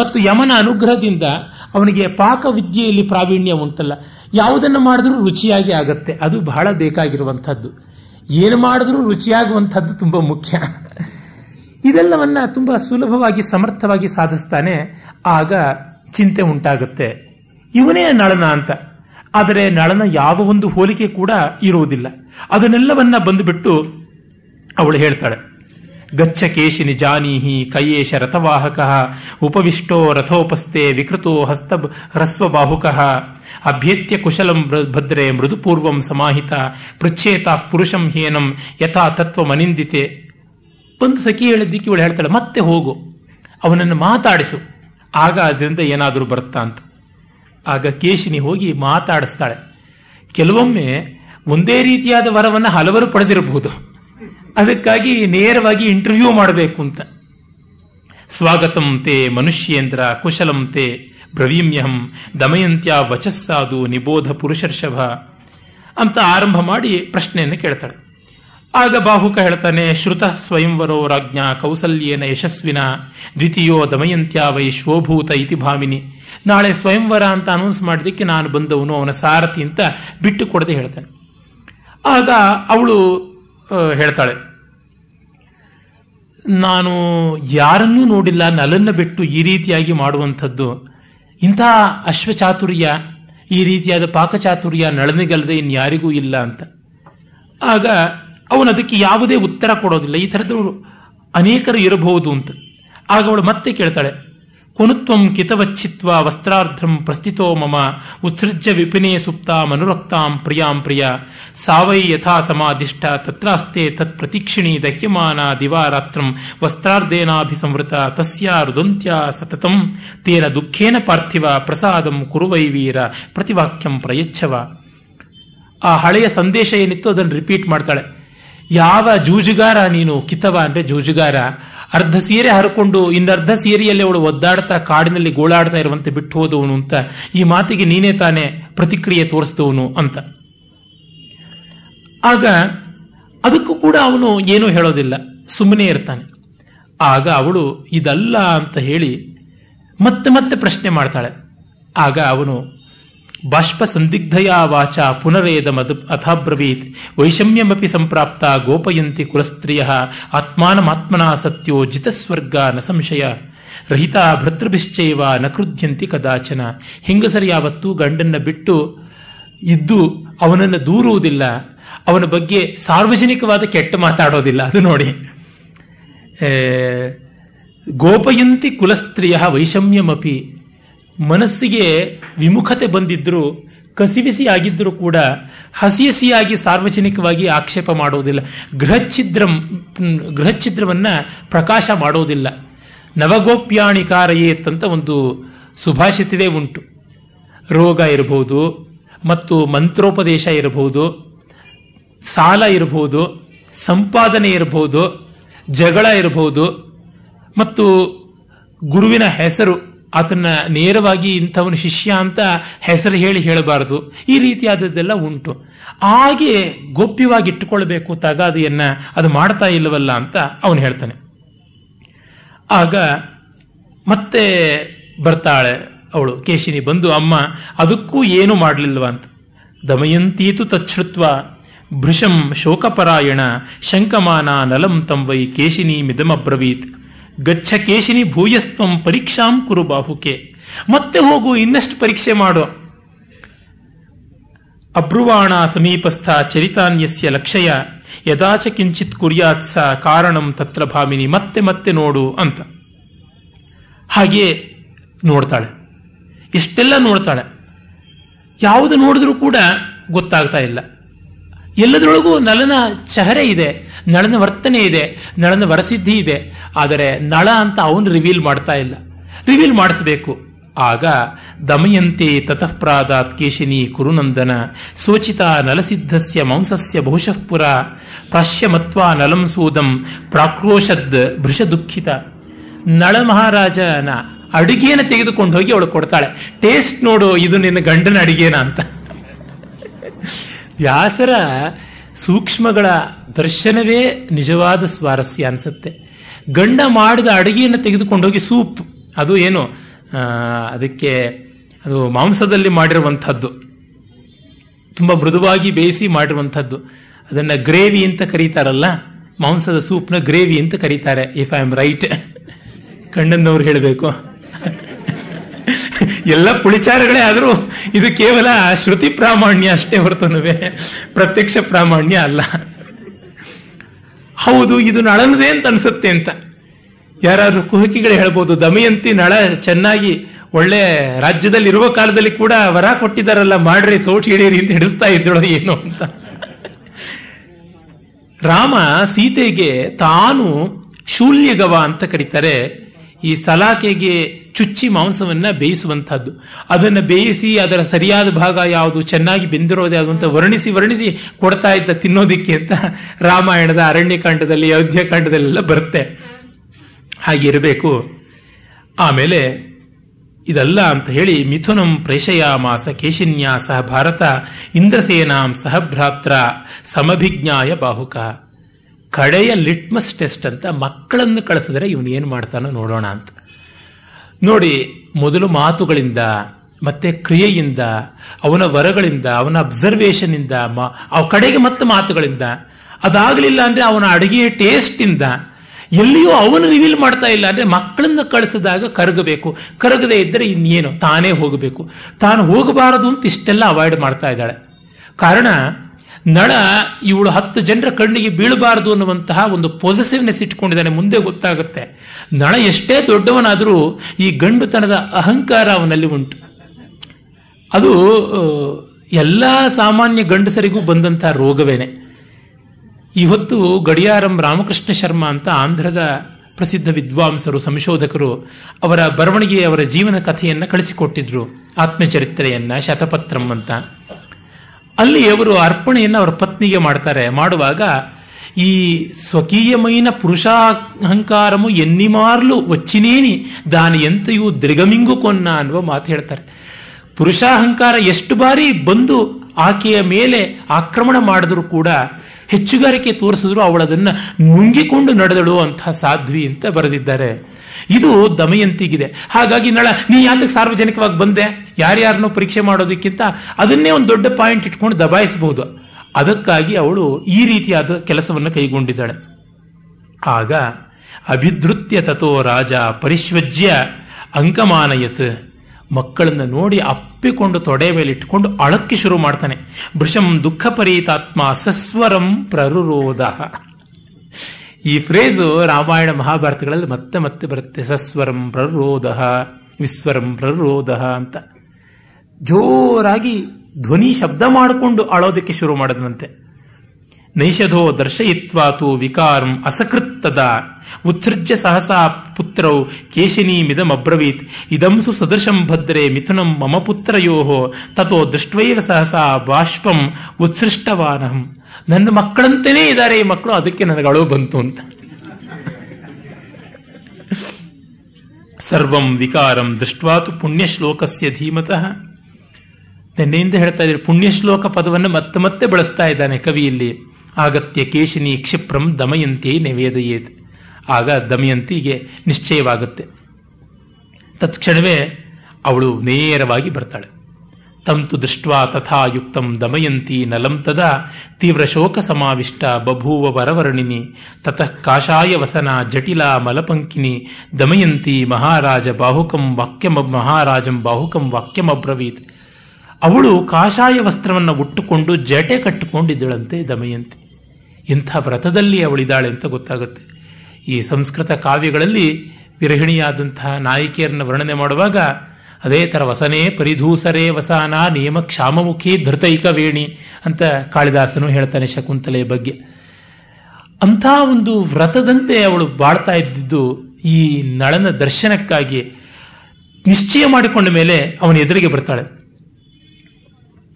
ಮತ್ತು ಯಮನ ಅನುಗ್ರಹದಿಂದ ಅವನಿಗೆ ಪಾಕ ವಿದ್ಯೆಯಲ್ಲಿ ಪ್ರಾವೀಣ್ಯ ಉಂಟಲ್ಲ ಯಾವುದನ್ನು ಮಾಡಿದ್ರೂ ರುಚಿಯಾಗಿ ಆಗತ್ತೆ ಅದು ಬಹಳ ಬೇಕಾಗಿರುವಂಥದ್ದು ಏನು ಮಾಡಿದ್ರೂ ರುಚಿಯಾಗುವಂಥದ್ದು ತುಂಬ ಮುಖ್ಯ ಇದೆಲ್ಲವನ್ನ ತುಂಬ ಸುಲಭವಾಗಿ ಸಮರ್ಥವಾಗಿ ಸಾಧಿಸ್ತಾನೆ ಆಗ ಚಿಂತೆ ಉಂಟಾಗುತ್ತೆ ಇವನೇ ನಳನ ಅಂತ ಆದರೆ ನಳನ ಯಾವ ಒಂದು ಹೋಲಿಕೆ ಕೂಡ ಇರುವುದಿಲ್ಲ ಅದನ್ನೆಲ್ಲವನ್ನ ಬಂದುಬಿಟ್ಟು ಅವಳು ಹೇಳ್ತಾಳೆ ಗಚ್ಚ ಕೇಶಿನಿ ಜಾನೀಹಿ ಕೈಯೇಶ ರಥವಾಹಕ ಉಪವಿಷ್ಟೋ ರಥೋಪಸ್ಥೆ ವಿಕೃತೋ ಹಸ್ತ ಬಾಹುಕ ಅಭ್ಯತ್ಯ ಕುಶಲಂ ಭದ್ರೆ ಮೃದುಪೂರ್ವಂ ಸಮಾಹಿತ ಪೃಚ್ಛೇತಾ ಪುರುಷಂ ಹೀನಂ ಯಥಾ ಮನಿಂದಿತೆ ಒಂದು ಸಖಿ ಹೇಳಿದ್ದಕ್ಕೆ ಇವಳು ಹೇಳ್ತಾಳೆ ಮತ್ತೆ ಹೋಗು ಅವನನ್ನು ಮಾತಾಡಿಸು ಆಗ ಅದರಿಂದ ಏನಾದರೂ ಬರುತ್ತಾ ಅಂತ ಆಗ ಕೇಶಿನಿ ಹೋಗಿ ಮಾತಾಡಿಸ್ತಾಳೆ ಕೆಲವೊಮ್ಮೆ ಒಂದೇ ರೀತಿಯಾದ ವರವನ್ನು ಹಲವರು ಪಡೆದಿರಬಹುದು ಅದಕ್ಕಾಗಿ ನೇರವಾಗಿ ಇಂಟರ್ವ್ಯೂ ಮಾಡಬೇಕು ಅಂತ ಸ್ವಾಗತಂ ತೇ ಮನುಷ್ಯೇಂದ್ರ ಕುಶಲಂ ತೇ ಬ್ರವೀಮ್ಯಹಂ ದಮಯಂತ್ಯ ವಚಸ್ಸಾದು ನಿಬೋಧ ಪುರುಷರ್ಷಭ ಅಂತ ಆರಂಭ ಮಾಡಿ ಪ್ರಶ್ನೆಯನ್ನು ಕೇಳ್ತಾಳೆ ಆಗ ಬಾಹುಕ ಹೇಳ್ತಾನೆ ಶ್ರುತ ಸ್ವಯಂವರೋ ರಾಜ್ಞ ಕೌಸಲ್ಯೇನ ಯಶಸ್ವಿನ ದ್ವಿತೀಯೋ ದಮಯಂತ್ಯ ವೈ ಶೋಭೂತ ಇತಿ ಭಾವಿನಿ ನಾಳೆ ಸ್ವಯಂವರ ಅಂತ ಅನೌನ್ಸ್ ಮಾಡಿದಕ್ಕೆ ನಾನು ಬಂದವನು ಅವನ ಸಾರಥಿ ಅಂತ ಬಿಟ್ಟು ಕೊಡದೆ ಹೇಳ್ತಾನೆ ಆಗ ಅವಳು ಹೇಳ್ತಾಳೆ ನಾನು ಯಾರನ್ನೂ ನೋಡಿಲ್ಲ ನಲನ್ನ ಬಿಟ್ಟು ಈ ರೀತಿಯಾಗಿ ಮಾಡುವಂಥದ್ದು ಇಂಥ ಅಶ್ವಚಾತುರ್ಯ ಈ ರೀತಿಯಾದ ಪಾಕಚಾತುರ್ಯ ನಳನಿಗಲ್ಲದೆ ಇನ್ಯಾರಿಗೂ ಇಲ್ಲ ಅಂತ ಆಗ ಅವನು ಅದಕ್ಕೆ ಯಾವುದೇ ಉತ್ತರ ಕೊಡೋದಿಲ್ಲ ಈ ಥರದವರು ಅನೇಕರು ಇರಬಹುದು ಅಂತ ಆಗ ಅವಳು ಮತ್ತೆ ಕೇಳ್ತಾಳೆ ಕೊನುತ್ವಂ ಕಿತವಚ್ಛಿತ್ವ ವಸ್ತ್ರಾರ್ಧಂ ಪ್ರಸ್ಥಿತೋ ಮಮ ಉತ್ಸೃಜ್ಯ ವಿಪಿನೇ ಸುಪ್ತ ಅನುರಕ್ತಾಂ ಪ್ರಿಯಾಂ ಪ್ರಿಯ ಸಾವೈ ಯಥಾ ಸಮಾಧಿಷ್ಠ ತತ್ರಾಸ್ತೆ ತತ್ ಪ್ರತೀಕ್ಷಿಣಿ ದಹ್ಯಮಾನ ದಿವಾರಾತ್ರಂ ವಸ್ತ್ರಾರ್ಧೇನಾಭಿಸಂವೃತ ತಸ್ಯಾ ರುದಂತ್ಯ ಸತತಂ ತೇನ ದುಃಖೇನ ಪಾರ್ಥಿವ ಪ್ರಸಾದಂ ಕುರುವೈ ವೀರ ಪ್ರತಿವಾಕ್ಯಂ ಪ್ರಯಚ್ಛವ ಆ ಹಳೆಯ ಸಂದೇಶ ಏನಿತ್ತು ಅದನ್ನು ರಿಪೀಟ್ ಮಾಡ್ತಾಳೆ ಯಾವ ಜೂಜುಗಾರ ನೀನು ಕಿತವ ಅಂದ್ರೆ ಜೂಜುಗಾರ ಅರ್ಧ ಸೀರೆ ಹರಕೊಂಡು ಇನ್ನರ್ಧ ಸೀರೆಯಲ್ಲಿ ಅವಳು ಒದ್ದಾಡ್ತಾ ಕಾಡಿನಲ್ಲಿ ಗೋಳಾಡ್ತಾ ಇರುವಂತೆ ಬಿಟ್ಟು ಹೋದವನು ಅಂತ ಈ ಮಾತಿಗೆ ನೀನೇ ತಾನೇ ಪ್ರತಿಕ್ರಿಯೆ ತೋರಿಸಿದವನು ಅಂತ ಆಗ ಅದಕ್ಕೂ ಕೂಡ ಅವನು ಏನೂ ಹೇಳೋದಿಲ್ಲ ಸುಮ್ಮನೆ ಇರ್ತಾನೆ ಆಗ ಅವಳು ಇದಲ್ಲ ಅಂತ ಹೇಳಿ ಮತ್ತೆ ಮತ್ತೆ ಪ್ರಶ್ನೆ ಮಾಡ್ತಾಳೆ ಆಗ ಅವನು ಬಾಷ್ಪ ಸಂದಿಗ್ಧಯಾ ವಾಚ ಪುನರೇದ ಮದ್ ಅಥಾಬ್ರವೀತ್ ವೈಷಮ್ಯಮಿ ಸಂಪ್ರಾಪ್ತ ಗೋಪಯಂತಿ ಕುಲಸ್ತ್ರಿಯ ಆತ್ಮಾನಮಾತ್ಮನಾ ಸತ್ಯೋ ಜಿತಸ್ವರ್ಗ ನ ಸಂಶಯ ರಹಿತ ಭೃತೃಭಿಶ್ಚೈವ ನ ಕೃಧ್ಯಂತಿ ಕದಾಚನ ಹಿಂಗಸರಿ ಯಾವತ್ತೂ ಗಂಡನ್ನ ಬಿಟ್ಟು ಇದ್ದು ಅವನನ್ನು ದೂರುವುದಿಲ್ಲ ಅವನ ಬಗ್ಗೆ ಸಾರ್ವಜನಿಕವಾದ ಕೆಟ್ಟ ಮಾತಾಡೋದಿಲ್ಲ ಅದು ನೋಡಿ ಗೋಪಯಂತಿ ಕುಲಸ್ತ್ರೀಯ ವೈಷಮ್ಯಮಿ ಮನಸ್ಸಿಗೆ ವಿಮುಖತೆ ಬಂದಿದ್ದರೂ ಕಸಿವಿಸಿ ಆಗಿದ್ದರೂ ಕೂಡ ಹಸಿಯಾಗಿ ಸಾರ್ವಜನಿಕವಾಗಿ ಆಕ್ಷೇಪ ಮಾಡುವುದಿಲ್ಲ ಗೃಹಛಿದ್ರಂ ಗೃಹಛಿದ್ರವನ್ನ ಪ್ರಕಾಶ ಮಾಡೋದಿಲ್ಲ ನವಗೋಪ್ಯಾಣಿಕಾರಯೇತ್ ಅಂತ ಒಂದು ಸುಭಾಷಿತವೇ ಉಂಟು ರೋಗ ಇರಬಹುದು ಮತ್ತು ಮಂತ್ರೋಪದೇಶ ಇರಬಹುದು ಸಾಲ ಇರಬಹುದು ಸಂಪಾದನೆ ಇರಬಹುದು ಜಗಳ ಇರಬಹುದು ಮತ್ತು ಗುರುವಿನ ಹೆಸರು ಆತನ ನೇರವಾಗಿ ಇಂಥವನ ಶಿಷ್ಯ ಅಂತ ಹೆಸರು ಹೇಳಿ ಹೇಳಬಾರದು ಈ ರೀತಿಯಾದದ್ದೆಲ್ಲ ಉಂಟು ಹಾಗೆ ಗೋಪ್ಯವಾಗಿ ಇಟ್ಟುಕೊಳ್ಬೇಕು ತಗಾದೆಯನ್ನ ಅದು ಮಾಡ್ತಾ ಇಲ್ಲವಲ್ಲ ಅಂತ ಅವನು ಹೇಳ್ತಾನೆ ಆಗ ಮತ್ತೆ ಬರ್ತಾಳೆ ಅವಳು ಕೇಶಿನಿ ಬಂದು ಅಮ್ಮ ಅದಕ್ಕೂ ಏನು ಮಾಡಲಿಲ್ವ ಅಂತ ದಮಯಂತೀತು ತಚ್ಛೃತ್ವ ಭೃಷಂ ಶೋಕಪರಾಯಣ ಶಂಕಮಾನ ನಲಂ ತಂವೈ ಕೇಶಿನಿ ಮಿದಮಬ್ರವೀತ್ ಗಚ್ಚ ಕೇಶಿನಿ ಭೂಯಸ್ತ್ವಂ ಪರೀಕ್ಷಾಂ ಕುರು ಬಾಹುಕೆ ಮತ್ತೆ ಹೋಗು ಇನ್ನಷ್ಟು ಪರೀಕ್ಷೆ ಮಾಡು ಅಬ್ರುವಾಣ ಸಮೀಪಸ್ಥ ಚರಿತಾನ್ಯಸ್ಯ ಲಕ್ಷಯ ಯದಾಚ ಕಿಂಚಿತ್ ಕುರ್ಯಾತ್ಸ ಕಾರಣಂ ತತ್ರ ಭಾಮಿನಿ ಮತ್ತೆ ಮತ್ತೆ ನೋಡು ಅಂತ ಹಾಗೆ ನೋಡ್ತಾಳೆ ಇಷ್ಟೆಲ್ಲ ನೋಡ್ತಾಳೆ ಯಾವುದು ನೋಡಿದ್ರೂ ಕೂಡ ಗೊತ್ತಾಗ್ತಾ ಇಲ್ಲ ಎಲ್ಲದರೊಳಗೂ ನಳನ ಚಹರೆ ಇದೆ ನಳನ ವರ್ತನೆ ಇದೆ ನಳನ ವರಸಿದ್ಧಿ ಇದೆ ಆದರೆ ನಳ ಅಂತ ಅವನು ರಿವೀಲ್ ಮಾಡ್ತಾ ಇಲ್ಲ ರಿವೀಲ್ ಮಾಡಿಸಬೇಕು ಆಗ ದಮಯಂತಿ ತತಃಪ್ರಾದಾತ್ ಕೇಶಿನಿ ಕುರುನಂದನ ಸೋಚಿತ ನಲಸಿದ್ಧಸ್ಯ ಮಾಂಸಸ್ಯ ಬಹುಶಃಪುರ ನಲಂ ಸೂದಂ ಪ್ರಾಕ್ರೋಶದ್ ಭೃಷ ದುಃಖಿತ ನಳ ಮಹಾರಾಜನ ಅಡುಗೆಯನ್ನು ತೆಗೆದುಕೊಂಡು ಹೋಗಿ ಅವಳು ಕೊಡ್ತಾಳೆ ಟೇಸ್ಟ್ ನೋಡು ಇದು ನಿನ್ನ ಗಂಡನ ಅಡುಗೆನ ಅಂತ ವ್ಯಾಸರ ಸೂಕ್ಷ್ಮಗಳ ದರ್ಶನವೇ ನಿಜವಾದ ಸ್ವಾರಸ್ಯ ಅನಿಸುತ್ತೆ ಗಂಡ ಮಾಡಿದ ಅಡುಗೆಯನ್ನು ತೆಗೆದುಕೊಂಡೋಗಿ ಸೂಪ್ ಅದು ಏನು ಅದಕ್ಕೆ ಅದು ಮಾಂಸದಲ್ಲಿ ಮಾಡಿರುವಂಥದ್ದು ತುಂಬಾ ಮೃದುವಾಗಿ ಬೇಯಿಸಿ ಮಾಡಿರುವಂಥದ್ದು ಅದನ್ನ ಗ್ರೇವಿ ಅಂತ ಕರೀತಾರಲ್ಲ ಮಾಂಸದ ಸೂಪ್ನ ಗ್ರೇವಿ ಅಂತ ಕರೀತಾರೆ ಇಫ್ ಐ ಆಮ್ ರೈಟ್ ಕಣ್ಣನ್ನವ್ರು ಹೇಳಬೇಕು ಎಲ್ಲ ಪುಳಿಚಾರಗಳೇ ಆದರೂ ಇದು ಕೇವಲ ಶ್ರುತಿ ಪ್ರಾಮಾಣ್ಯ ಅಷ್ಟೇ ಹೊರತನುವೆ ಪ್ರತ್ಯಕ್ಷ ಪ್ರಾಮಾಣ್ಯ ಅಲ್ಲ ಹೌದು ಇದು ನಳನದೆ ಅಂತ ಅನ್ಸುತ್ತೆ ಅಂತ ಯಾರಾದ್ರೂ ಕುಹಕಿಗಳು ಹೇಳ್ಬೋದು ದಮಯಂತಿ ನಳ ಚೆನ್ನಾಗಿ ಒಳ್ಳೆ ರಾಜ್ಯದಲ್ಲಿ ಇರುವ ಕಾಲದಲ್ಲಿ ಕೂಡ ವರ ಕೊಟ್ಟಿದ್ದಾರಲ್ಲ ಮಾಡ್ರಿ ಸೋಟ್ ಹೇಳಿರಿ ಅಂತ ಹಿಡಿಸ್ತಾ ಇದ್ದಳು ಏನು ಅಂತ ರಾಮ ಸೀತೆಗೆ ತಾನು ಶೂಲ್ಯಗವ ಅಂತ ಕರೀತಾರೆ ಈ ಸಲಾಕೆಗೆ ಚುಚ್ಚಿ ಮಾಂಸವನ್ನ ಬೇಯಿಸುವಂತಹದ್ದು ಅದನ್ನು ಬೇಯಿಸಿ ಅದರ ಸರಿಯಾದ ಭಾಗ ಯಾವುದು ಚೆನ್ನಾಗಿ ಬೆಂದಿರೋದು ಯಾವುದು ಅಂತ ವರ್ಣಿಸಿ ವರ್ಣಿಸಿ ಕೊಡ್ತಾ ಇದ್ದ ತಿನ್ನೋದಿಕ್ಕೆ ಅಂತ ರಾಮಾಯಣದ ಅರಣ್ಯಕಾಂಡದಲ್ಲಿ ಅಯೋಧ್ಯಕಾಂಡದಲ್ಲೆಲ್ಲ ಬರುತ್ತೆ ಹಾಗಿರಬೇಕು ಆಮೇಲೆ ಇದಲ್ಲ ಅಂತ ಹೇಳಿ ಮಿಥುನಂ ಪ್ರೇಷಯಾಮಾಸ ಕೇಶಿನ್ಯಾಸ ಭಾರತ ಇಂದ್ರಸೇನಾಂ ಸಹಭ್ರಾತ್ರ ಸಮಭಿಜ್ಞಾಯ ಬಾಹುಕ ಕಡೆಯ ಲಿಟ್ಮಸ್ ಟೆಸ್ಟ್ ಅಂತ ಮಕ್ಕಳನ್ನು ಕಳಿಸಿದ್ರೆ ಇವನು ಏನು ಮಾಡ್ತಾನೋ ನೋಡೋಣ ಅಂತ ನೋಡಿ ಮೊದಲು ಮಾತುಗಳಿಂದ ಮತ್ತೆ ಕ್ರಿಯೆಯಿಂದ ಅವನ ವರಗಳಿಂದ ಅವನ ಅಬ್ಸರ್ವೇಷನ್ ಇಂದ ಅವ ಕಡೆಗೆ ಮತ್ತೆ ಮಾತುಗಳಿಂದ ಅದಾಗಲಿಲ್ಲ ಅಂದ್ರೆ ಅವನ ಅಡುಗೆಯ ಟೇಸ್ಟ್ ಇಂದ ಎಲ್ಲಿಯೂ ಅವನು ರಿವೀಲ್ ಮಾಡ್ತಾ ಇಲ್ಲ ಅಂದ್ರೆ ಮಕ್ಕಳನ್ನ ಕಳಿಸಿದಾಗ ಕರಗಬೇಕು ಕರಗದೆ ಇದ್ದರೆ ಇನ್ನೇನು ತಾನೇ ಹೋಗಬೇಕು ತಾನು ಹೋಗಬಾರದು ಅಂತ ಇಷ್ಟೆಲ್ಲ ಅವಾಯ್ಡ್ ಮಾಡ್ತಾ ಇದ್ದಾಳೆ ಕಾರಣ ನಳ ಇವಳು ಹತ್ತು ಜನರ ಕಣ್ಣಿಗೆ ಬೀಳಬಾರದು ಅನ್ನುವಂತಹ ಒಂದು ಪೊಸೆಸಿವ್ನೆಸ್ ಇಟ್ಕೊಂಡಿದ್ದಾನೆ ಮುಂದೆ ಗೊತ್ತಾಗುತ್ತೆ ನಳ ಎಷ್ಟೇ ದೊಡ್ಡವನಾದರೂ ಈ ಗಂಡುತನದ ಅಹಂಕಾರ ಅವನಲ್ಲಿ ಉಂಟು ಅದು ಎಲ್ಲ ಸಾಮಾನ್ಯ ಗಂಡಸರಿಗೂ ಬಂದಂತಹ ರೋಗವೇನೆ ಇವತ್ತು ಗಡಿಯಾರಂ ರಾಮಕೃಷ್ಣ ಶರ್ಮ ಅಂತ ಆಂಧ್ರದ ಪ್ರಸಿದ್ಧ ವಿದ್ವಾಂಸರು ಸಂಶೋಧಕರು ಅವರ ಬರವಣಿಗೆ ಅವರ ಜೀವನ ಕಥೆಯನ್ನ ಕಳಿಸಿಕೊಟ್ಟಿದ್ರು ಆತ್ಮಚರಿತ್ರೆಯನ್ನ ಶತಪತ್ರಂ ಅಂತ ಅಲ್ಲಿ ಅವರು ಅರ್ಪಣೆಯನ್ನು ಅವರ ಪತ್ನಿಗೆ ಮಾಡ್ತಾರೆ ಮಾಡುವಾಗ ಈ ಸ್ವಕೀಯಮೈನ ಪುರುಷಾಹಂಕಾರಮು ಎನ್ನಿಮಾರ್ಲು ವಚ್ಚಿನೇನಿ ದಾನಿ ಎಂತೆಯೂ ದೃಗಮಿಂಗು ಕೊನ್ನ ಅನ್ನುವ ಮಾತು ಹೇಳ್ತಾರೆ ಪುರುಷಾಹಂಕಾರ ಎಷ್ಟು ಬಾರಿ ಬಂದು ಆಕೆಯ ಮೇಲೆ ಆಕ್ರಮಣ ಮಾಡಿದ್ರು ಕೂಡ ಹೆಚ್ಚುಗಾರಿಕೆ ತೋರಿಸಿದ್ರು ಅವಳದನ್ನ ನುಂಗಿಕೊಂಡು ನಡೆದಳು ಅಂತಹ ಸಾಧ್ವಿ ಅಂತ ಬರೆದಿದ್ದಾರೆ ಇದು ದಮಯಂತಿಗಿದೆ ಹಾಗಾಗಿ ನಳ ನೀ ಯಾತಕ್ಕೆ ಸಾರ್ವಜನಿಕವಾಗಿ ಬಂದೆ ಯಾರ್ಯಾರನ್ನೂ ಪರೀಕ್ಷೆ ಮಾಡೋದಕ್ಕಿಂತ ಅದನ್ನೇ ಒಂದು ದೊಡ್ಡ ಪಾಯಿಂಟ್ ಇಟ್ಕೊಂಡು ದಬಾಯಿಸಬಹುದು ಅದಕ್ಕಾಗಿ ಅವಳು ಈ ರೀತಿಯಾದ ಕೆಲಸವನ್ನು ಕೈಗೊಂಡಿದ್ದಾಳೆ ಆಗ ಅಭಿದೃತ್ಯ ತಥೋ ರಾಜ ಪರಿಶ್ವಜ್ಯ ಅಂಕಮಾನಯತ್ ಮಕ್ಕಳನ್ನು ನೋಡಿ ಅಪ್ಪಿಕೊಂಡು ತೊಡೆ ಮೇಲೆ ಇಟ್ಟುಕೊಂಡು ಅಳಕ್ಕೆ ಶುರು ಮಾಡ್ತಾನೆ ಭೃಶಂ ದುಃಖ ಪರೀತಾತ್ಮ ಸಸ್ವರಂ ಪ್ರರುರೋಧ ಈ ಫ್ರೇಜು ರಾಮಾಯಣ ಮಹಾಭಾರತಗಳಲ್ಲಿ ಮತ್ತೆ ಮತ್ತೆ ಬರುತ್ತೆ ಸಸ್ವರಂ ಪ್ರರೋಧ ವಿಸ್ವರಂ ಪ್ರರೋಧ ಅಂತ ಜೋರಾಗಿ ಧ್ವನಿ ಶಬ್ದ ಮಾಡಿಕೊಂಡು ಅಳೋದಕ್ಕೆ ಶುರು ಮಾಡದಂತೆ ನೈಷಧೋ ದರ್ಶಯಿತ್ವಾತು ವಿಕಾರಂ ಅಸಕೃತ್ತದ ಉತ್ಸೃಜ್ಯ ಸಹಸಾ ಪುತ್ರೌ ಕೇಶಿನೀಮಿದಮಬ್ರವೀತ್ ಇದಂಸು ಸದೃಶಂ ಭದ್ರೆ ಮಿಥುನಂ ಮಮ ಪುತ್ರಯೋ ತಥೋ ದೃಷ್ಟೈವ ಸಹಸಾ ಬಾಷ್ಪಂ ಉತ್ಸೃಷ್ಟವಾನಹಂ ನನ್ನ ಮಕ್ಕಳಂತೆಯೇ ಇದ್ದಾರೆ ಈ ಮಕ್ಕಳು ಅದಕ್ಕೆ ನನಗಳು ಬಂತು ಅಂತ ಸರ್ವಂ ವಿಕಾರಂ ದೃಷ್ಟ್ವಾತು ಪುಣ್ಯಶ್ಲೋಕಸ್ಯ ಧೀಮತಃ ನಿನ್ನೆಯಿಂದ ಹೇಳ್ತಾ ಇದ್ದಾರೆ ಪುಣ್ಯಶ್ಲೋಕ ಪದವನ್ನು ಮತ್ತೆ ಮತ್ತೆ ಬಳಸ್ತಾ ಇದ್ದಾನೆ ಕವಿಯಲ್ಲಿ ಆಗತ್ಯ ಕೇಶಿನಿ ಕ್ಷಿಪ್ರಂ ದಮಯಂತಿ ನೆವೇದಯೇತ್ ಆಗ ದಮಯಂತಿಗೆ ನಿಶ್ಚಯವಾಗುತ್ತೆ ತತ್ಕ್ಷಣವೇ ಅವಳು ನೇರವಾಗಿ ಬರ್ತಾಳೆ ತಂತು ದೃಷ್ಟ್ವಾ ತಥಾ ಯುಕ್ತಂ ದಮಯಂತಿ ನಲಂ ತದ ತೀವ್ರ ಶೋಕ ಸಮಾವಿಷ್ಟ ಬಭೂವ ವರವರ್ಣಿನಿ ತತಃ ಕಾಶಾಯ ವಸನ ಜಟಿಲ ಮಲಪಂಕಿನಿ ದಮಯಂತಿ ಮಹಾರಾಜ ಬಾಹುಕಂ ವಾಕ್ಯಮ ಮಹಾರಾಜಂ ಬಾಹುಕಂ ವಾಕ್ಯಮ್ರವೀತ್ ಅವಳು ಕಾಶಾಯ ವಸ್ತ್ರವನ್ನು ಉಟ್ಟುಕೊಂಡು ಜಟೆ ಕಟ್ಟಿಕೊಂಡಿದ್ದಳಂತೆ ದಮಯಂತಿ ಇಂಥ ವ್ರತದಲ್ಲಿ ಅವಳಿದ್ದಾಳೆ ಅಂತ ಗೊತ್ತಾಗುತ್ತೆ ಈ ಸಂಸ್ಕೃತ ಕಾವ್ಯಗಳಲ್ಲಿ ವಿರಹಿಣಿಯಾದಂತಹ ನಾಯಕಿಯರನ್ನು ವರ್ಣನೆ ಮಾಡುವಾಗ ಅದೇ ಥರ ವಸನೇ ಪರಿಧೂಸರೇ ವಸಾನ ನಿಯಮ ಕ್ಷಾಮಮುಖಿ ಧೃತೈಕ ವೇಣಿ ಅಂತ ಕಾಳಿದಾಸನು ಹೇಳ್ತಾನೆ ಶಕುಂತಲೆಯ ಬಗ್ಗೆ ಅಂಥ ಒಂದು ವ್ರತದಂತೆ ಅವಳು ಬಾಳ್ತಾ ಇದ್ದಿದ್ದು ಈ ನಳನ ದರ್ಶನಕ್ಕಾಗಿ ನಿಶ್ಚಯ ಮಾಡಿಕೊಂಡ ಮೇಲೆ ಅವನ ಎದುರಿಗೆ ಬರ್ತಾಳೆ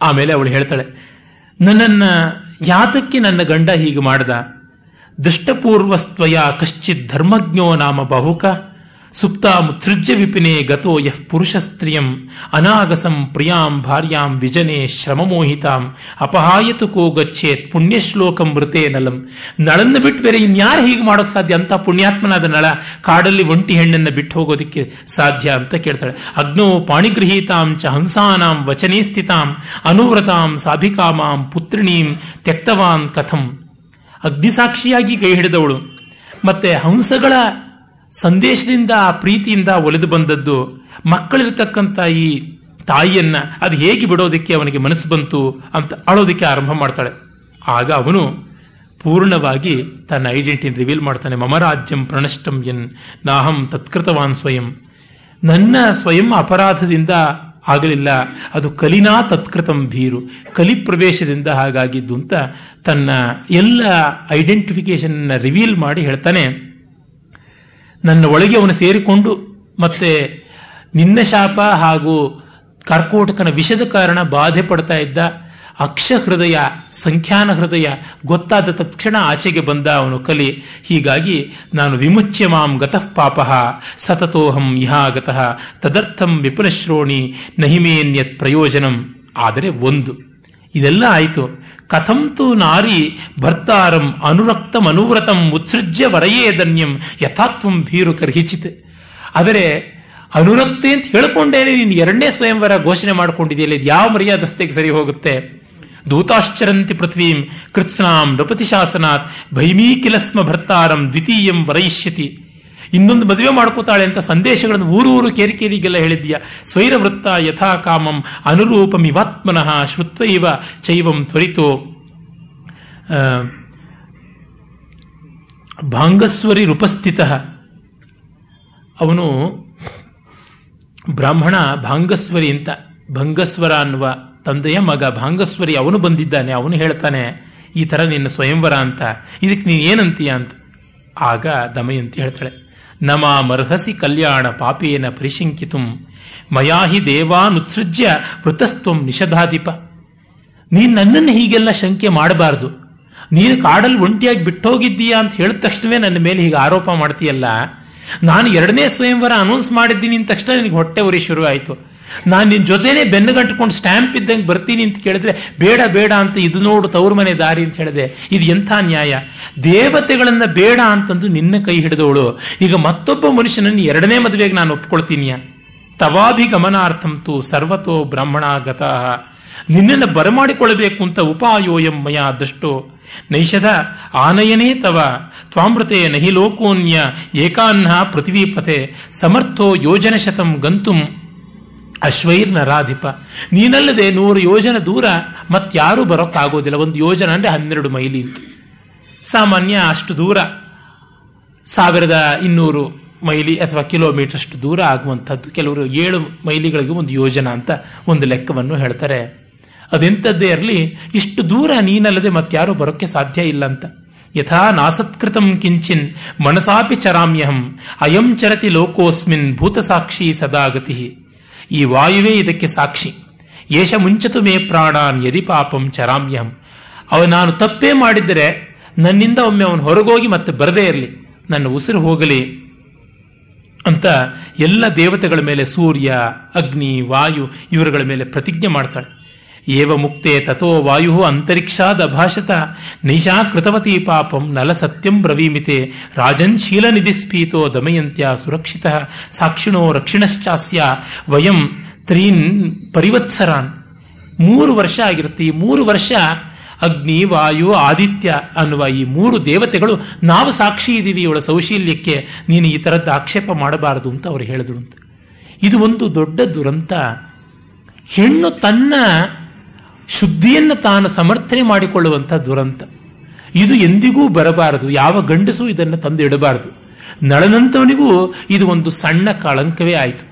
ಆಮೇಲೆ ಅವಳು ಹೇಳ್ತಾಳೆ ನನ್ನನ್ನು ಯಾತಕ್ಕೆ ನನ್ನ ಗಂಡ ಹೀಗೆ ಮಾಡ್ದ ದೃಷ್ಟಪೂರ್ವಸ್ತ್ವಯ ಕಶ್ಚಿತ್ ಧರ್ಮಜ್ಞೋ ನಾಮ ಬಹುಕ ಸುಪ್ತ ಮುತ್ಸೃಜ್ಯ ವಿಪಿನೇ ಗತೋ ಯಃ ಸ್ತ್ರೀಯಂ ಅನಾಗಸಂ ಪ್ರಿಯಾಂ ಭಾರ್ಯಾಂ ವಿಜನೆ ಶ್ರಮಮೋಹಿತಾಂ ಅಪಹಾಯತು ಕೋ ಗಚ್ಚೇತ್ ಪುಣ್ಯಶ್ಲೋಕಂ ನಲಂ ನಳನ್ನು ಬಿಟ್ಟು ಬೇರೆ ಇನ್ಯಾರು ಹೀಗೆ ಮಾಡೋಕ್ ಸಾಧ್ಯ ಅಂತ ಪುಣ್ಯಾತ್ಮನಾದ ನಳ ಕಾಡಲ್ಲಿ ಒಂಟಿ ಹೆಣ್ಣನ್ನ ಬಿಟ್ಟು ಹೋಗೋದಿಕ್ಕೆ ಸಾಧ್ಯ ಅಂತ ಕೇಳ್ತಾಳೆ ಅಗ್ನೋ ಪಾಣಿಗೃಹೀತಾಂ ಚ ಹಂಸಾನಾಂ ವಚನೇ ಸ್ಥಿತಾಂ ಅನುವ್ರತಾಂ ಸಾಭಿಕಾಮಾಂ ಪುತ್ರಿಣೀಂ ತೆಕ್ತವಾನ್ ಕಥಂ ಅಗ್ನಿಸಾಕ್ಷಿಯಾಗಿ ಕೈ ಹಿಡಿದವಳು ಮತ್ತೆ ಹಂಸಗಳ ಸಂದೇಶದಿಂದ ಆ ಪ್ರೀತಿಯಿಂದ ಒಲೆದು ಬಂದದ್ದು ಮಕ್ಕಳಿರ್ತಕ್ಕಂಥ ಈ ತಾಯಿಯನ್ನ ಅದು ಹೇಗೆ ಬಿಡೋದಕ್ಕೆ ಅವನಿಗೆ ಮನಸ್ಸು ಬಂತು ಅಂತ ಅಳೋದಕ್ಕೆ ಆರಂಭ ಮಾಡ್ತಾಳೆ ಆಗ ಅವನು ಪೂರ್ಣವಾಗಿ ತನ್ನ ಐಡೆಂಟಿಟಿ ರಿವೀಲ್ ಮಾಡ್ತಾನೆ ಮಮರಾಜ್ಯಂ ಪ್ರಣಷ್ಟಂ ಎನ್ ನಾಹಂ ತತ್ಕೃತವಾನ್ ಸ್ವಯಂ ನನ್ನ ಸ್ವಯಂ ಅಪರಾಧದಿಂದ ಆಗಲಿಲ್ಲ ಅದು ಕಲಿನಾ ತತ್ಕೃತಂ ಭೀರು ಕಲಿ ಪ್ರವೇಶದಿಂದ ಹಾಗಾಗಿದ್ದು ಅಂತ ತನ್ನ ಎಲ್ಲ ಐಡೆಂಟಿಫಿಕೇಶನ್ ರಿವೀಲ್ ಮಾಡಿ ಹೇಳ್ತಾನೆ ನನ್ನ ಒಳಗೆ ಅವನು ಸೇರಿಕೊಂಡು ಮತ್ತೆ ನಿನ್ನ ಶಾಪ ಹಾಗೂ ಕರ್ಕೋಟಕನ ವಿಷದ ಕಾರಣ ಬಾಧೆ ಪಡ್ತಾ ಇದ್ದ ಅಕ್ಷ ಹೃದಯ ಸಂಖ್ಯಾನ ಹೃದಯ ಗೊತ್ತಾದ ತಕ್ಷಣ ಆಚೆಗೆ ಬಂದ ಅವನು ಕಲಿ ಹೀಗಾಗಿ ನಾನು ವಿಮುಚ್ಯ ಮಾಂ ಗತಃ ಪಾಪ ಸತತೋಹಂ ಇಹಾಗತಃ ತದರ್ಥಂ ವಿಪುಲಶ್ರೋಣಿ ನಹಿಮೇನ್ಯತ್ ಪ್ರಯೋಜನಂ ಆದರೆ ಒಂದು ಇದೆಲ್ಲ ಆಯಿತು ಕಥಂ ತು ನಾರಿ ಭರ್ತಾರಂ ಅನುರಕ್ತ ಅನುವ್ರತಂ ಉತ್ಸೃಜ್ಯ ವರೆಯೇ ಧನ್ಯಂ ಯಥಾತ್ವಂ ಭೀರು ಕರ್ಹಿಚಿತ್ ಆದರೆ ಅನುರಕ್ತಿ ಅಂತ ಹೇಳಿಕೊಂಡೇನೆ ನೀನು ಎರಡನೇ ಸ್ವಯಂವರ ಘೋಷಣೆ ಮಾಡಿಕೊಂಡಿದೆಯಲ್ಲ ಇದು ಯಾವ ಮರ್ಯಾದಸ್ತೆಗೆ ಸರಿ ಹೋಗುತ್ತೆ ದೂತಾಶ್ಚರಂತಿ ಪೃಥ್ವೀಂ ಕೃತ್ಸ್ನಾಂ ನೃಪತಿ ಶಾಸನಾತ್ ಭೈಮೀಕಿಲಸ್ಮ ಭರ್ತಾರಂ ದ್ವಿತೀಯಂ ವರಯಿಷ್ಯತಿ ಇನ್ನೊಂದು ಮದುವೆ ಮಾಡ್ಕೋತಾಳೆ ಅಂತ ಸಂದೇಶಗಳನ್ನು ಊರೂರು ಕೇರಿಕೇರಿಗೆಲ್ಲ ಹೇಳಿದ್ಯಾ ಸ್ವೈರ ವೃತ್ತ ಯಥಾ ಕಾಮಂ ಅನುರೂಪಮಿವಾತ್ಮನಃ ಶ್ರುತ್ವೈವ ಚೈವಂ ತ್ವರಿತೋ ಭಾಂಗಸ್ವರಿ ರೂಪಸ್ಥಿತ ಅವನು ಬ್ರಾಹ್ಮಣ ಭಾಂಗಸ್ವರಿ ಅಂತ ಭಂಗಸ್ವರ ಅನ್ನುವ ತಂದೆಯ ಮಗ ಭಾಂಗಸ್ವರಿ ಅವನು ಬಂದಿದ್ದಾನೆ ಅವನು ಹೇಳ್ತಾನೆ ಈ ತರ ನಿನ್ನ ಸ್ವಯಂವರ ಅಂತ ಇದಕ್ಕೆ ನೀನು ಏನಂತೀಯ ಅಂತ ಆಗ ದಮಯಂತಿ ಹೇಳ್ತಾಳೆ ಮರ್ಹಸಿ ಕಲ್ಯಾಣ ಪಾಪೇನ ಪರಿಶಂಕಿತುಂ ಮಯಾಹಿ ದೇವಾನುತ್ಸೃಜ್ಯ ವೃತಸ್ತ್ವಂ ನಿಷಧಾಧಿಪ ನೀನ್ ನನ್ನನ್ನು ಹೀಗೆಲ್ಲ ಶಂಕೆ ಮಾಡಬಾರ್ದು ನೀನು ಕಾಡಲ್ಲಿ ಒಂಟಿಯಾಗಿ ಬಿಟ್ಟೋಗಿದ್ದೀಯಾ ಅಂತ ಹೇಳಿದ ತಕ್ಷಣವೇ ನನ್ನ ಮೇಲೆ ಹೀಗೆ ಆರೋಪ ಮಾಡ್ತೀಯಲ್ಲ ನಾನು ಎರಡನೇ ಸ್ವಯಂವರ ಅನೌನ್ಸ್ ಮಾಡಿದ್ದೀನಿ ತಕ್ಷಣ ನಿನಗೆ ಹೊಟ್ಟೆ ಉರಿ ಶುರು ಆಯಿತು ನಾನು ನಿನ್ನ ಜೊತೆನೆ ಬೆನ್ನುಗಂಟ್ಕೊಂಡು ಸ್ಟ್ಯಾಂಪ್ ಇದ್ದಂಗೆ ಬರ್ತೀನಿ ಅಂತ ಕೇಳಿದ್ರೆ ಬೇಡ ಬೇಡ ಅಂತ ಇದು ನೋಡು ತವ್ರ ಮನೆ ದಾರಿ ಅಂತ ಹೇಳಿದೆ ಇದು ಎಂಥ ನ್ಯಾಯ ದೇವತೆಗಳನ್ನ ಬೇಡ ಅಂತಂದು ನಿನ್ನ ಕೈ ಹಿಡಿದವಳು ಈಗ ಮತ್ತೊಬ್ಬ ಮನುಷ್ಯನನ್ನು ಎರಡನೇ ಮದುವೆಗೆ ನಾನು ತವಾಭಿ ತವಾಭಿಗಮನಾರ್ಥಂತೂ ತು ಸರ್ವತೋ ಬ್ರಾಹ್ಮಣಾಗತ ನಿನ್ನನ್ನು ಬರಮಾಡಿಕೊಳ್ಳಬೇಕು ಅಂತ ಉಪಾಯೋ ಮಯ ಅದಷ್ಟು ನೈಷದ ಆನಯನೇ ತವ ತ್ವಾಮೃತೆ ನಹಿ ಲೋಕೋನ್ಯ ಏಕಾನ್ಹ ಪೃಥ್ವೀಪತೆ ಸಮರ್ಥೋ ಯೋಜನಶತಂ ಗಂತುಂ ಅಶ್ವೈರ್ನ ರಾಧಿಪ ನೀನಲ್ಲದೆ ನೂರು ಯೋಜನ ದೂರ ಮತ್ತಾರೂ ಬರೋಕ್ಕಾಗೋದಿಲ್ಲ ಒಂದು ಯೋಜನ ಅಂದ್ರೆ ಹನ್ನೆರಡು ಮೈಲಿ ಅಂತ ಸಾಮಾನ್ಯ ಅಷ್ಟು ದೂರ ಸಾವಿರದ ಇನ್ನೂರು ಮೈಲಿ ಅಥವಾ ಕಿಲೋಮೀಟರ್ ಅಷ್ಟು ದೂರ ಆಗುವಂಥದ್ದು ಕೆಲವರು ಏಳು ಮೈಲಿಗಳಿಗೆ ಒಂದು ಯೋಜನ ಅಂತ ಒಂದು ಲೆಕ್ಕವನ್ನು ಹೇಳ್ತಾರೆ ಅದೆಂಥದ್ದೇ ಇರಲಿ ಇಷ್ಟು ದೂರ ನೀನಲ್ಲದೆ ಮತ್ತಾರು ಬರೋಕ್ಕೆ ಸಾಧ್ಯ ಇಲ್ಲ ಅಂತ ಯಥಾ ನಾಸತ್ಕೃತಂ ಕಿಂಚಿನ್ ಮನಸಾಪಿ ಚರಾಮ್ಯಹಂ ಅಯಂ ಚರತಿ ಲೋಕೋಸ್ಮಿನ್ ಭೂತಸಾಕ್ಷಿ ಸದಾಗತಿ ಈ ವಾಯುವೇ ಇದಕ್ಕೆ ಸಾಕ್ಷಿ ಯೇಷ ಮುಂಚತು ಮೇ ಪ್ರಾಣಾನ್ ಯದಿ ಪಾಪಂ ಚರಾಮ್ಯಂ ಅವ ನಾನು ತಪ್ಪೇ ಮಾಡಿದರೆ ನನ್ನಿಂದ ಒಮ್ಮೆ ಅವನು ಹೊರಗೋಗಿ ಮತ್ತೆ ಬರದೇ ಇರಲಿ ನನ್ನ ಉಸಿರು ಹೋಗಲಿ ಅಂತ ಎಲ್ಲ ದೇವತೆಗಳ ಮೇಲೆ ಸೂರ್ಯ ಅಗ್ನಿ ವಾಯು ಇವರುಗಳ ಮೇಲೆ ಪ್ರತಿಜ್ಞೆ ಮಾಡ್ತಾಳೆ ಏವ ಮುಕ್ತೆ ತಥೋ ವಾಯು ಅಂತರಿಕ್ಷಾದ ಭಾಷತ ನಿಶಾ ಕೃತವತಿ ಪಾಪಂ ನಲ ಸತ್ಯಂ ಬ್ರವೀಮಿತೆ ರಾಜನ್ ಶೀಲ ಸ್ಪೀತೋ ದಮಯಂತ್ಯ ಸುರಕ್ಷಿತ ಸಾಕ್ಷಿಣೋ ರಕ್ಷಿಣಶ್ಚಾಸ್ಯ ವಯಂ ತ್ರೀನ್ ಪರಿವತ್ಸರಾನ್ ಮೂರು ವರ್ಷ ಆಗಿರುತ್ತೆ ಈ ಮೂರು ವರ್ಷ ಅಗ್ನಿ ವಾಯು ಆದಿತ್ಯ ಅನ್ನುವ ಈ ಮೂರು ದೇವತೆಗಳು ನಾವು ಸಾಕ್ಷಿ ಇದ್ದೀವಿ ಇವಳ ಸೌಶೀಲ್ಯಕ್ಕೆ ನೀನು ಈ ಥರದ್ದು ಆಕ್ಷೇಪ ಮಾಡಬಾರದು ಅಂತ ಅವರು ಹೇಳಿದ್ರು ಅಂತ ಇದು ಒಂದು ದೊಡ್ಡ ದುರಂತ ಹೆಣ್ಣು ತನ್ನ ಶುದ್ಧಿಯನ್ನು ತಾನು ಸಮರ್ಥನೆ ಮಾಡಿಕೊಳ್ಳುವಂಥ ದುರಂತ ಇದು ಎಂದಿಗೂ ಬರಬಾರದು ಯಾವ ಗಂಡಸು ಇದನ್ನು ತಂದು ಇಡಬಾರದು ನಳನಂತವನಿಗೂ ಇದು ಒಂದು ಸಣ್ಣ ಕಳಂಕವೇ ಆಯಿತು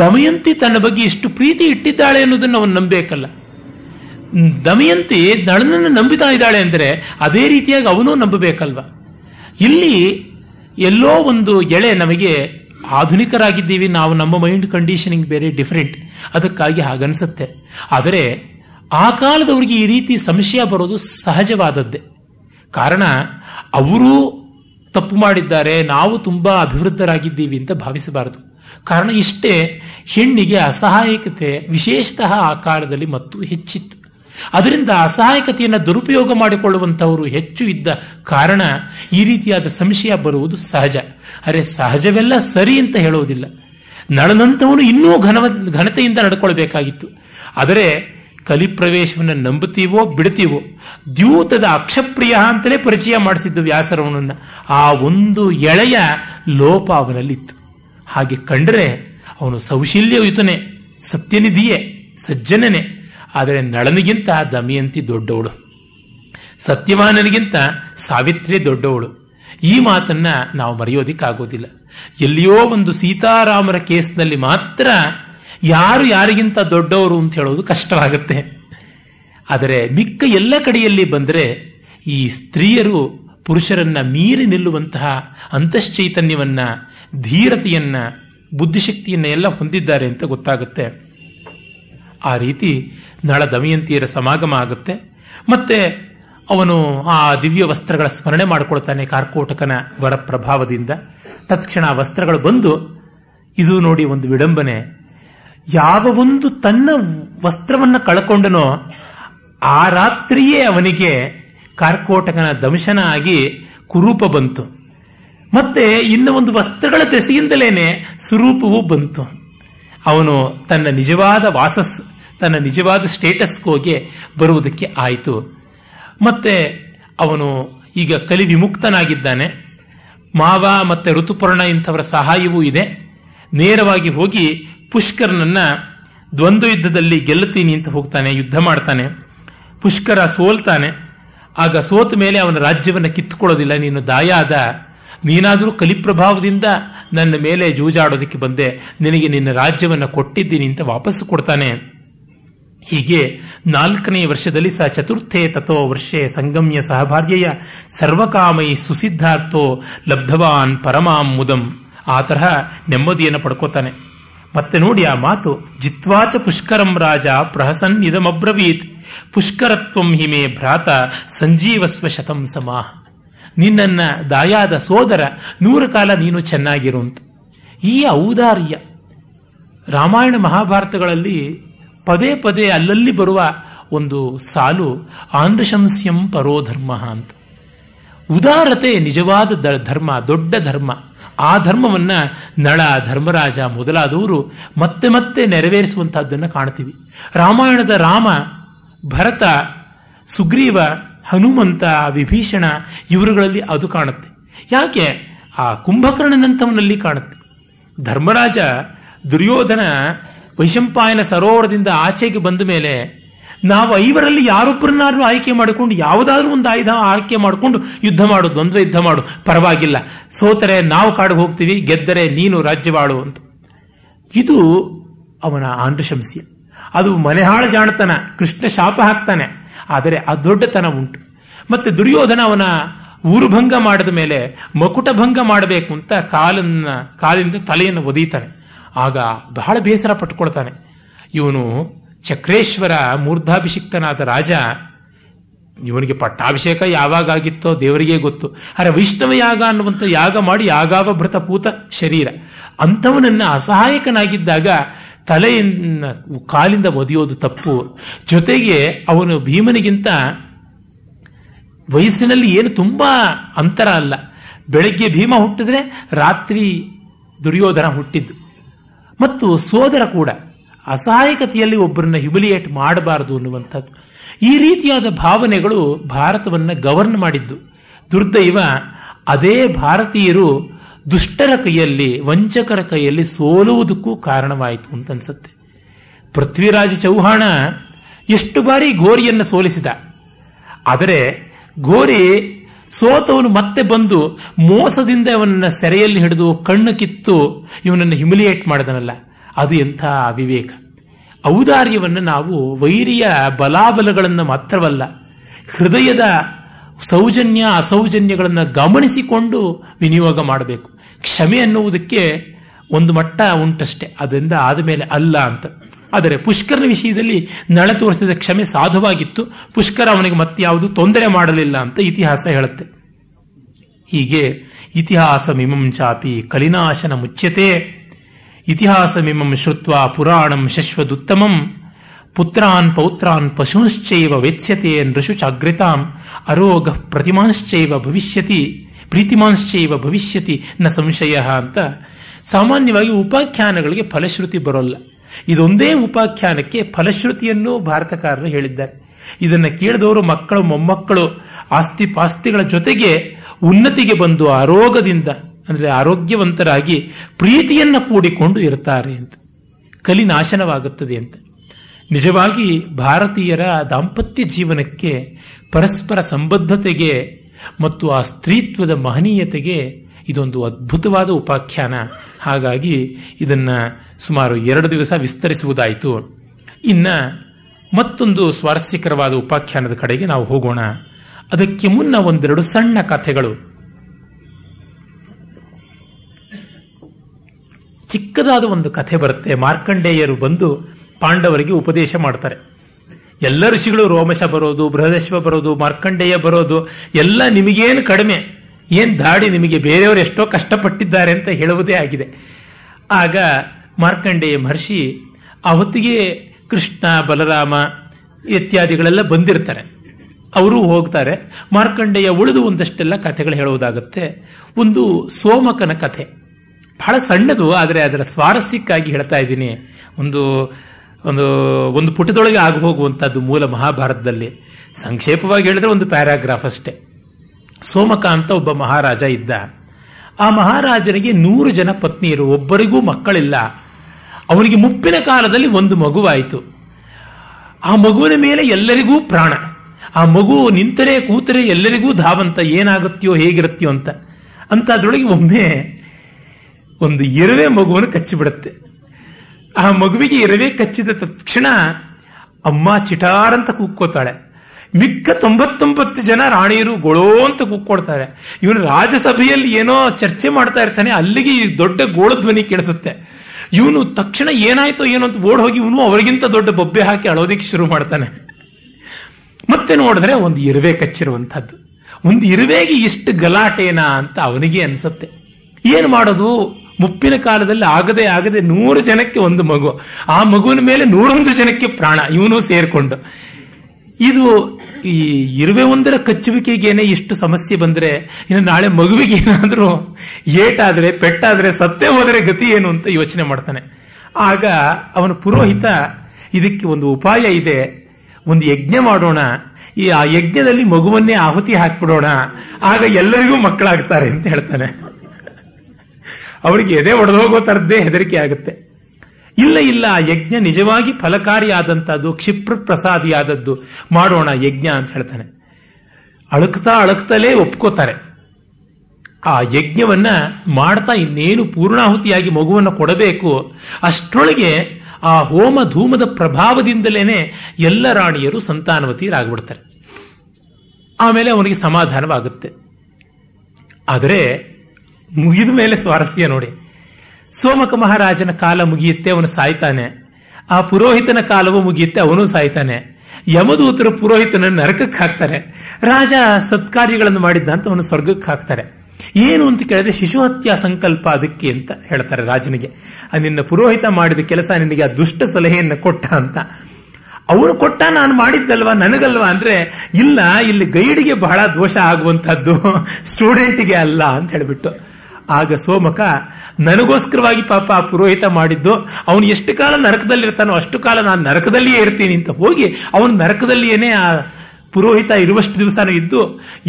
ದಮಯಂತಿ ತನ್ನ ಬಗ್ಗೆ ಇಷ್ಟು ಪ್ರೀತಿ ಇಟ್ಟಿದ್ದಾಳೆ ಅನ್ನೋದನ್ನು ಅವನು ನಂಬಬೇಕಲ್ಲ ದಮಯಂತಿ ನಳನನ್ನು ನಂಬಿತಾ ಇದ್ದಾಳೆ ಅಂದರೆ ಅದೇ ರೀತಿಯಾಗಿ ಅವನು ನಂಬಬೇಕಲ್ವ ಇಲ್ಲಿ ಎಲ್ಲೋ ಒಂದು ಎಳೆ ನಮಗೆ ಆಧುನಿಕರಾಗಿದ್ದೀವಿ ನಾವು ನಮ್ಮ ಮೈಂಡ್ ಕಂಡೀಷನಿಂಗ್ ಬೇರೆ ಡಿಫರೆಂಟ್ ಅದಕ್ಕಾಗಿ ಹಾಗನ್ಸುತ್ತೆ ಆದರೆ ಆ ಕಾಲದವರಿಗೆ ಈ ರೀತಿ ಸಂಶಯ ಬರೋದು ಸಹಜವಾದದ್ದೇ ಕಾರಣ ಅವರೂ ತಪ್ಪು ಮಾಡಿದ್ದಾರೆ ನಾವು ತುಂಬಾ ಅಭಿವೃದ್ಧರಾಗಿದ್ದೀವಿ ಅಂತ ಭಾವಿಸಬಾರದು ಕಾರಣ ಇಷ್ಟೇ ಹೆಣ್ಣಿಗೆ ಅಸಹಾಯಕತೆ ವಿಶೇಷತಃ ಆ ಕಾಲದಲ್ಲಿ ಮತ್ತು ಹೆಚ್ಚಿತ್ತು ಅದರಿಂದ ಅಸಹಾಯಕತೆಯನ್ನು ದುರುಪಯೋಗ ಮಾಡಿಕೊಳ್ಳುವಂತವರು ಹೆಚ್ಚು ಇದ್ದ ಕಾರಣ ಈ ರೀತಿಯಾದ ಸಂಶಯ ಬರುವುದು ಸಹಜ ಅರೆ ಸಹಜವೆಲ್ಲ ಸರಿ ಅಂತ ಹೇಳುವುದಿಲ್ಲ ನಳನಂತವನು ಇನ್ನೂ ಘನ ಘನತೆಯಿಂದ ನಡ್ಕೊಳ್ಬೇಕಾಗಿತ್ತು ಆದರೆ ಕಲಿಪ್ರವೇಶವನ್ನು ನಂಬುತ್ತೀವೋ ಬಿಡ್ತೀವೋ ದ್ಯೂತದ ಅಕ್ಷಪ್ರಿಯ ಅಂತಲೇ ಪರಿಚಯ ಮಾಡಿಸಿದ್ದು ವ್ಯಾಸರವನನ್ನ ಆ ಒಂದು ಎಳೆಯ ಲೋಪ ಅವನಲ್ಲಿತ್ತು ಹಾಗೆ ಕಂಡರೆ ಅವನು ಸೌಶೀಲ್ಯಯುತನೇ ಸತ್ಯನಿಧಿಯೇ ಸಜ್ಜನನೇ ಆದರೆ ನಳನಿಗಿಂತ ದಮಯಂತಿ ದೊಡ್ಡವಳು ಸತ್ಯವಾನನಿಗಿಂತ ಸಾವಿತ್ರಿ ದೊಡ್ಡವಳು ಈ ಮಾತನ್ನ ನಾವು ಮರೆಯೋದಿಕ್ಕಾಗೋದಿಲ್ಲ ಎಲ್ಲಿಯೋ ಒಂದು ಸೀತಾರಾಮರ ಕೇಸ್ನಲ್ಲಿ ಮಾತ್ರ ಯಾರು ಯಾರಿಗಿಂತ ದೊಡ್ಡವರು ಅಂತ ಹೇಳೋದು ಕಷ್ಟವಾಗುತ್ತೆ ಆದರೆ ಮಿಕ್ಕ ಎಲ್ಲ ಕಡೆಯಲ್ಲಿ ಬಂದರೆ ಈ ಸ್ತ್ರೀಯರು ಪುರುಷರನ್ನ ಮೀರಿ ನಿಲ್ಲುವಂತಹ ಅಂತಶ್ಚೈತನ್ಯವನ್ನ ಧೀರತೆಯನ್ನ ಬುದ್ಧಿಶಕ್ತಿಯನ್ನ ಎಲ್ಲ ಹೊಂದಿದ್ದಾರೆ ಅಂತ ಗೊತ್ತಾಗುತ್ತೆ ಆ ರೀತಿ ನಳ ದಮಯಂತಿಯರ ಸಮಾಗಮ ಆಗುತ್ತೆ ಮತ್ತೆ ಅವನು ಆ ದಿವ್ಯ ವಸ್ತ್ರಗಳ ಸ್ಮರಣೆ ಮಾಡಿಕೊಳ್ತಾನೆ ಕಾರ್ಕೋಟಕನ ವರ ಪ್ರಭಾವದಿಂದ ತತ್ಕ್ಷಣ ವಸ್ತ್ರಗಳು ಬಂದು ಇದು ನೋಡಿ ಒಂದು ವಿಡಂಬನೆ ಯಾವ ಒಂದು ತನ್ನ ವಸ್ತ್ರವನ್ನು ಕಳ್ಕೊಂಡನೋ ಆ ರಾತ್ರಿಯೇ ಅವನಿಗೆ ಕಾರ್ಕೋಟಕನ ದಂಶನ ಆಗಿ ಕುರೂಪ ಬಂತು ಮತ್ತೆ ಇನ್ನು ಒಂದು ವಸ್ತ್ರಗಳ ದೆಸೆಯಿಂದಲೇನೆ ಸ್ವರೂಪವೂ ಬಂತು ಅವನು ತನ್ನ ನಿಜವಾದ ವಾಸಸ್ ತನ್ನ ನಿಜವಾದ ಹೋಗಿ ಬರುವುದಕ್ಕೆ ಆಯಿತು ಮತ್ತೆ ಅವನು ಈಗ ಕಲಿ ವಿಮುಕ್ತನಾಗಿದ್ದಾನೆ ಮಾವ ಮತ್ತೆ ಋತುಪರ್ಣ ಇಂಥವರ ಸಹಾಯವೂ ಇದೆ ನೇರವಾಗಿ ಹೋಗಿ ಪುಷ್ಕರನನ್ನ ದ್ವಂದ್ವ ಯುದ್ಧದಲ್ಲಿ ಗೆಲ್ಲುತ್ತೀನಿ ಅಂತ ಹೋಗ್ತಾನೆ ಯುದ್ಧ ಮಾಡ್ತಾನೆ ಪುಷ್ಕರ ಸೋಲ್ತಾನೆ ಆಗ ಸೋತ ಮೇಲೆ ಅವನ ರಾಜ್ಯವನ್ನು ಕಿತ್ತುಕೊಳ್ಳೋದಿಲ್ಲ ನೀನು ದಾಯಾದ ನೀನಾದರೂ ಕಲಿಪ್ರಭಾವದಿಂದ ನನ್ನ ಮೇಲೆ ಜೂಜಾಡೋದಕ್ಕೆ ಬಂದೆ ನಿನಗೆ ನಿನ್ನ ರಾಜ್ಯವನ್ನು ಕೊಟ್ಟಿದ್ದೀನಿ ಅಂತ ವಾಪಸ್ಸು ಕೊಡ್ತಾನೆ ಹೀಗೆ ನಾಲ್ಕನೇ ವರ್ಷದಲ್ಲಿ ಸ ಚತುರ್ಥೇ ತಥೋ ವರ್ಷೆ ಸಂಗಮ್ಯ ಸಹಭಾರ್ಯ ಸರ್ವಕಾಮೈ ಸುಸಿದ್ಧಾರ್ಥೋ ಲಬ್ಧವಾನ್ ಪರಮಾಂ ಮುದಂ ಆ ತರಹ ನೆಮ್ಮದಿಯನ್ನು ಪಡ್ಕೋತಾನೆ ಮತ್ತೆ ನೋಡಿ ಆ ಮಾತು ಜಿತ್ವಾಚ ಪುಷ್ಕರಂ ರಾಜ ಪ್ರಹಸನ್ ಇದಮಬ್ರವೀತ್ ಪುಷ್ಕರತ್ವಂ ಹಿಮೆ ಭ್ರಾತ ಸಂಜೀವಸ್ವ ಶತಂ ಸಮಾ ನಿನ್ನ ದಾಯಾದ ಸೋದರ ನೂರು ಕಾಲ ನೀನು ಚೆನ್ನಾಗಿರುವಂತ ಈ ಔದಾರ್ಯ ರಾಮಾಯಣ ಮಹಾಭಾರತಗಳಲ್ಲಿ ಪದೇ ಪದೇ ಅಲ್ಲಲ್ಲಿ ಬರುವ ಒಂದು ಸಾಲು ಆಂಧ್ರಶಂಸ್ಯಂ ಪರೋಧರ್ಮ ಅಂತ ಉದಾರತೆ ನಿಜವಾದ ಧರ್ಮ ದೊಡ್ಡ ಧರ್ಮ ಆ ಧರ್ಮವನ್ನ ನಳ ಧರ್ಮರಾಜ ಮೊದಲಾದವರು ಮತ್ತೆ ಮತ್ತೆ ನೆರವೇರಿಸುವಂತಹದ್ದನ್ನು ಕಾಣ್ತೀವಿ ರಾಮಾಯಣದ ರಾಮ ಭರತ ಸುಗ್ರೀವ ಹನುಮಂತ ವಿಭೀಷಣ ಇವರುಗಳಲ್ಲಿ ಅದು ಕಾಣುತ್ತೆ ಯಾಕೆ ಆ ಕುಂಭಕರ್ಣನಂತವನಲ್ಲಿ ಕಾಣುತ್ತೆ ಧರ್ಮರಾಜ ದುರ್ಯೋಧನ ವೈಶಂಪಾಯನ ಸರೋವರದಿಂದ ಆಚೆಗೆ ಬಂದ ಮೇಲೆ ನಾವು ಐವರಲ್ಲಿ ಯಾರೊಬ್ಬರನ್ನಾದ್ರೂ ಆಯ್ಕೆ ಮಾಡಿಕೊಂಡು ಯಾವುದಾದ್ರೂ ಒಂದು ಆಯುಧ ಆಯ್ಕೆ ಮಾಡಿಕೊಂಡು ಯುದ್ಧ ಮಾಡು ದ್ವಂದ್ವ ಯುದ್ಧ ಮಾಡು ಪರವಾಗಿಲ್ಲ ಸೋತರೆ ನಾವು ಕಾಡು ಹೋಗ್ತೀವಿ ಗೆದ್ದರೆ ನೀನು ರಾಜ್ಯವಾಳು ಅಂತ ಇದು ಅವನ ಆಂಡ್ರಶಂಸ್ಯ ಅದು ಮನೆಹಾಳ ಜಾಣತನ ಕೃಷ್ಣ ಶಾಪ ಹಾಕ್ತಾನೆ ಆದರೆ ಆ ದೊಡ್ಡತನ ಉಂಟು ಮತ್ತೆ ದುರ್ಯೋಧನ ಅವನ ಊರು ಭಂಗ ಮಾಡಿದ ಮೇಲೆ ಮಕುಟ ಭಂಗ ಮಾಡಬೇಕು ಅಂತ ಕಾಲನ್ನ ಕಾಲಿಂದ ತಲೆಯನ್ನು ಒದೀತಾನೆ ಆಗ ಬಹಳ ಬೇಸರ ಪಟ್ಕೊಳ್ತಾನೆ ಇವನು ಚಕ್ರೇಶ್ವರ ಮೂರ್ಧಾಭಿಷಿಕ್ತನಾದ ರಾಜ ಇವನಿಗೆ ಪಟ್ಟಾಭಿಷೇಕ ಯಾವಾಗಾಗಿತ್ತೋ ದೇವರಿಗೆ ಗೊತ್ತು ಅರೆ ವೈಷ್ಣವ ಯಾಗ ಅನ್ನುವಂಥ ಯಾಗ ಮಾಡಿ ಯಾಗಾವಭೃತ ಪೂತ ಶರೀರ ಅಂಥವನನ್ನ ಅಸಹಾಯಕನಾಗಿದ್ದಾಗ ತಲೆಯನ್ನ ಕಾಲಿಂದ ಒದಿಯೋದು ತಪ್ಪು ಜೊತೆಗೆ ಅವನು ಭೀಮನಿಗಿಂತ ವಯಸ್ಸಿನಲ್ಲಿ ಏನು ತುಂಬಾ ಅಂತರ ಅಲ್ಲ ಬೆಳಗ್ಗೆ ಭೀಮ ಹುಟ್ಟಿದ್ರೆ ರಾತ್ರಿ ದುರ್ಯೋಧನ ಹುಟ್ಟಿದ್ದು ಮತ್ತು ಸೋದರ ಕೂಡ ಅಸಹಾಯಕತೆಯಲ್ಲಿ ಒಬ್ಬರನ್ನ ಹ್ಯುಮಿಲಿಯೇಟ್ ಮಾಡಬಾರದು ಅನ್ನುವಂಥದ್ದು ಈ ರೀತಿಯಾದ ಭಾವನೆಗಳು ಭಾರತವನ್ನು ಗವರ್ನ್ ಮಾಡಿದ್ದು ದುರ್ದೈವ ಅದೇ ಭಾರತೀಯರು ದುಷ್ಟರ ಕೈಯಲ್ಲಿ ವಂಚಕರ ಕೈಯಲ್ಲಿ ಸೋಲುವುದಕ್ಕೂ ಕಾರಣವಾಯಿತು ಅಂತ ಅನ್ಸುತ್ತೆ ಪೃಥ್ವಿರಾಜ ಚೌಹಾಣ ಎಷ್ಟು ಬಾರಿ ಘೋರಿಯನ್ನು ಸೋಲಿಸಿದ ಆದರೆ ಘೋರಿ ಸೋತವನು ಮತ್ತೆ ಬಂದು ಮೋಸದಿಂದ ಅವನನ್ನ ಸೆರೆಯಲ್ಲಿ ಹಿಡಿದು ಕಣ್ಣು ಕಿತ್ತು ಇವನನ್ನು ಹ್ಯುಮಿಲಿಯೇಟ್ ಮಾಡಿದನಲ್ಲ ಅದು ಎಂಥ ಅವಿವೇಕ ಔದಾರ್ಯವನ್ನು ನಾವು ವೈರಿಯ ಬಲಾಬಲಗಳನ್ನು ಮಾತ್ರವಲ್ಲ ಹೃದಯದ ಸೌಜನ್ಯ ಅಸೌಜನ್ಯಗಳನ್ನು ಗಮನಿಸಿಕೊಂಡು ವಿನಿಯೋಗ ಮಾಡಬೇಕು ಕ್ಷಮೆ ಅನ್ನುವುದಕ್ಕೆ ಒಂದು ಮಟ್ಟ ಉಂಟಷ್ಟೆ ಅದರಿಂದ ಆದಮೇಲೆ ಅಲ್ಲ ಅಂತ ಆದರೆ ಪುಷ್ಕರನ ವಿಷಯದಲ್ಲಿ ನಳ ತೋರಿಸಿದ ಕ್ಷಮೆ ಸಾಧುವಾಗಿತ್ತು ಪುಷ್ಕರ ಅವನಿಗೆ ಮತ್ತೆ ಯಾವುದು ತೊಂದರೆ ಮಾಡಲಿಲ್ಲ ಅಂತ ಇತಿಹಾಸ ಹೇಳುತ್ತೆ ಹೀಗೆ ಇತಿಹಾಸ ಮಿಮಂ ಕಲಿನಾಶನ ಮುಚ್ಚತೆ ಇತಿಹಾಸಮಿಮಂ ಶ್ರುತ್ವ ಪುರಾಣಂ ಶಶ್ವದುತ್ತಮಂ ಪುತ್ರಾನ್ ಪೌತ್ರಾನ್ ಪಶುಂಶ್ಚೈವ ವೇತ್ಸ್ಯತೆ ನೃಷು ಜಾಗೃತಾಂ ಅರೋಗ ಪ್ರತಿಮಾಂಶ್ಚೈವ ಭವಿಷ್ಯತಿ ಪ್ರೀತಿಮಾಂಶ್ಚವ ಭವಿಷ್ಯತಿ ನ ಸಂಶಯ ಅಂತ ಸಾಮಾನ್ಯವಾಗಿ ಉಪಾಖ್ಯಾನಗಳಿಗೆ ಫಲಶ್ರುತಿ ಬರೋಲ್ಲ ಇದೊಂದೇ ಉಪಾಖ್ಯಾನಕ್ಕೆ ಫಲಶ್ರುತಿಯನ್ನು ಭಾರತಕಾರರು ಹೇಳಿದ್ದಾರೆ ಇದನ್ನು ಕೇಳಿದವರು ಮಕ್ಕಳು ಮೊಮ್ಮಕ್ಕಳು ಆಸ್ತಿ ಪಾಸ್ತಿಗಳ ಜೊತೆಗೆ ಉನ್ನತಿಗೆ ಬಂದು ಆರೋಗದಿಂದ ಅಂದರೆ ಆರೋಗ್ಯವಂತರಾಗಿ ಪ್ರೀತಿಯನ್ನು ಕೂಡಿಕೊಂಡು ಇರ್ತಾರೆ ಅಂತ ಕಲಿ ನಾಶನವಾಗುತ್ತದೆ ಅಂತ ನಿಜವಾಗಿ ಭಾರತೀಯರ ದಾಂಪತ್ಯ ಜೀವನಕ್ಕೆ ಪರಸ್ಪರ ಸಂಬದ್ಧತೆಗೆ ಮತ್ತು ಆ ಸ್ತ್ರೀತ್ವದ ಮಹನೀಯತೆಗೆ ಇದೊಂದು ಅದ್ಭುತವಾದ ಉಪಾಖ್ಯಾನ ಹಾಗಾಗಿ ಇದನ್ನ ಸುಮಾರು ಎರಡು ದಿವಸ ವಿಸ್ತರಿಸುವುದಾಯಿತು ಇನ್ನ ಮತ್ತೊಂದು ಸ್ವಾರಸ್ಯಕರವಾದ ಉಪಾಖ್ಯಾನದ ಕಡೆಗೆ ನಾವು ಹೋಗೋಣ ಅದಕ್ಕೆ ಮುನ್ನ ಒಂದೆರಡು ಸಣ್ಣ ಕಥೆಗಳು ಚಿಕ್ಕದಾದ ಒಂದು ಕಥೆ ಬರುತ್ತೆ ಮಾರ್ಕಂಡೇಯರು ಬಂದು ಪಾಂಡವರಿಗೆ ಉಪದೇಶ ಮಾಡ್ತಾರೆ ಎಲ್ಲ ಋಷಿಗಳು ರೋಮಶ ಬರೋದು ಬೃಹದೇಶ್ವ ಬರೋದು ಮಾರ್ಕಂಡೇಯ ಬರೋದು ಎಲ್ಲ ನಿಮಗೇನು ಕಡಿಮೆ ಏನ್ ದಾಡಿ ನಿಮಗೆ ಬೇರೆಯವರು ಎಷ್ಟೋ ಕಷ್ಟಪಟ್ಟಿದ್ದಾರೆ ಅಂತ ಹೇಳುವುದೇ ಆಗಿದೆ ಆಗ ಮಾರ್ಕಂಡೇಯ ಮಹರ್ಷಿ ಅವತ್ತಿಗೆ ಕೃಷ್ಣ ಬಲರಾಮ ಇತ್ಯಾದಿಗಳೆಲ್ಲ ಬಂದಿರ್ತಾರೆ ಅವರು ಹೋಗ್ತಾರೆ ಮಾರ್ಕಂಡೇಯ ಉಳಿದು ಒಂದಷ್ಟೆಲ್ಲ ಕಥೆಗಳು ಹೇಳುವುದಾಗುತ್ತೆ ಒಂದು ಸೋಮಕನ ಕಥೆ ಬಹಳ ಸಣ್ಣದು ಆದರೆ ಅದರ ಸ್ವಾರಸ್ಯಕ್ಕಾಗಿ ಹೇಳ್ತಾ ಇದ್ದೀನಿ ಒಂದು ಒಂದು ಒಂದು ಪುಟದೊಳಗೆ ಆಗ ಹೋಗುವಂಥದ್ದು ಮೂಲ ಮಹಾಭಾರತದಲ್ಲಿ ಸಂಕ್ಷೇಪವಾಗಿ ಹೇಳಿದ್ರೆ ಒಂದು ಪ್ಯಾರಾಗ್ರಾಫ್ ಅಷ್ಟೇ ಸೋಮಕ ಅಂತ ಒಬ್ಬ ಮಹಾರಾಜ ಇದ್ದ ಆ ಮಹಾರಾಜನಿಗೆ ನೂರು ಜನ ಪತ್ನಿಯರು ಒಬ್ಬರಿಗೂ ಮಕ್ಕಳಿಲ್ಲ ಅವನಿಗೆ ಮುಪ್ಪಿನ ಕಾಲದಲ್ಲಿ ಒಂದು ಮಗುವಾಯಿತು ಆ ಮಗುವಿನ ಮೇಲೆ ಎಲ್ಲರಿಗೂ ಪ್ರಾಣ ಆ ಮಗು ನಿಂತರೆ ಕೂತರೆ ಎಲ್ಲರಿಗೂ ಧಾವಂತ ಏನಾಗುತ್ತೆಯೋ ಹೇಗಿರುತ್ತೋ ಅಂತ ಅಂತ ಅದ್ರೊಳಗೆ ಒಮ್ಮೆ ಒಂದು ಇರವೆ ಮಗುವನ್ನು ಕಚ್ಚಿಬಿಡುತ್ತೆ ಆ ಮಗುವಿಗೆ ಇರವೆ ಕಚ್ಚಿದ ತಕ್ಷಣ ಅಮ್ಮ ಚಿಟಾರ್ ಅಂತ ಕೂಕ್ಕೋತಾಳೆ ಮಿಕ್ಕ ತೊಂಬತ್ತೊಂಬತ್ತು ಜನ ರಾಣಿಯರು ಗೋಳೋ ಅಂತ ಕೂಕ್ಕೊಡ್ತಾರೆ ಇವನು ರಾಜಸಭೆಯಲ್ಲಿ ಏನೋ ಚರ್ಚೆ ಮಾಡ್ತಾ ಇರ್ತಾನೆ ಅಲ್ಲಿಗೆ ಈ ದೊಡ್ಡ ಗೋಳಧ್ವನಿ ಕೇಳಿಸುತ್ತೆ ಇವನು ತಕ್ಷಣ ಏನಾಯ್ತೋ ಏನೋ ಅಂತ ಓಡ್ ಹೋಗಿ ಇವನು ಅವರಿಗಿಂತ ದೊಡ್ಡ ಬೊಬ್ಬೆ ಹಾಕಿ ಅಳೋದಿಕ್ಕೆ ಶುರು ಮಾಡ್ತಾನೆ ಮತ್ತೆ ನೋಡಿದ್ರೆ ಒಂದು ಇರುವೆ ಕಚ್ಚಿರುವಂತಹದ್ದು ಒಂದು ಇರುವೆಗೆ ಇಷ್ಟು ಗಲಾಟೆನಾ ಅಂತ ಅವನಿಗೆ ಅನಿಸುತ್ತೆ ಏನು ಮಾಡೋದು ಮುಪ್ಪಿನ ಕಾಲದಲ್ಲಿ ಆಗದೆ ಆಗದೆ ನೂರು ಜನಕ್ಕೆ ಒಂದು ಮಗು ಆ ಮಗುವಿನ ಮೇಲೆ ನೂರೊಂದು ಜನಕ್ಕೆ ಪ್ರಾಣ ಇವನು ಸೇರ್ಕೊಂಡು ಇದು ಈ ಇರುವೆ ಒಂದರ ಕಚ್ಚುವಿಕೆಗೇನೆ ಇಷ್ಟು ಸಮಸ್ಯೆ ಬಂದ್ರೆ ಇನ್ನು ನಾಳೆ ಮಗುವಿಗೆ ಏನಾದರೂ ಏಟಾದ್ರೆ ಪೆಟ್ಟಾದ್ರೆ ಸತ್ತೇ ಹೋದರೆ ಗತಿ ಏನು ಅಂತ ಯೋಚನೆ ಮಾಡ್ತಾನೆ ಆಗ ಅವನ ಪುರೋಹಿತ ಇದಕ್ಕೆ ಒಂದು ಉಪಾಯ ಇದೆ ಒಂದು ಯಜ್ಞ ಮಾಡೋಣ ಈ ಆ ಯಜ್ಞದಲ್ಲಿ ಮಗುವನ್ನೇ ಆಹುತಿ ಹಾಕ್ಬಿಡೋಣ ಆಗ ಎಲ್ಲರಿಗೂ ಮಕ್ಕಳಾಗ್ತಾರೆ ಅಂತ ಹೇಳ್ತಾನೆ ಅವರಿಗೆ ಎದೆ ಒಡೆದು ಹೋಗೋ ತರದ್ದೇ ಹೆದರಿಕೆ ಆಗುತ್ತೆ ಇಲ್ಲ ಇಲ್ಲ ಆ ಯಜ್ಞ ನಿಜವಾಗಿ ಫಲಕಾರಿಯಾದಂಥದ್ದು ಕ್ಷಿಪ್ರ ಪ್ರಸಾದಿಯಾದದ್ದು ಮಾಡೋಣ ಯಜ್ಞ ಅಂತ ಹೇಳ್ತಾನೆ ಅಳಕ್ತಾ ಅಳಕ್ತಲೇ ಒಪ್ಕೋತಾರೆ ಆ ಯಜ್ಞವನ್ನ ಮಾಡ್ತಾ ಇನ್ನೇನು ಪೂರ್ಣಾಹುತಿಯಾಗಿ ಮಗುವನ್ನು ಕೊಡಬೇಕು ಅಷ್ಟರೊಳಗೆ ಆ ಹೋಮ ಧೂಮದ ಪ್ರಭಾವದಿಂದಲೇನೆ ಎಲ್ಲ ರಾಣಿಯರು ಸಂತಾನವತಿಯರಾಗ್ಬಿಡ್ತಾರೆ ಆಮೇಲೆ ಅವನಿಗೆ ಸಮಾಧಾನವಾಗುತ್ತೆ ಆದರೆ ಮುಗಿದ ಮೇಲೆ ಸ್ವಾರಸ್ಯ ನೋಡಿ ಸೋಮಕ ಮಹಾರಾಜನ ಕಾಲ ಮುಗಿಯುತ್ತೆ ಅವನು ಸಾಯ್ತಾನೆ ಆ ಪುರೋಹಿತನ ಕಾಲವೂ ಮುಗಿಯುತ್ತೆ ಅವನು ಸಾಯ್ತಾನೆ ಯಮದೂತರು ಪುರೋಹಿತನ ನರಕಕ್ಕೆ ಹಾಕ್ತಾರೆ ರಾಜ ಸತ್ಕಾರ್ಯಗಳನ್ನು ಮಾಡಿದ್ದ ಅಂತ ಅವನು ಸ್ವರ್ಗಕ್ಕೆ ಹಾಕ್ತಾರೆ ಏನು ಅಂತ ಕೇಳಿದ್ರೆ ಶಿಶು ಹತ್ಯಾ ಸಂಕಲ್ಪ ಅದಕ್ಕೆ ಅಂತ ಹೇಳ್ತಾರೆ ರಾಜನಿಗೆ ನಿನ್ನ ಪುರೋಹಿತ ಮಾಡಿದ ಕೆಲಸ ನಿನಗೆ ಆ ದುಷ್ಟ ಸಲಹೆಯನ್ನು ಕೊಟ್ಟ ಅಂತ ಅವನು ಕೊಟ್ಟ ನಾನು ಮಾಡಿದ್ದಲ್ವಾ ನನಗಲ್ವಾ ಅಂದ್ರೆ ಇಲ್ಲ ಇಲ್ಲಿ ಗೈಡ್ಗೆ ಬಹಳ ದೋಷ ಆಗುವಂತಹದ್ದು ಸ್ಟೂಡೆಂಟ್ಗೆ ಅಲ್ಲ ಅಂತ ಹೇಳ್ಬಿಟ್ಟು ಆಗ ಸೋಮಕ ನನಗೋಸ್ಕರವಾಗಿ ಪಾಪ ಆ ಪುರೋಹಿತ ಮಾಡಿದ್ದು ಅವನು ಎಷ್ಟು ಕಾಲ ನರಕದಲ್ಲಿರ್ತಾನೋ ಅಷ್ಟು ಕಾಲ ನಾನು ನರಕದಲ್ಲಿಯೇ ಇರ್ತೀನಿ ಅಂತ ಹೋಗಿ ಅವನು ನರಕದಲ್ಲಿಯೇನೆ ಆ ಪುರೋಹಿತ ಇರುವಷ್ಟು ದಿವಸನೇ ಇದ್ದು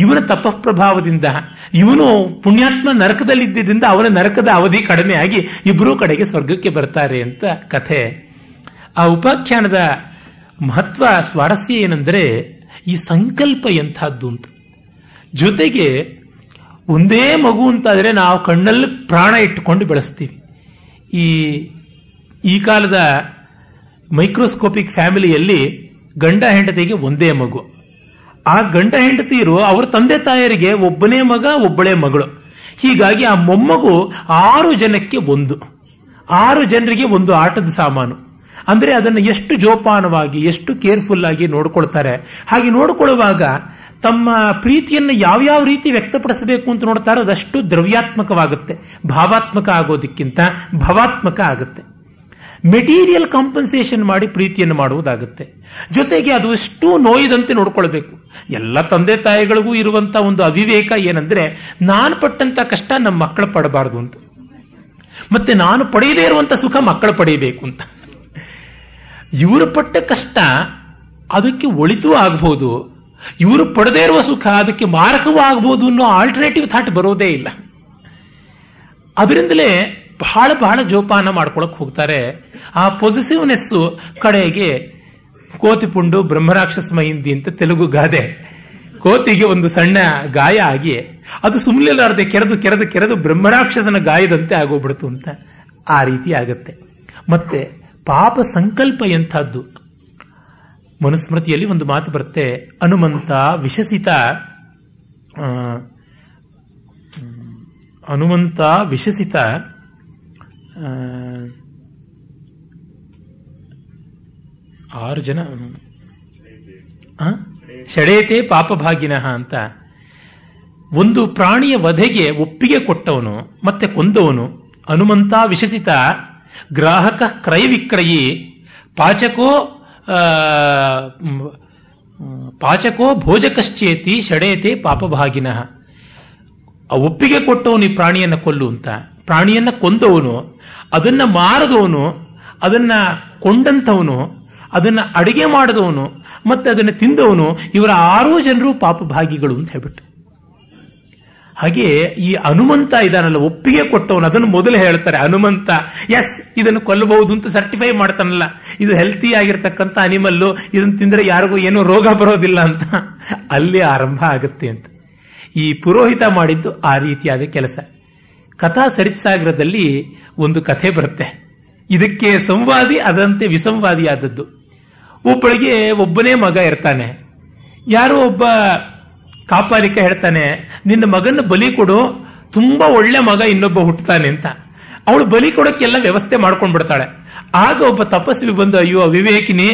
ಇವನ ಪ್ರಭಾವದಿಂದ ಇವನು ಪುಣ್ಯಾತ್ಮ ನರಕದಲ್ಲಿದ್ದರಿಂದ ಅವನ ನರಕದ ಅವಧಿ ಕಡಿಮೆ ಆಗಿ ಇಬ್ಬರೂ ಕಡೆಗೆ ಸ್ವರ್ಗಕ್ಕೆ ಬರ್ತಾರೆ ಅಂತ ಕಥೆ ಆ ಉಪಾಖ್ಯಾನದ ಮಹತ್ವ ಸ್ವಾರಸ್ಯ ಏನೆಂದರೆ ಈ ಸಂಕಲ್ಪ ಎಂಥದ್ದು ಅಂತ ಜೊತೆಗೆ ಒಂದೇ ಮಗು ಅಂತಾದರೆ ನಾವು ಕಣ್ಣಲ್ಲಿ ಪ್ರಾಣ ಇಟ್ಟುಕೊಂಡು ಬೆಳೆಸ್ತೀವಿ ಈ ಈ ಕಾಲದ ಮೈಕ್ರೋಸ್ಕೋಪಿಕ್ ಫ್ಯಾಮಿಲಿಯಲ್ಲಿ ಗಂಡ ಹೆಂಡತಿಗೆ ಒಂದೇ ಮಗು ಆ ಗಂಡ ಹೆಂಡತಿಯರು ಅವರ ತಂದೆ ತಾಯರಿಗೆ ಒಬ್ಬನೇ ಮಗ ಒಬ್ಬಳೇ ಮಗಳು ಹೀಗಾಗಿ ಆ ಮೊಮ್ಮಗು ಆರು ಜನಕ್ಕೆ ಒಂದು ಆರು ಜನರಿಗೆ ಒಂದು ಆಟದ ಸಾಮಾನು ಅಂದರೆ ಅದನ್ನು ಎಷ್ಟು ಜೋಪಾನವಾಗಿ ಎಷ್ಟು ಕೇರ್ಫುಲ್ ಆಗಿ ನೋಡ್ಕೊಳ್ತಾರೆ ಹಾಗೆ ನೋಡಿಕೊಳ್ಳುವಾಗ ತಮ್ಮ ಪ್ರೀತಿಯನ್ನು ಯಾವ್ಯಾವ ರೀತಿ ವ್ಯಕ್ತಪಡಿಸಬೇಕು ಅಂತ ನೋಡ್ತಾರೋ ಅದಷ್ಟು ದ್ರವ್ಯಾತ್ಮಕವಾಗುತ್ತೆ ಭಾವಾತ್ಮಕ ಆಗೋದಕ್ಕಿಂತ ಭವಾತ್ಮಕ ಆಗುತ್ತೆ ಮೆಟೀರಿಯಲ್ ಕಾಂಪನ್ಸೇಷನ್ ಮಾಡಿ ಪ್ರೀತಿಯನ್ನು ಮಾಡುವುದಾಗುತ್ತೆ ಜೊತೆಗೆ ಅದು ಎಷ್ಟು ನೋಯ್ದಂತೆ ನೋಡ್ಕೊಳ್ಬೇಕು ಎಲ್ಲ ತಂದೆ ತಾಯಿಗಳಿಗೂ ಇರುವಂತಹ ಒಂದು ಅವಿವೇಕ ಏನಂದ್ರೆ ನಾನು ಪಟ್ಟಂತ ಕಷ್ಟ ನಮ್ಮ ಮಕ್ಕಳು ಪಡಬಾರದು ಅಂತ ಮತ್ತೆ ನಾನು ಪಡೆಯದೇ ಇರುವಂತ ಸುಖ ಮಕ್ಕಳು ಪಡೆಯಬೇಕು ಅಂತ ಇವರು ಪಟ್ಟ ಕಷ್ಟ ಅದಕ್ಕೆ ಒಳಿತು ಆಗಬಹುದು ಇವರು ಪಡೆದೇ ಇರುವ ಸುಖ ಅದಕ್ಕೆ ಮಾರಕವೂ ಆಗ್ಬೋದು ಅನ್ನೋ ಆಲ್ಟರ್ನೇಟಿವ್ ಥಾಟ್ ಬರೋದೇ ಇಲ್ಲ ಅದರಿಂದಲೇ ಬಹಳ ಬಹಳ ಜೋಪಾನ ಮಾಡ್ಕೊಳಕ್ ಹೋಗ್ತಾರೆ ಆ ಪಾಸಿಟಿವ್ನೆಸ್ ಕಡೆಗೆ ಕೋತಿಪುಂಡು ಬ್ರಹ್ಮರಾಕ್ಷಸ ಮಹಿಂದಿ ಅಂತ ತೆಲುಗು ಗಾದೆ ಕೋತಿಗೆ ಒಂದು ಸಣ್ಣ ಗಾಯ ಆಗಿ ಅದು ಸುಮ್ಮನೆ ಕೆರೆದು ಕೆರೆದು ಕೆರೆದು ಬ್ರಹ್ಮರಾಕ್ಷಸನ ಗಾಯದಂತೆ ಆಗೋಗ್ಬಿಡ್ತು ಅಂತ ಆ ರೀತಿ ಆಗುತ್ತೆ ಮತ್ತೆ ಪಾಪ ಸಂಕಲ್ಪ ಎಂಥದ್ದು ಮನುಸ್ಮೃತಿಯಲ್ಲಿ ಒಂದು ಮಾತು ಬರುತ್ತೆ ಹನುಮಂತ ವಿಷಸಿತ ಹನುಮಂತ ವಿಷಸಿತ ಆರು ಜನ ಷಡೇತೆ ಪಾಪಭಾಗಿನಃ ಅಂತ ಒಂದು ಪ್ರಾಣಿಯ ವಧೆಗೆ ಒಪ್ಪಿಗೆ ಕೊಟ್ಟವನು ಮತ್ತೆ ಕೊಂದವನು ಹನುಮಂತ ವಿಷಸಿತ ಗ್ರಾಹಕ ಕ್ರಯ ವಿಕ್ರಯಿ ಪಾಚಕೋ ಪಾಚಕೋ ಭೋಜಕಶ್ಚೇತಿ ಷಡೇತಿ ಪಾಪಭಾಗಿನ ಒಪ್ಪಿಗೆ ಕೊಟ್ಟವನು ಈ ಪ್ರಾಣಿಯನ್ನು ಕೊಲ್ಲು ಅಂತ ಪ್ರಾಣಿಯನ್ನು ಕೊಂದವನು ಅದನ್ನ ಮಾರದವನು ಅದನ್ನ ಕೊಂಡಂಥವನು ಅದನ್ನ ಅಡುಗೆ ಮಾಡಿದವನು ಮತ್ತೆ ಅದನ್ನು ತಿಂದವನು ಇವರ ಆರು ಜನರು ಪಾಪಭಾಗಿಗಳು ಅಂತ ಹೇಳ್ಬಿಟ್ಟು ಹಾಗೆ ಈ ಹನುಮಂತ ಇದಾನಲ್ಲ ಒಪ್ಪಿಗೆ ಕೊಟ್ಟವನು ಅದನ್ನು ಮೊದಲು ಹೇಳ್ತಾರೆ ಹನುಮಂತ ಎಸ್ ಇದನ್ನು ಕೊಲ್ಲಬಹುದು ಅಂತ ಸರ್ಟಿಫೈ ಮಾಡ್ತಾನಲ್ಲ ಇದು ಹೆಲ್ತಿ ಆಗಿರ್ತಕ್ಕಂಥ ಅನಿಮಲ್ಲು ಇದನ್ನು ತಿಂದರೆ ಯಾರಿಗೂ ಏನು ರೋಗ ಬರೋದಿಲ್ಲ ಅಂತ ಅಲ್ಲಿ ಆರಂಭ ಆಗುತ್ತೆ ಅಂತ ಈ ಪುರೋಹಿತ ಮಾಡಿದ್ದು ಆ ರೀತಿಯಾದ ಕೆಲಸ ಕಥಾ ಸರಿತ್ಸಾಗರದಲ್ಲಿ ಒಂದು ಕಥೆ ಬರುತ್ತೆ ಇದಕ್ಕೆ ಸಂವಾದಿ ಅದಂತೆ ವಿಸಂವಾದಿಯಾದದ್ದು ಒಬ್ಬಳಿಗೆ ಒಬ್ಬನೇ ಮಗ ಇರ್ತಾನೆ ಯಾರೋ ಒಬ್ಬ ಕಾಪಾಲಿಕ ಹೇಳ್ತಾನೆ ನಿನ್ನ ಮಗನ ಬಲಿ ಕೊಡು ತುಂಬಾ ಒಳ್ಳೆ ಮಗ ಇನ್ನೊಬ್ಬ ಹುಟ್ಟುತ್ತಾನೆ ಅಂತ ಅವಳು ಬಲಿ ಕೊಡೋಕ್ಕೆಲ್ಲ ವ್ಯವಸ್ಥೆ ಮಾಡ್ಕೊಂಡ್ಬಿಡ್ತಾಳೆ ಆಗ ಒಬ್ಬ ತಪಸ್ವಿ ಬಂದು ಅಯ್ಯೋ ವಿವೇಕಿನಿ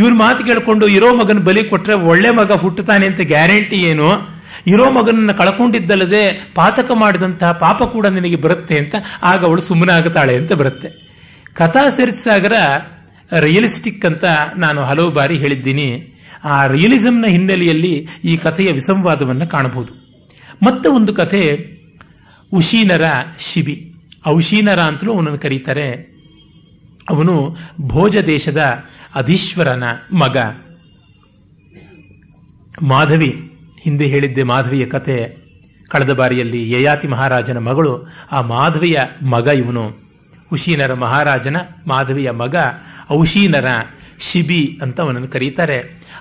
ಇವ್ರ ಮಾತು ಕೇಳ್ಕೊಂಡು ಇರೋ ಮಗನ ಬಲಿ ಕೊಟ್ರೆ ಒಳ್ಳೆ ಮಗ ಹುಟ್ಟುತ್ತಾನೆ ಅಂತ ಗ್ಯಾರಂಟಿ ಏನು ಇರೋ ಮಗನನ್ನ ಕಳ್ಕೊಂಡಿದ್ದಲ್ಲದೆ ಪಾತಕ ಮಾಡಿದಂತಹ ಪಾಪ ಕೂಡ ನಿನಗೆ ಬರುತ್ತೆ ಅಂತ ಆಗ ಅವಳು ಸುಮ್ಮನಾಗುತ್ತಾಳೆ ಅಂತ ಬರುತ್ತೆ ಕಥಾ ಸೇರಿಸಾಗರ ರಿಯಲಿಸ್ಟಿಕ್ ಅಂತ ನಾನು ಹಲವು ಬಾರಿ ಹೇಳಿದ್ದೀನಿ ಆ ರಿಯಲಿಸಂನ ಹಿನ್ನೆಲೆಯಲ್ಲಿ ಈ ಕಥೆಯ ವಿಸಂವಾದವನ್ನು ಕಾಣಬಹುದು ಮತ್ತೆ ಒಂದು ಕಥೆ ಉಶೀನರ ಶಿಬಿ ಔಶೀನರ ಅಂತಲೂ ಅವನನ್ನು ಕರೀತಾರೆ ಅವನು ಭೋಜ ದೇಶದ ಅಧೀಶ್ವರನ ಮಗ ಮಾಧವಿ ಹಿಂದೆ ಹೇಳಿದ್ದೆ ಮಾಧವಿಯ ಕತೆ ಕಳೆದ ಬಾರಿಯಲ್ಲಿ ಯಯಾತಿ ಮಹಾರಾಜನ ಮಗಳು ಆ ಮಾಧವಿಯ ಮಗ ಇವನು ಉಶೀನರ ಮಹಾರಾಜನ ಮಾಧವಿಯ ಮಗ ಔಶೀನರ ಶಿಬಿ ಅಂತ ಅವನನ್ನು ಕರೀತಾರೆ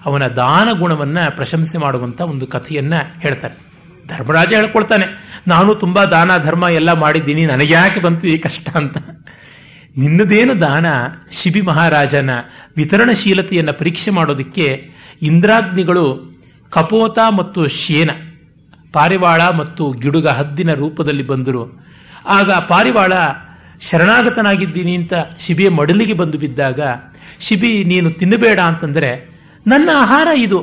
ಅವನ ದಾನ ಗುಣವನ್ನ ಪ್ರಶಂಸೆ ಮಾಡುವಂತ ಒಂದು ಕಥೆಯನ್ನ ಹೇಳ್ತಾನೆ ಧರ್ಮರಾಜ ಹೇಳ್ಕೊಳ್ತಾನೆ ನಾನು ತುಂಬಾ ದಾನ ಧರ್ಮ ಎಲ್ಲ ಮಾಡಿದ್ದೀನಿ ನನಗೆ ಯಾಕೆ ಬಂತು ಈ ಕಷ್ಟ ಅಂತ ನಿನ್ನದೇನು ದಾನ ಶಿಬಿ ಮಹಾರಾಜನ ವಿತರಣಶೀಲತೆಯನ್ನ ಪರೀಕ್ಷೆ ಮಾಡೋದಕ್ಕೆ ಇಂದ್ರಾಗ್ನಿಗಳು ಕಪೋತ ಮತ್ತು ಶೇನ ಪಾರಿವಾಳ ಮತ್ತು ಗಿಡುಗ ಹದ್ದಿನ ರೂಪದಲ್ಲಿ ಬಂದರು ಆಗ ಪಾರಿವಾಳ ಶರಣಾಗತನಾಗಿದ್ದೀನಿ ಅಂತ ಶಿಬಿಯ ಮಡಲಿಗೆ ಬಂದು ಬಿದ್ದಾಗ ಶಿಬಿ ನೀನು ತಿನ್ನಬೇಡ ಅಂತಂದ್ರೆ ನನ್ನ ಆಹಾರ ಇದು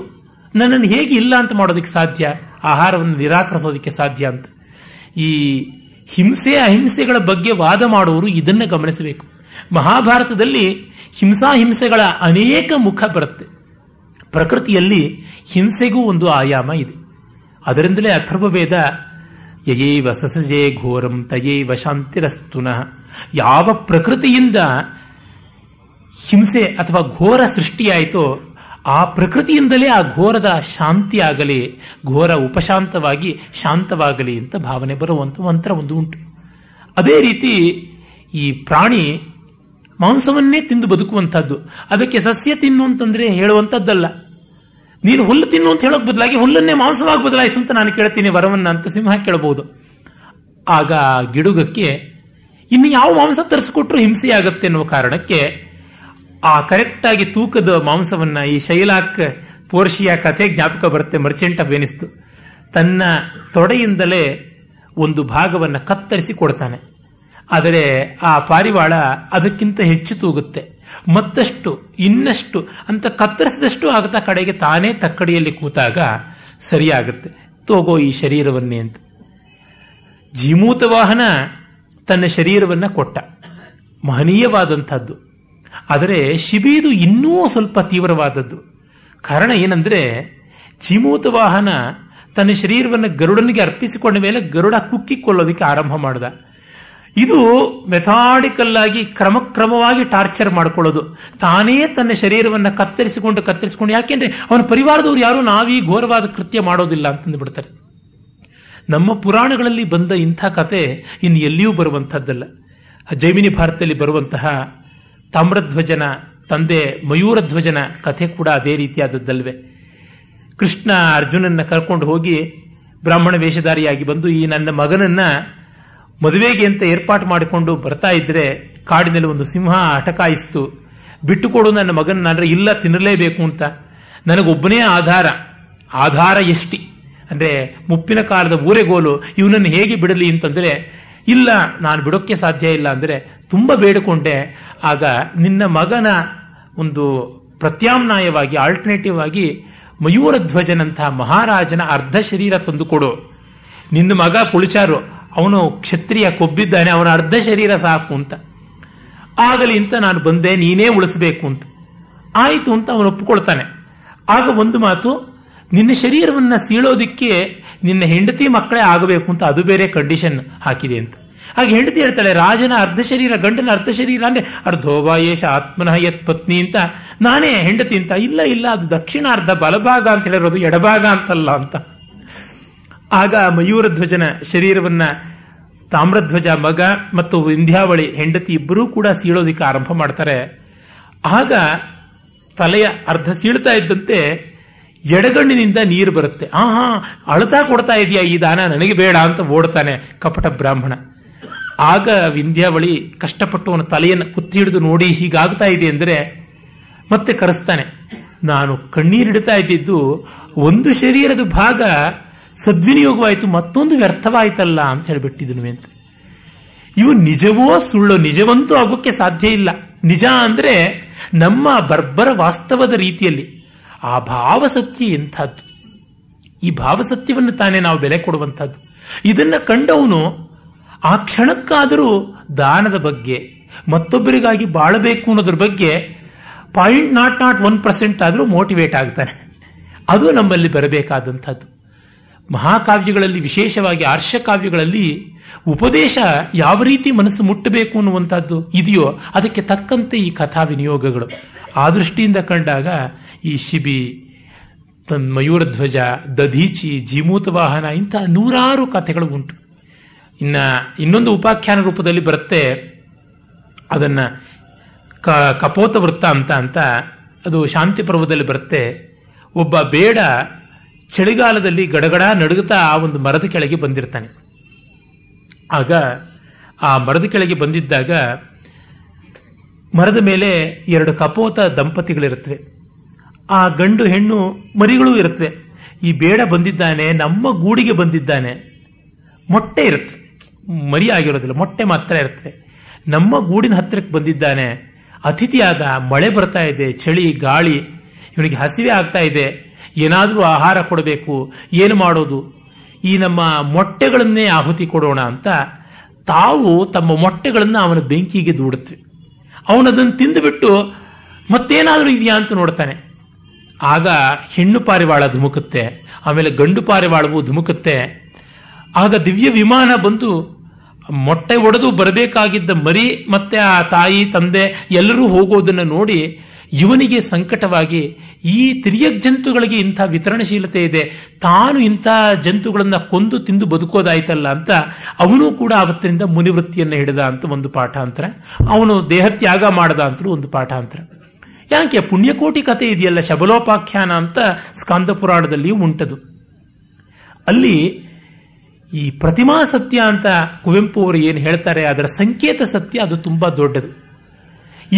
ನನ್ನನ್ನು ಹೇಗೆ ಇಲ್ಲ ಅಂತ ಮಾಡೋದಕ್ಕೆ ಸಾಧ್ಯ ಆಹಾರವನ್ನು ನಿರಾಕರಿಸೋದಕ್ಕೆ ಸಾಧ್ಯ ಅಂತ ಈ ಹಿಂಸೆ ಅಹಿಂಸೆಗಳ ಬಗ್ಗೆ ವಾದ ಮಾಡುವರು ಇದನ್ನು ಗಮನಿಸಬೇಕು ಮಹಾಭಾರತದಲ್ಲಿ ಹಿಂಸಾ ಹಿಂಸೆಗಳ ಅನೇಕ ಮುಖ ಬರುತ್ತೆ ಪ್ರಕೃತಿಯಲ್ಲಿ ಹಿಂಸೆಗೂ ಒಂದು ಆಯಾಮ ಇದೆ ಅದರಿಂದಲೇ ಅಥರ್ವವೇದ ಯಯೈವ ಸಸಜೇ ಘೋರಂ ತಯೈವ ಶಾಂತಿರಸ್ತುನ ಯಾವ ಪ್ರಕೃತಿಯಿಂದ ಹಿಂಸೆ ಅಥವಾ ಘೋರ ಸೃಷ್ಟಿಯಾಯಿತೋ ಆ ಪ್ರಕೃತಿಯಿಂದಲೇ ಆ ಘೋರದ ಶಾಂತಿ ಆಗಲಿ ಘೋರ ಉಪಶಾಂತವಾಗಿ ಶಾಂತವಾಗಲಿ ಅಂತ ಭಾವನೆ ಬರುವಂತ ಮಂತ್ರ ಒಂದು ಉಂಟು ಅದೇ ರೀತಿ ಈ ಪ್ರಾಣಿ ಮಾಂಸವನ್ನೇ ತಿಂದು ಬದುಕುವಂಥದ್ದು ಅದಕ್ಕೆ ಸಸ್ಯ ತಿನ್ನು ಅಂತಂದ್ರೆ ಹೇಳುವಂಥದ್ದಲ್ಲ ನೀನು ಹುಲ್ಲು ತಿನ್ನು ಅಂತ ಹೇಳೋಕ್ ಬದಲಾಗಿ ಹುಲ್ಲನ್ನೇ ಮಾಂಸವಾಗಿ ಬದಲಾಯಿಸು ಅಂತ ನಾನು ಕೇಳ್ತೀನಿ ವರವನ್ನ ಅಂತ ಸಿಂಹ ಕೇಳಬಹುದು ಆಗ ಗಿಡುಗಕ್ಕೆ ಇನ್ನು ಯಾವ ಮಾಂಸ ತರಿಸಿಕೊಟ್ರು ಹಿಂಸೆ ಎನ್ನುವ ಕಾರಣಕ್ಕೆ ಆ ಕರೆಕ್ಟ್ ಆಗಿ ತೂಕದ ಮಾಂಸವನ್ನ ಈ ಶೈಲಾಕ್ ಪೋರ್ಷಿಯಾ ಕಥೆ ಜ್ಞಾಪಕ ಬರುತ್ತೆ ಮರ್ಚೆಂಟ್ ಆಫ್ ಎನಿಸ್ತು ತನ್ನ ತೊಡೆಯಿಂದಲೇ ಒಂದು ಭಾಗವನ್ನು ಕತ್ತರಿಸಿ ಕೊಡ್ತಾನೆ ಆದರೆ ಆ ಪಾರಿವಾಳ ಅದಕ್ಕಿಂತ ಹೆಚ್ಚು ತೂಗುತ್ತೆ ಮತ್ತಷ್ಟು ಇನ್ನಷ್ಟು ಅಂತ ಕತ್ತರಿಸಿದಷ್ಟು ಆಗುತ್ತಾ ಕಡೆಗೆ ತಾನೇ ತಕ್ಕಡಿಯಲ್ಲಿ ಕೂತಾಗ ಸರಿಯಾಗುತ್ತೆ ತೋಗೋ ಈ ಶರೀರವನ್ನೇ ಅಂತ ಜೀಮೂತ ವಾಹನ ತನ್ನ ಶರೀರವನ್ನ ಕೊಟ್ಟ ಮಹನೀಯವಾದಂಥದ್ದು ಆದರೆ ಶಿಬಿದು ಇನ್ನೂ ಸ್ವಲ್ಪ ತೀವ್ರವಾದದ್ದು ಕಾರಣ ಏನಂದ್ರೆ ಚಿಮೂತ ವಾಹನ ತನ್ನ ಶರೀರವನ್ನು ಗರುಡನಿಗೆ ಅರ್ಪಿಸಿಕೊಂಡ ಮೇಲೆ ಗರುಡ ಕುಕ್ಕಿಕೊಳ್ಳೋದಕ್ಕೆ ಆರಂಭ ಮಾಡಿದ ಇದು ಮೆಥಾಡಿಕಲ್ ಆಗಿ ಕ್ರಮಕ್ರಮವಾಗಿ ಟಾರ್ಚರ್ ಮಾಡ್ಕೊಳ್ಳೋದು ತಾನೇ ತನ್ನ ಶರೀರವನ್ನು ಕತ್ತರಿಸಿಕೊಂಡು ಕತ್ತರಿಸಿಕೊಂಡು ಯಾಕೆಂದ್ರೆ ಅವನ ಪರಿವಾರದವ್ರು ಯಾರು ನಾವೀ ಘೋರವಾದ ಕೃತ್ಯ ಮಾಡೋದಿಲ್ಲ ಅಂತಂದ್ಬಿಡ್ತಾರೆ ನಮ್ಮ ಪುರಾಣಗಳಲ್ಲಿ ಬಂದ ಇಂಥ ಕತೆ ಇನ್ನು ಎಲ್ಲಿಯೂ ಬರುವಂಥದ್ದಲ್ಲ ಜೈಮಿನಿ ಭಾರತದಲ್ಲಿ ಬರುವಂತಹ ತಾಮ್ರಧ್ವಜನ ತಂದೆ ಮಯೂರಧ್ವಜನ ಕಥೆ ಕೂಡ ಅದೇ ರೀತಿಯಾದದ್ದಲ್ವೇ ಕೃಷ್ಣ ಅರ್ಜುನನ್ನ ಕರ್ಕೊಂಡು ಹೋಗಿ ಬ್ರಾಹ್ಮಣ ವೇಷಧಾರಿಯಾಗಿ ಬಂದು ಈ ನನ್ನ ಮಗನನ್ನ ಮದುವೆಗೆ ಅಂತ ಏರ್ಪಾಟು ಮಾಡಿಕೊಂಡು ಬರ್ತಾ ಇದ್ರೆ ಕಾಡಿನಲ್ಲಿ ಒಂದು ಸಿಂಹ ಅಟಕಾಯಿಸ್ತು ಬಿಟ್ಟುಕೊಡು ನನ್ನ ಮಗನ ಅಂದ್ರೆ ಇಲ್ಲ ತಿನ್ನಲೇಬೇಕು ಅಂತ ನನಗೊಬ್ಬನೇ ಆಧಾರ ಆಧಾರ ಎಷ್ಟಿ ಅಂದ್ರೆ ಮುಪ್ಪಿನ ಕಾಲದ ಊರೆಗೋಲು ಇವನನ್ನು ಹೇಗೆ ಬಿಡಲಿ ಅಂತಂದ್ರೆ ಇಲ್ಲ ನಾನು ಬಿಡೋಕ್ಕೆ ಸಾಧ್ಯ ಇಲ್ಲ ಅಂದ್ರೆ ತುಂಬ ಬೇಡಿಕೊಂಡೆ ಆಗ ನಿನ್ನ ಮಗನ ಒಂದು ಪ್ರತ್ಯಾಮ್ನಾಯವಾಗಿ ಆಲ್ಟರ್ನೇಟಿವ್ ಆಗಿ ಮಯೂರ ಧ್ವಜನಂತಹ ಮಹಾರಾಜನ ಅರ್ಧ ಶರೀರ ತಂದುಕೊಡು ನಿನ್ನ ಮಗ ಪುಳಿಚಾರು ಅವನು ಕ್ಷತ್ರಿಯ ಕೊಬ್ಬಿದ್ದಾನೆ ಅವನ ಅರ್ಧ ಶರೀರ ಸಾಕು ಅಂತ ಆಗಲಿ ಅಂತ ನಾನು ಬಂದೆ ನೀನೇ ಉಳಿಸಬೇಕು ಅಂತ ಆಯಿತು ಅಂತ ಅವನು ಒಪ್ಪಿಕೊಳ್ತಾನೆ ಆಗ ಒಂದು ಮಾತು ನಿನ್ನ ಶರೀರವನ್ನ ಸೀಳೋದಿಕ್ಕೆ ನಿನ್ನ ಹೆಂಡತಿ ಮಕ್ಕಳೇ ಆಗಬೇಕು ಅಂತ ಅದು ಬೇರೆ ಕಂಡೀಷನ್ ಹಾಕಿದೆ ಅಂತ ಹಾಗೆ ಹೆಂಡತಿ ಹೇಳ್ತಾಳೆ ರಾಜನ ಅರ್ಧ ಶರೀರ ಗಂಡನ ಅರ್ಧ ಶರೀರ ಅಂದ್ರೆ ಅರ್ಧೋಬಾಯೇಶ ಆತ್ಮನಃ ಯತ್ ಪತ್ನಿ ಅಂತ ನಾನೇ ಹೆಂಡತಿ ಅಂತ ಇಲ್ಲ ಇಲ್ಲ ಅದು ದಕ್ಷಿಣಾರ್ಧ ಬಲಭಾಗ ಅಂತ ಹೇಳಿರೋದು ಎಡಭಾಗ ಅಂತಲ್ಲ ಅಂತ ಆಗ ಮಯೂರಧ್ವಜನ ಶರೀರವನ್ನ ತಾಮ್ರಧ್ವಜ ಮಗ ಮತ್ತು ವಿಂಧ್ಯಾವಳಿ ಹೆಂಡತಿ ಇಬ್ಬರೂ ಕೂಡ ಸೀಳೋದಿಕ್ಕೆ ಆರಂಭ ಮಾಡ್ತಾರೆ ಆಗ ತಲೆಯ ಅರ್ಧ ಸೀಳ್ತಾ ಇದ್ದಂತೆ ಎಡಗಣ್ಣಿನಿಂದ ನೀರು ಬರುತ್ತೆ ಆಹಾ ಅಳತಾ ಕೊಡ್ತಾ ಇದೆಯಾ ಈ ದಾನ ನನಗೆ ಬೇಡ ಅಂತ ಓಡ್ತಾನೆ ಕಪಟ ಬ್ರಾಹ್ಮಣ ಆಗ ವಿಂಧ್ಯಾವಳಿ ಕಷ್ಟಪಟ್ಟು ಅವನ ತಲೆಯನ್ನು ಕುತ್ತಿ ಹಿಡಿದು ನೋಡಿ ಹೀಗಾಗ್ತಾ ಇದೆ ಅಂದರೆ ಮತ್ತೆ ಕರೆಸ್ತಾನೆ ನಾನು ಕಣ್ಣೀರಿಡ್ತಾ ಇದ್ದಿದ್ದು ಒಂದು ಶರೀರದ ಭಾಗ ಸದ್ವಿನಿಯೋಗವಾಯಿತು ಮತ್ತೊಂದು ವ್ಯರ್ಥವಾಯ್ತಲ್ಲ ಅಂತ ಹೇಳಿಬಿಟ್ಟಿದನು ಅಂತ ಇವು ನಿಜವೋ ಸುಳ್ಳು ನಿಜವಂತೂ ಆಗೋಕ್ಕೆ ಸಾಧ್ಯ ಇಲ್ಲ ನಿಜ ಅಂದರೆ ನಮ್ಮ ಬರ್ಬರ ವಾಸ್ತವದ ರೀತಿಯಲ್ಲಿ ಆ ಭಾವಸತ್ಯ ಎಂಥದ್ದು ಈ ಭಾವಸತ್ಯವನ್ನು ತಾನೇ ನಾವು ಬೆಲೆ ಕೊಡುವಂಥದ್ದು ಇದನ್ನ ಕಂಡವನು ಆ ಕ್ಷಣಕ್ಕಾದರೂ ದಾನದ ಬಗ್ಗೆ ಮತ್ತೊಬ್ಬರಿಗಾಗಿ ಬಾಳಬೇಕು ಅನ್ನೋದ್ರ ಬಗ್ಗೆ point not not one percent ಆದರೂ ಮೋಟಿವೇಟ್ ಆಗ್ತಾನೆ ಅದು ನಮ್ಮಲ್ಲಿ ಬರಬೇಕಾದಂಥದ್ದು ಮಹಾಕಾವ್ಯಗಳಲ್ಲಿ ವಿಶೇಷವಾಗಿ ಆರ್ಷ ಕಾವ್ಯಗಳಲ್ಲಿ ಉಪದೇಶ ಯಾವ ರೀತಿ ಮನಸ್ಸು ಮುಟ್ಟಬೇಕು ಅನ್ನುವಂಥದ್ದು ಇದೆಯೋ ಅದಕ್ಕೆ ತಕ್ಕಂತೆ ಈ ಕಥಾ ವಿನಿಯೋಗಗಳು ಆ ದೃಷ್ಟಿಯಿಂದ ಕಂಡಾಗ ಈ ಶಿಬಿ ಮಯೂರಧ್ವಜ ದಧೀಚಿ ಜೀಮೂತ ವಾಹನ ಇಂತಹ ನೂರಾರು ಕಥೆಗಳು ಉಂಟು ಇನ್ನ ಇನ್ನೊಂದು ಉಪಾಖ್ಯಾನ ರೂಪದಲ್ಲಿ ಬರುತ್ತೆ ಅದನ್ನ ಕ ಕಪೋತ ವೃತ್ತ ಅಂತ ಅಂತ ಅದು ಶಾಂತಿ ಪರ್ವದಲ್ಲಿ ಬರುತ್ತೆ ಒಬ್ಬ ಬೇಡ ಚಳಿಗಾಲದಲ್ಲಿ ಗಡಗಡ ನಡುಗುತ್ತಾ ಆ ಒಂದು ಮರದ ಕೆಳಗೆ ಬಂದಿರ್ತಾನೆ ಆಗ ಆ ಮರದ ಕೆಳಗೆ ಬಂದಿದ್ದಾಗ ಮರದ ಮೇಲೆ ಎರಡು ಕಪೋತ ದಂಪತಿಗಳಿರುತ್ತವೆ ಆ ಗಂಡು ಹೆಣ್ಣು ಮರಿಗಳು ಇರುತ್ತವೆ ಈ ಬೇಡ ಬಂದಿದ್ದಾನೆ ನಮ್ಮ ಗೂಡಿಗೆ ಬಂದಿದ್ದಾನೆ ಮೊಟ್ಟೆ ಇರುತ್ತೆ ಮರಿ ಆಗಿರೋದಿಲ್ಲ ಮೊಟ್ಟೆ ಮಾತ್ರ ಇರುತ್ತೆ ನಮ್ಮ ಗೂಡಿನ ಹತ್ತಿರಕ್ಕೆ ಬಂದಿದ್ದಾನೆ ಅತಿಥಿಯಾದ ಮಳೆ ಬರ್ತಾ ಇದೆ ಚಳಿ ಗಾಳಿ ಇವನಿಗೆ ಹಸಿವೆ ಆಗ್ತಾ ಇದೆ ಏನಾದರೂ ಆಹಾರ ಕೊಡಬೇಕು ಏನು ಮಾಡೋದು ಈ ನಮ್ಮ ಮೊಟ್ಟೆಗಳನ್ನೇ ಆಹುತಿ ಕೊಡೋಣ ಅಂತ ತಾವು ತಮ್ಮ ಮೊಟ್ಟೆಗಳನ್ನು ಅವನ ಬೆಂಕಿಗೆ ದೂಡುತ್ತವೆ ಅವನದನ್ನು ತಿಂದುಬಿಟ್ಟು ಮತ್ತೇನಾದರೂ ಇದೆಯಾ ಅಂತ ನೋಡ್ತಾನೆ ಆಗ ಹೆಣ್ಣು ಪಾರಿವಾಳ ಧುಮುಕುತ್ತೆ ಆಮೇಲೆ ಗಂಡು ಪಾರಿವಾಳವು ಧುಮುಕುತ್ತೆ ಆಗ ದಿವ್ಯ ವಿಮಾನ ಬಂದು ಮೊಟ್ಟೆ ಒಡೆದು ಬರಬೇಕಾಗಿದ್ದ ಮರಿ ಮತ್ತೆ ಆ ತಾಯಿ ತಂದೆ ಎಲ್ಲರೂ ಹೋಗೋದನ್ನು ನೋಡಿ ಇವನಿಗೆ ಸಂಕಟವಾಗಿ ಈ ತಿರ್ಯಕ್ ಜಂತುಗಳಿಗೆ ಇಂಥ ವಿತರಣಶೀಲತೆ ಇದೆ ತಾನು ಇಂಥ ಜಂತುಗಳನ್ನ ಕೊಂದು ತಿಂದು ಬದುಕೋದಾಯ್ತಲ್ಲ ಅಂತ ಅವನು ಕೂಡ ಅವತ್ತಿನಿಂದ ಮುನಿವೃತ್ತಿಯನ್ನು ಹಿಡಿದ ಅಂತ ಒಂದು ಪಾಠಾಂತರ ಅವನು ದೇಹತ್ಯಾಗ ಮಾಡದ ಅಂತಲೂ ಒಂದು ಪಾಠಾಂತರ ಯಾಕೆ ಪುಣ್ಯಕೋಟಿ ಕಥೆ ಇದೆಯಲ್ಲ ಶಬಲೋಪಾಖ್ಯಾನ ಅಂತ ಸ್ಕಾಂದ ಪುರಾಣದಲ್ಲಿಯೂ ಉಂಟದು ಅಲ್ಲಿ ಈ ಪ್ರತಿಮಾ ಸತ್ಯ ಅಂತ ಕುವೆಂಪು ಅವರು ಏನು ಹೇಳ್ತಾರೆ ಅದರ ಸಂಕೇತ ಸತ್ಯ ಅದು ತುಂಬಾ ದೊಡ್ಡದು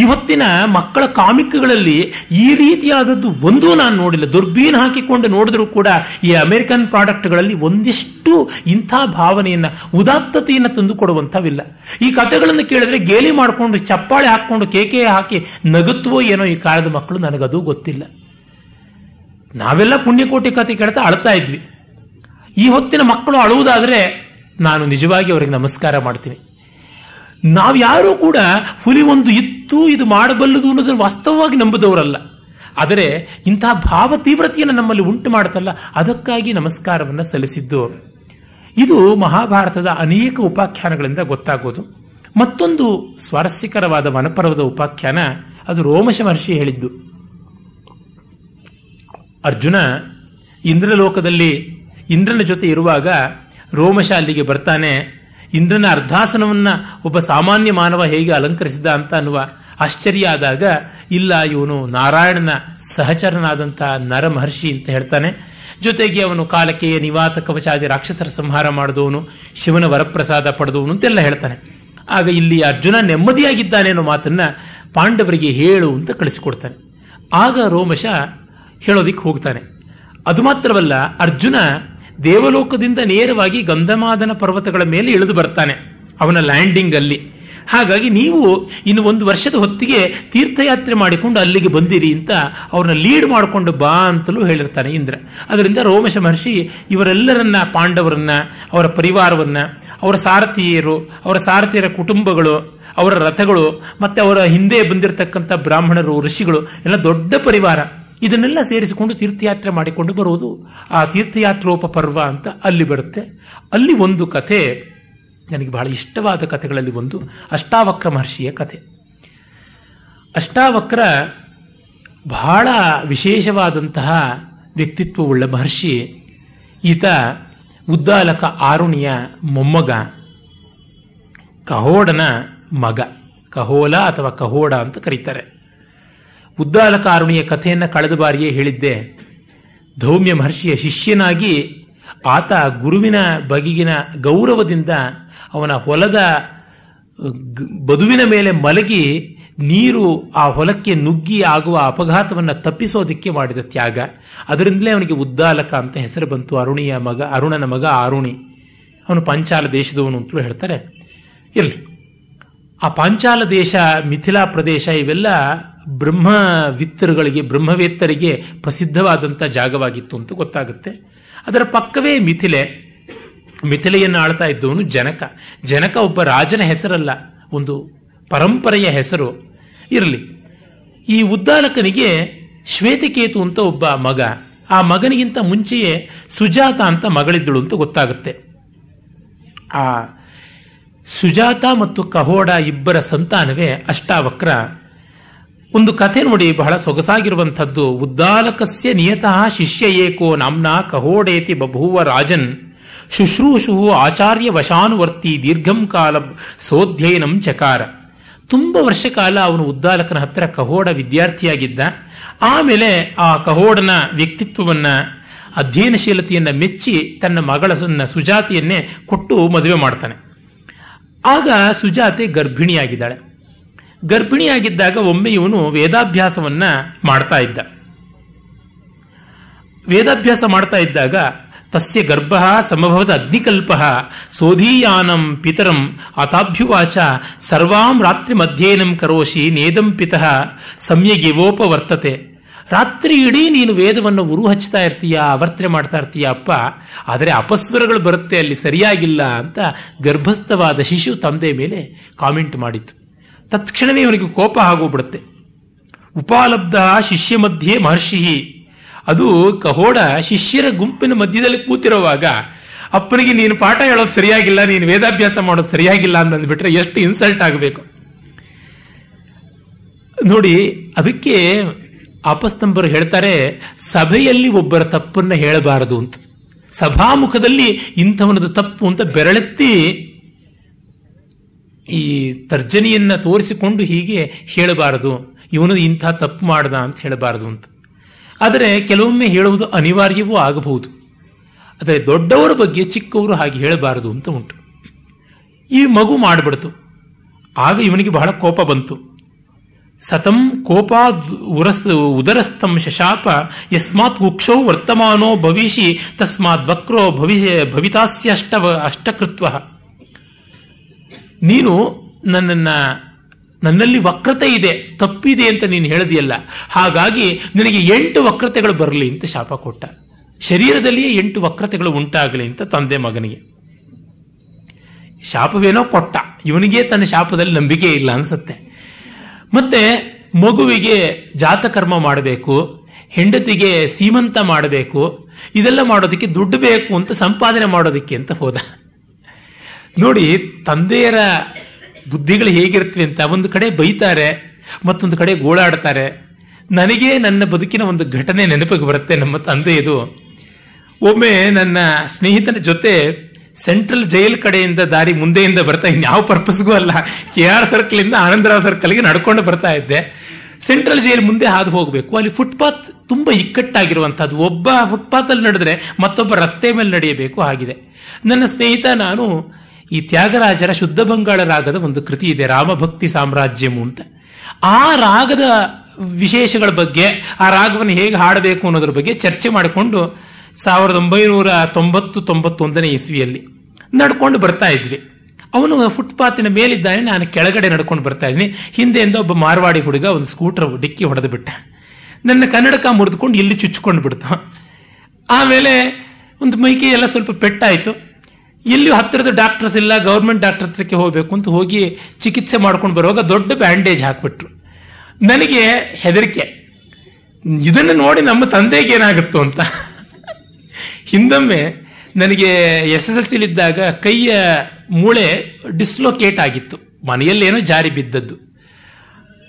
ಇವತ್ತಿನ ಮಕ್ಕಳ ಕಾಮಿಕ್ಗಳಲ್ಲಿ ಈ ರೀತಿಯಾದದ್ದು ಒಂದೂ ನಾನು ನೋಡಿಲ್ಲ ದುರ್ಬೀನ್ ಹಾಕಿಕೊಂಡು ನೋಡಿದ್ರೂ ಕೂಡ ಈ ಅಮೆರಿಕನ್ ಪ್ರಾಡಕ್ಟ್ಗಳಲ್ಲಿ ಒಂದಿಷ್ಟು ಇಂಥ ಭಾವನೆಯನ್ನ ಉದಾತ್ತತೆಯನ್ನು ತಂದು ಕೊಡುವಂಥವಿಲ್ಲ ಈ ಕಥೆಗಳನ್ನು ಕೇಳಿದ್ರೆ ಗೇಲಿ ಮಾಡಿಕೊಂಡು ಚಪ್ಪಾಳೆ ಹಾಕೊಂಡು ಕೇಕೆ ಹಾಕಿ ನಗುತ್ತವೋ ಏನೋ ಈ ಕಾಲದ ಮಕ್ಕಳು ನನಗದು ಗೊತ್ತಿಲ್ಲ ನಾವೆಲ್ಲ ಪುಣ್ಯಕೋಟಿ ಕಥೆ ಕೇಳ್ತಾ ಅಳ್ತಾ ಇದ್ವಿ ಈ ಹೊತ್ತಿನ ಮಕ್ಕಳು ಅಳುವುದಾದರೆ ನಾನು ನಿಜವಾಗಿ ಅವರಿಗೆ ನಮಸ್ಕಾರ ಮಾಡ್ತೀನಿ ನಾವ್ಯಾರೂ ಕೂಡ ಹುಲಿ ಒಂದು ಇತ್ತು ಇದು ಮಾಡಬಲ್ಲದು ಅನ್ನೋದನ್ನು ವಾಸ್ತವವಾಗಿ ನಂಬುದವರಲ್ಲ ಆದರೆ ಇಂತಹ ಭಾವ ತೀವ್ರತೆಯನ್ನು ನಮ್ಮಲ್ಲಿ ಉಂಟು ಮಾಡುತ್ತಲ್ಲ ಅದಕ್ಕಾಗಿ ನಮಸ್ಕಾರವನ್ನು ಸಲ್ಲಿಸಿದ್ದು ಇದು ಮಹಾಭಾರತದ ಅನೇಕ ಉಪಾಖ್ಯಾನಗಳಿಂದ ಗೊತ್ತಾಗೋದು ಮತ್ತೊಂದು ಸ್ವಾರಸ್ಯಕರವಾದ ವನಪರ್ವದ ಉಪಾಖ್ಯಾನ ಅದು ರೋಮಶ ಮಹರ್ಷಿ ಹೇಳಿದ್ದು ಅರ್ಜುನ ಇಂದ್ರಲೋಕದಲ್ಲಿ ಇಂದ್ರನ ಜೊತೆ ಇರುವಾಗ ರೋಮಶಾಲಿಗೆ ಬರ್ತಾನೆ ಇಂದ್ರನ ಅರ್ಧಾಸನವನ್ನ ಒಬ್ಬ ಸಾಮಾನ್ಯ ಮಾನವ ಹೇಗೆ ಅಲಂಕರಿಸಿದ ಅಂತ ಅನ್ನುವ ಆಶ್ಚರ್ಯ ಆದಾಗ ಇಲ್ಲ ಇವನು ನಾರಾಯಣನ ಸಹಚರನಾದಂತಹ ನರ ಮಹರ್ಷಿ ಅಂತ ಹೇಳ್ತಾನೆ ಜೊತೆಗೆ ಅವನು ಕಾಲಕೇಯ ನಿವಾತ ಕವಚಾದಿ ರಾಕ್ಷಸರ ಸಂಹಾರ ಮಾಡಿದವನು ಶಿವನ ವರಪ್ರಸಾದ ಪಡೆದವನು ಅಂತೆಲ್ಲ ಹೇಳ್ತಾನೆ ಆಗ ಇಲ್ಲಿ ಅರ್ಜುನ ನೆಮ್ಮದಿಯಾಗಿದ್ದಾನೆ ಅನ್ನೋ ಮಾತನ್ನ ಪಾಂಡವರಿಗೆ ಹೇಳು ಅಂತ ಕಳಿಸಿಕೊಡ್ತಾನೆ ಆಗ ರೋಮಶ ಹೇಳೋದಿಕ್ಕೆ ಹೋಗ್ತಾನೆ ಅದು ಮಾತ್ರವಲ್ಲ ಅರ್ಜುನ ದೇವಲೋಕದಿಂದ ನೇರವಾಗಿ ಗಂಧಮಾದನ ಪರ್ವತಗಳ ಮೇಲೆ ಇಳಿದು ಬರ್ತಾನೆ ಅವನ ಲ್ಯಾಂಡಿಂಗ್ ಅಲ್ಲಿ ಹಾಗಾಗಿ ನೀವು ಇನ್ನು ಒಂದು ವರ್ಷದ ಹೊತ್ತಿಗೆ ತೀರ್ಥಯಾತ್ರೆ ಮಾಡಿಕೊಂಡು ಅಲ್ಲಿಗೆ ಬಂದಿರಿ ಅಂತ ಅವ್ರನ್ನ ಲೀಡ್ ಮಾಡಿಕೊಂಡು ಬಾ ಅಂತಲೂ ಹೇಳಿರ್ತಾನೆ ಇಂದ್ರ ಅದರಿಂದ ರೋಮಶ ಮಹರ್ಷಿ ಇವರೆಲ್ಲರನ್ನ ಪಾಂಡವರನ್ನ ಅವರ ಪರಿವಾರವನ್ನ ಅವರ ಸಾರಥಿಯರು ಅವರ ಸಾರಥಿಯರ ಕುಟುಂಬಗಳು ಅವರ ರಥಗಳು ಮತ್ತೆ ಅವರ ಹಿಂದೆ ಬಂದಿರತಕ್ಕಂಥ ಬ್ರಾಹ್ಮಣರು ಋಷಿಗಳು ಎಲ್ಲ ದೊಡ್ಡ ಪರಿವಾರ ಇದನ್ನೆಲ್ಲ ಸೇರಿಸಿಕೊಂಡು ತೀರ್ಥಯಾತ್ರೆ ಮಾಡಿಕೊಂಡು ಬರುವುದು ಆ ತೀರ್ಥಯಾತ್ರೋಪ ಪರ್ವ ಅಂತ ಅಲ್ಲಿ ಬರುತ್ತೆ ಅಲ್ಲಿ ಒಂದು ಕಥೆ ನನಗೆ ಬಹಳ ಇಷ್ಟವಾದ ಕಥೆಗಳಲ್ಲಿ ಒಂದು ಅಷ್ಟಾವಕ್ರ ಮಹರ್ಷಿಯ ಕಥೆ ಅಷ್ಟಾವಕ್ರ ಬಹಳ ವಿಶೇಷವಾದಂತಹ ವ್ಯಕ್ತಿತ್ವವುಳ್ಳ ಮಹರ್ಷಿ ಈತ ಉದ್ದಾಲಕ ಆರುಣಿಯ ಮೊಮ್ಮಗ ಕಹೋಡನ ಮಗ ಕಹೋಲ ಅಥವಾ ಕಹೋಡ ಅಂತ ಕರೀತಾರೆ ಉದ್ದಾಲಕಾರುಣಿಯ ಕಥೆಯನ್ನು ಕಳೆದ ಬಾರಿಯೇ ಹೇಳಿದ್ದೆ ಧೌಮ್ಯ ಮಹರ್ಷಿಯ ಶಿಷ್ಯನಾಗಿ ಆತ ಗುರುವಿನ ಬಗೆಗಿನ ಗೌರವದಿಂದ ಅವನ ಹೊಲದ ಬದುವಿನ ಮೇಲೆ ಮಲಗಿ ನೀರು ಆ ಹೊಲಕ್ಕೆ ನುಗ್ಗಿ ಆಗುವ ಅಪಘಾತವನ್ನು ತಪ್ಪಿಸೋದಕ್ಕೆ ಮಾಡಿದ ತ್ಯಾಗ ಅದರಿಂದಲೇ ಅವನಿಗೆ ಉದ್ದಾಲಕ ಅಂತ ಹೆಸರು ಬಂತು ಅರುಣಿಯ ಮಗ ಅರುಣನ ಮಗ ಅರುಣಿ ಅವನು ಪಂಚಾಲ ದೇಶದವನು ಅಂತಲೂ ಹೇಳ್ತಾರೆ ಇರಲಿ ಆ ಪಾಂಚಾಲ ದೇಶ ಮಿಥಿಲಾ ಪ್ರದೇಶ ಇವೆಲ್ಲ ಬ್ರಹ್ಮವಿತ್ತರುಗಳಿಗೆ ಬ್ರಹ್ಮವೇತ್ತರಿಗೆ ಪ್ರಸಿದ್ಧವಾದಂಥ ಜಾಗವಾಗಿತ್ತು ಅಂತ ಗೊತ್ತಾಗುತ್ತೆ ಅದರ ಪಕ್ಕವೇ ಮಿಥಿಲೆ ಮಿಥಿಲೆಯನ್ನು ಆಳ್ತಾ ಇದ್ದವನು ಜನಕ ಜನಕ ಒಬ್ಬ ರಾಜನ ಹೆಸರಲ್ಲ ಒಂದು ಪರಂಪರೆಯ ಹೆಸರು ಇರಲಿ ಈ ಉದ್ದಾಲಕನಿಗೆ ಶ್ವೇತಕೇತು ಅಂತ ಒಬ್ಬ ಮಗ ಆ ಮಗನಿಗಿಂತ ಮುಂಚೆಯೇ ಸುಜಾತ ಅಂತ ಮಗಳಿದ್ದಳು ಅಂತ ಗೊತ್ತಾಗುತ್ತೆ ಆ ಸುಜಾತ ಮತ್ತು ಕಹೋಡ ಇಬ್ಬರ ಸಂತಾನವೇ ಅಷ್ಟಾವಕ್ರ ಒಂದು ಕಥೆ ನೋಡಿ ಬಹಳ ಸೊಗಸಾಗಿರುವಂಥದ್ದು ಉದ್ದಾಲಕಸ್ಯ ನಿಯತಃ ಶಿಷ್ಯ ಏಕೋ ನಾಮ್ನಾ ಕಹೋಡೇತಿ ಬಭೂವ ರಾಜನ್ ಶುಶ್ರೂಷು ಆಚಾರ್ಯ ವಶಾನುವರ್ತಿ ದೀರ್ಘಂ ಕಾಲ ಸೋಧ್ಯಯನಂ ಚಕಾರ ತುಂಬ ವರ್ಷ ಕಾಲ ಅವನು ಉದ್ದಾಲಕನ ಹತ್ರ ಕಹೋಡ ವಿದ್ಯಾರ್ಥಿಯಾಗಿದ್ದ ಆಮೇಲೆ ಆ ಕಹೋಡನ ವ್ಯಕ್ತಿತ್ವವನ್ನ ಅಧ್ಯಯನಶೀಲತೆಯನ್ನ ಮೆಚ್ಚಿ ತನ್ನ ಮಗಳ ಸುಜಾತಿಯನ್ನೇ ಕೊಟ್ಟು ಮದುವೆ ಮಾಡ್ತಾನೆ ಆಗ ಸುಜಾತೆ ಗರ್ಭಿಣಿಯಾಗಿದ್ದಾಳೆ ಗರ್ಭಿಣಿಯಾಗಿದ್ದಾಗ ಒಮ್ಮೆ ಇವನು ವೇದಾಭ್ಯಾಸವನ್ನ ಮಾಡ್ತಾ ಇದ್ದ ವೇದಾಭ್ಯಾಸ ಮಾಡ್ತಾ ಇದ್ದಾಗ ತಸ್ಯ ಗರ್ಭ ಸಮಭವದ ಅಗ್ನಿಕಲ್ಪ ಸೋಧೀಯಾನಂ ಪಿತರಂ ಅಥಾಭ್ಯುವಾಚ ಸರ್ವಾಂ ರಾತ್ರಿ ಮಧ್ಯೇನಂ ಕರೋಶಿ ನೇದಂ ಪಿತಃ ಸಮ್ಯಗಿವೋಪವರ್ತತೆ ರಾತ್ರಿ ಇಡೀ ನೀನು ವೇದವನ್ನು ಉರು ಹಚ್ತಾ ಇರ್ತೀಯಾ ಅವರ್ತನೆ ಮಾಡ್ತಾ ಇರ್ತೀಯ ಅಪ್ಪ ಆದರೆ ಅಪಸ್ವರಗಳು ಬರುತ್ತೆ ಅಲ್ಲಿ ಸರಿಯಾಗಿಲ್ಲ ಅಂತ ಗರ್ಭಸ್ಥವಾದ ಶಿಶು ತಂದೆ ಮೇಲೆ ಕಾಮೆಂಟ್ ಮಾಡಿತು ತತ್ಕ್ಷಣವೇ ಅವನಿಗೆ ಕೋಪ ಆಗೋಗ್ಬಿಡುತ್ತೆ ಉಪಾಲಬ್ಧ ಶಿಷ್ಯ ಮಧ್ಯೆ ಮಹರ್ಷಿ ಅದು ಕಹೋಡ ಶಿಷ್ಯರ ಗುಂಪಿನ ಮಧ್ಯದಲ್ಲಿ ಕೂತಿರುವಾಗ ಅಪ್ಪನಿಗೆ ನೀನು ಪಾಠ ಹೇಳೋದು ಸರಿಯಾಗಿಲ್ಲ ನೀನು ವೇದಾಭ್ಯಾಸ ಮಾಡೋದು ಸರಿಯಾಗಿಲ್ಲ ಅಂತ ಅಂದ್ಬಿಟ್ರೆ ಎಷ್ಟು ಇನ್ಸಲ್ಟ್ ಆಗಬೇಕು ನೋಡಿ ಅದಕ್ಕೆ ಅಪಸ್ತಂಬರು ಹೇಳ್ತಾರೆ ಸಭೆಯಲ್ಲಿ ಒಬ್ಬರ ತಪ್ಪನ್ನ ಹೇಳಬಾರದು ಅಂತ ಸಭಾಮುಖದಲ್ಲಿ ಇಂಥವನದು ತಪ್ಪು ಅಂತ ಬೆರಳೆತ್ತಿ ಈ ತರ್ಜನಿಯನ್ನ ತೋರಿಸಿಕೊಂಡು ಹೀಗೆ ಹೇಳಬಾರದು ಇವನು ಇಂಥ ತಪ್ಪು ಮಾಡದ ಅಂತ ಹೇಳಬಾರದು ಅಂತ ಆದರೆ ಕೆಲವೊಮ್ಮೆ ಹೇಳುವುದು ಅನಿವಾರ್ಯವೂ ಆಗಬಹುದು ಆದರೆ ದೊಡ್ಡವರ ಬಗ್ಗೆ ಚಿಕ್ಕವರು ಹಾಗೆ ಹೇಳಬಾರದು ಅಂತ ಉಂಟು ಈ ಮಗು ಮಾಡಿಬಿಡ್ತು ಆಗ ಇವನಿಗೆ ಬಹಳ ಕೋಪ ಬಂತು ಸತಂ ಕೋಪಾ ಉರಸ್ ಉದರಸ್ಥಂ ಶಶಾಪ ಯಸ್ಮಾತ್ ವುಕ್ಷೋ ವರ್ತಮಾನೋ ಭವಿಷಿ ತಸ್ಮಾತ್ ವಕ್ರೋ ಭವಿಷ್ಯ ಭವಿತಾಸ್ಯಷ್ಟವ ಅಷ್ಟಕೃತ್ವ ನೀನು ನನ್ನನ್ನ ನನ್ನಲ್ಲಿ ವಕ್ರತೆ ಇದೆ ತಪ್ಪಿದೆ ಅಂತ ನೀನು ಹೇಳದಿಯಲ್ಲ ಹಾಗಾಗಿ ನಿನಗೆ ಎಂಟು ವಕ್ರತೆಗಳು ಬರಲಿ ಅಂತ ಶಾಪ ಕೊಟ್ಟ ಶರೀರದಲ್ಲಿಯೇ ಎಂಟು ವಕ್ರತೆಗಳು ಉಂಟಾಗಲಿ ಅಂತ ತಂದೆ ಮಗನಿಗೆ ಶಾಪವೇನೋ ಕೊಟ್ಟ ಇವನಿಗೆ ತನ್ನ ಶಾಪದಲ್ಲಿ ನಂಬಿಕೆ ಇಲ್ಲ ಅನ್ಸುತ್ತೆ ಮತ್ತೆ ಮಗುವಿಗೆ ಜಾತಕರ್ಮ ಮಾಡಬೇಕು ಹೆಂಡತಿಗೆ ಸೀಮಂತ ಮಾಡಬೇಕು ಇದೆಲ್ಲ ಮಾಡೋದಕ್ಕೆ ದುಡ್ಡು ಬೇಕು ಅಂತ ಸಂಪಾದನೆ ಮಾಡೋದಕ್ಕೆ ಅಂತ ಹೋದ ನೋಡಿ ತಂದೆಯರ ಬುದ್ಧಿಗಳು ಹೇಗಿರ್ತವೆ ಅಂತ ಒಂದು ಕಡೆ ಬೈತಾರೆ ಮತ್ತೊಂದು ಕಡೆ ಗೋಳಾಡ್ತಾರೆ ನನಗೆ ನನ್ನ ಬದುಕಿನ ಒಂದು ಘಟನೆ ನೆನಪಿಗೆ ಬರುತ್ತೆ ನಮ್ಮ ತಂದೆಯದು ಒಮ್ಮೆ ನನ್ನ ಸ್ನೇಹಿತನ ಜೊತೆ ಸೆಂಟ್ರಲ್ ಜೈಲ್ ಕಡೆಯಿಂದ ದಾರಿ ಮುಂದೆಯಿಂದ ಬರ್ತಾ ಇನ್ಯಾವ ಪರ್ಪಸ್ಗೂ ಅಲ್ಲ ಕೆ ಆರ್ ಸರ್ಕಲ್ ಇಂದ ಆನಂದರಾವ್ ಸರ್ಕಲ್ ಗೆ ನಡ್ಕೊಂಡು ಬರ್ತಾ ಇದ್ದೆ ಸೆಂಟ್ರಲ್ ಜೈಲ್ ಮುಂದೆ ಹಾದು ಹೋಗಬೇಕು ಅಲ್ಲಿ ಫುಟ್ಪಾತ್ ತುಂಬಾ ಇಕ್ಕಟ್ಟಾಗಿರುವಂತಹದ್ದು ಒಬ್ಬ ಫುಟ್ಪಾತ್ ಅಲ್ಲಿ ನಡೆದ್ರೆ ಮತ್ತೊಬ್ಬ ರಸ್ತೆ ಮೇಲೆ ನಡೆಯಬೇಕು ಆಗಿದೆ ನನ್ನ ಸ್ನೇಹಿತ ನಾನು ಈ ತ್ಯಾಗರಾಜರ ಶುದ್ಧ ಬಂಗಾಳ ರಾಗದ ಒಂದು ಕೃತಿ ಇದೆ ರಾಮಭಕ್ತಿ ಸಾಮ್ರಾಜ್ಯಮು ಅಂತ ಆ ರಾಗದ ವಿಶೇಷಗಳ ಬಗ್ಗೆ ಆ ರಾಗವನ್ನು ಹೇಗೆ ಹಾಡಬೇಕು ಅನ್ನೋದ್ರ ಬಗ್ಗೆ ಚರ್ಚೆ ಮಾಡಿಕೊಂಡು ಸಾವಿರದ ಒಂಬೈನೂರ ತೊಂಬತ್ತು ತೊಂಬತ್ತೊಂದನೇ ಇಸ್ವಿಯಲ್ಲಿ ನಡ್ಕೊಂಡು ಬರ್ತಾ ಇದ್ವಿ ಅವನು ಫುಟ್ಪಾತಿನ ಮೇಲಿದ್ದಾನೆ ನಾನು ಕೆಳಗಡೆ ನಡ್ಕೊಂಡು ಬರ್ತಾ ಇದ್ದೀನಿ ಹಿಂದೆಯಿಂದ ಒಬ್ಬ ಮಾರ್ವಾಡಿ ಹುಡುಗ ಒಂದು ಸ್ಕೂಟರ್ ಡಿಕ್ಕಿ ಹೊಡೆದು ಬಿಟ್ಟ ನನ್ನ ಕನ್ನಡಕ ಮುರಿದುಕೊಂಡು ಇಲ್ಲಿ ಚುಚ್ಕೊಂಡು ಬಿಡ್ತ ಆಮೇಲೆ ಒಂದು ಮೈಕಿ ಎಲ್ಲ ಸ್ವಲ್ಪ ಪೆಟ್ಟಾಯಿತು ಇಲ್ಲಿ ಹತ್ತಿರದ ಡಾಕ್ಟರ್ಸ್ ಇಲ್ಲ ಗೌರ್ಮೆಂಟ್ ಡಾಕ್ಟರ್ ಹತ್ರಕ್ಕೆ ಹೋಗಬೇಕು ಅಂತ ಹೋಗಿ ಚಿಕಿತ್ಸೆ ಮಾಡ್ಕೊಂಡು ಬರುವಾಗ ದೊಡ್ಡ ಬ್ಯಾಂಡೇಜ್ ಹಾಕ್ಬಿಟ್ರು ನನಗೆ ಹೆದರಿಕೆ ಇದನ್ನು ನೋಡಿ ನಮ್ಮ ತಂದೆಗೆ ಏನಾಗುತ್ತೋ ಅಂತ ಹಿಂದೊಮ್ಮೆ ನನಗೆ ಎಸ್ ಎಸ್ ಎಲ್ ಇದ್ದಾಗ ಕೈಯ ಮೂಳೆ ಡಿಸ್ಲೊಕೇಟ್ ಆಗಿತ್ತು ಮನೆಯಲ್ಲೇನೋ ಜಾರಿ ಬಿದ್ದದ್ದು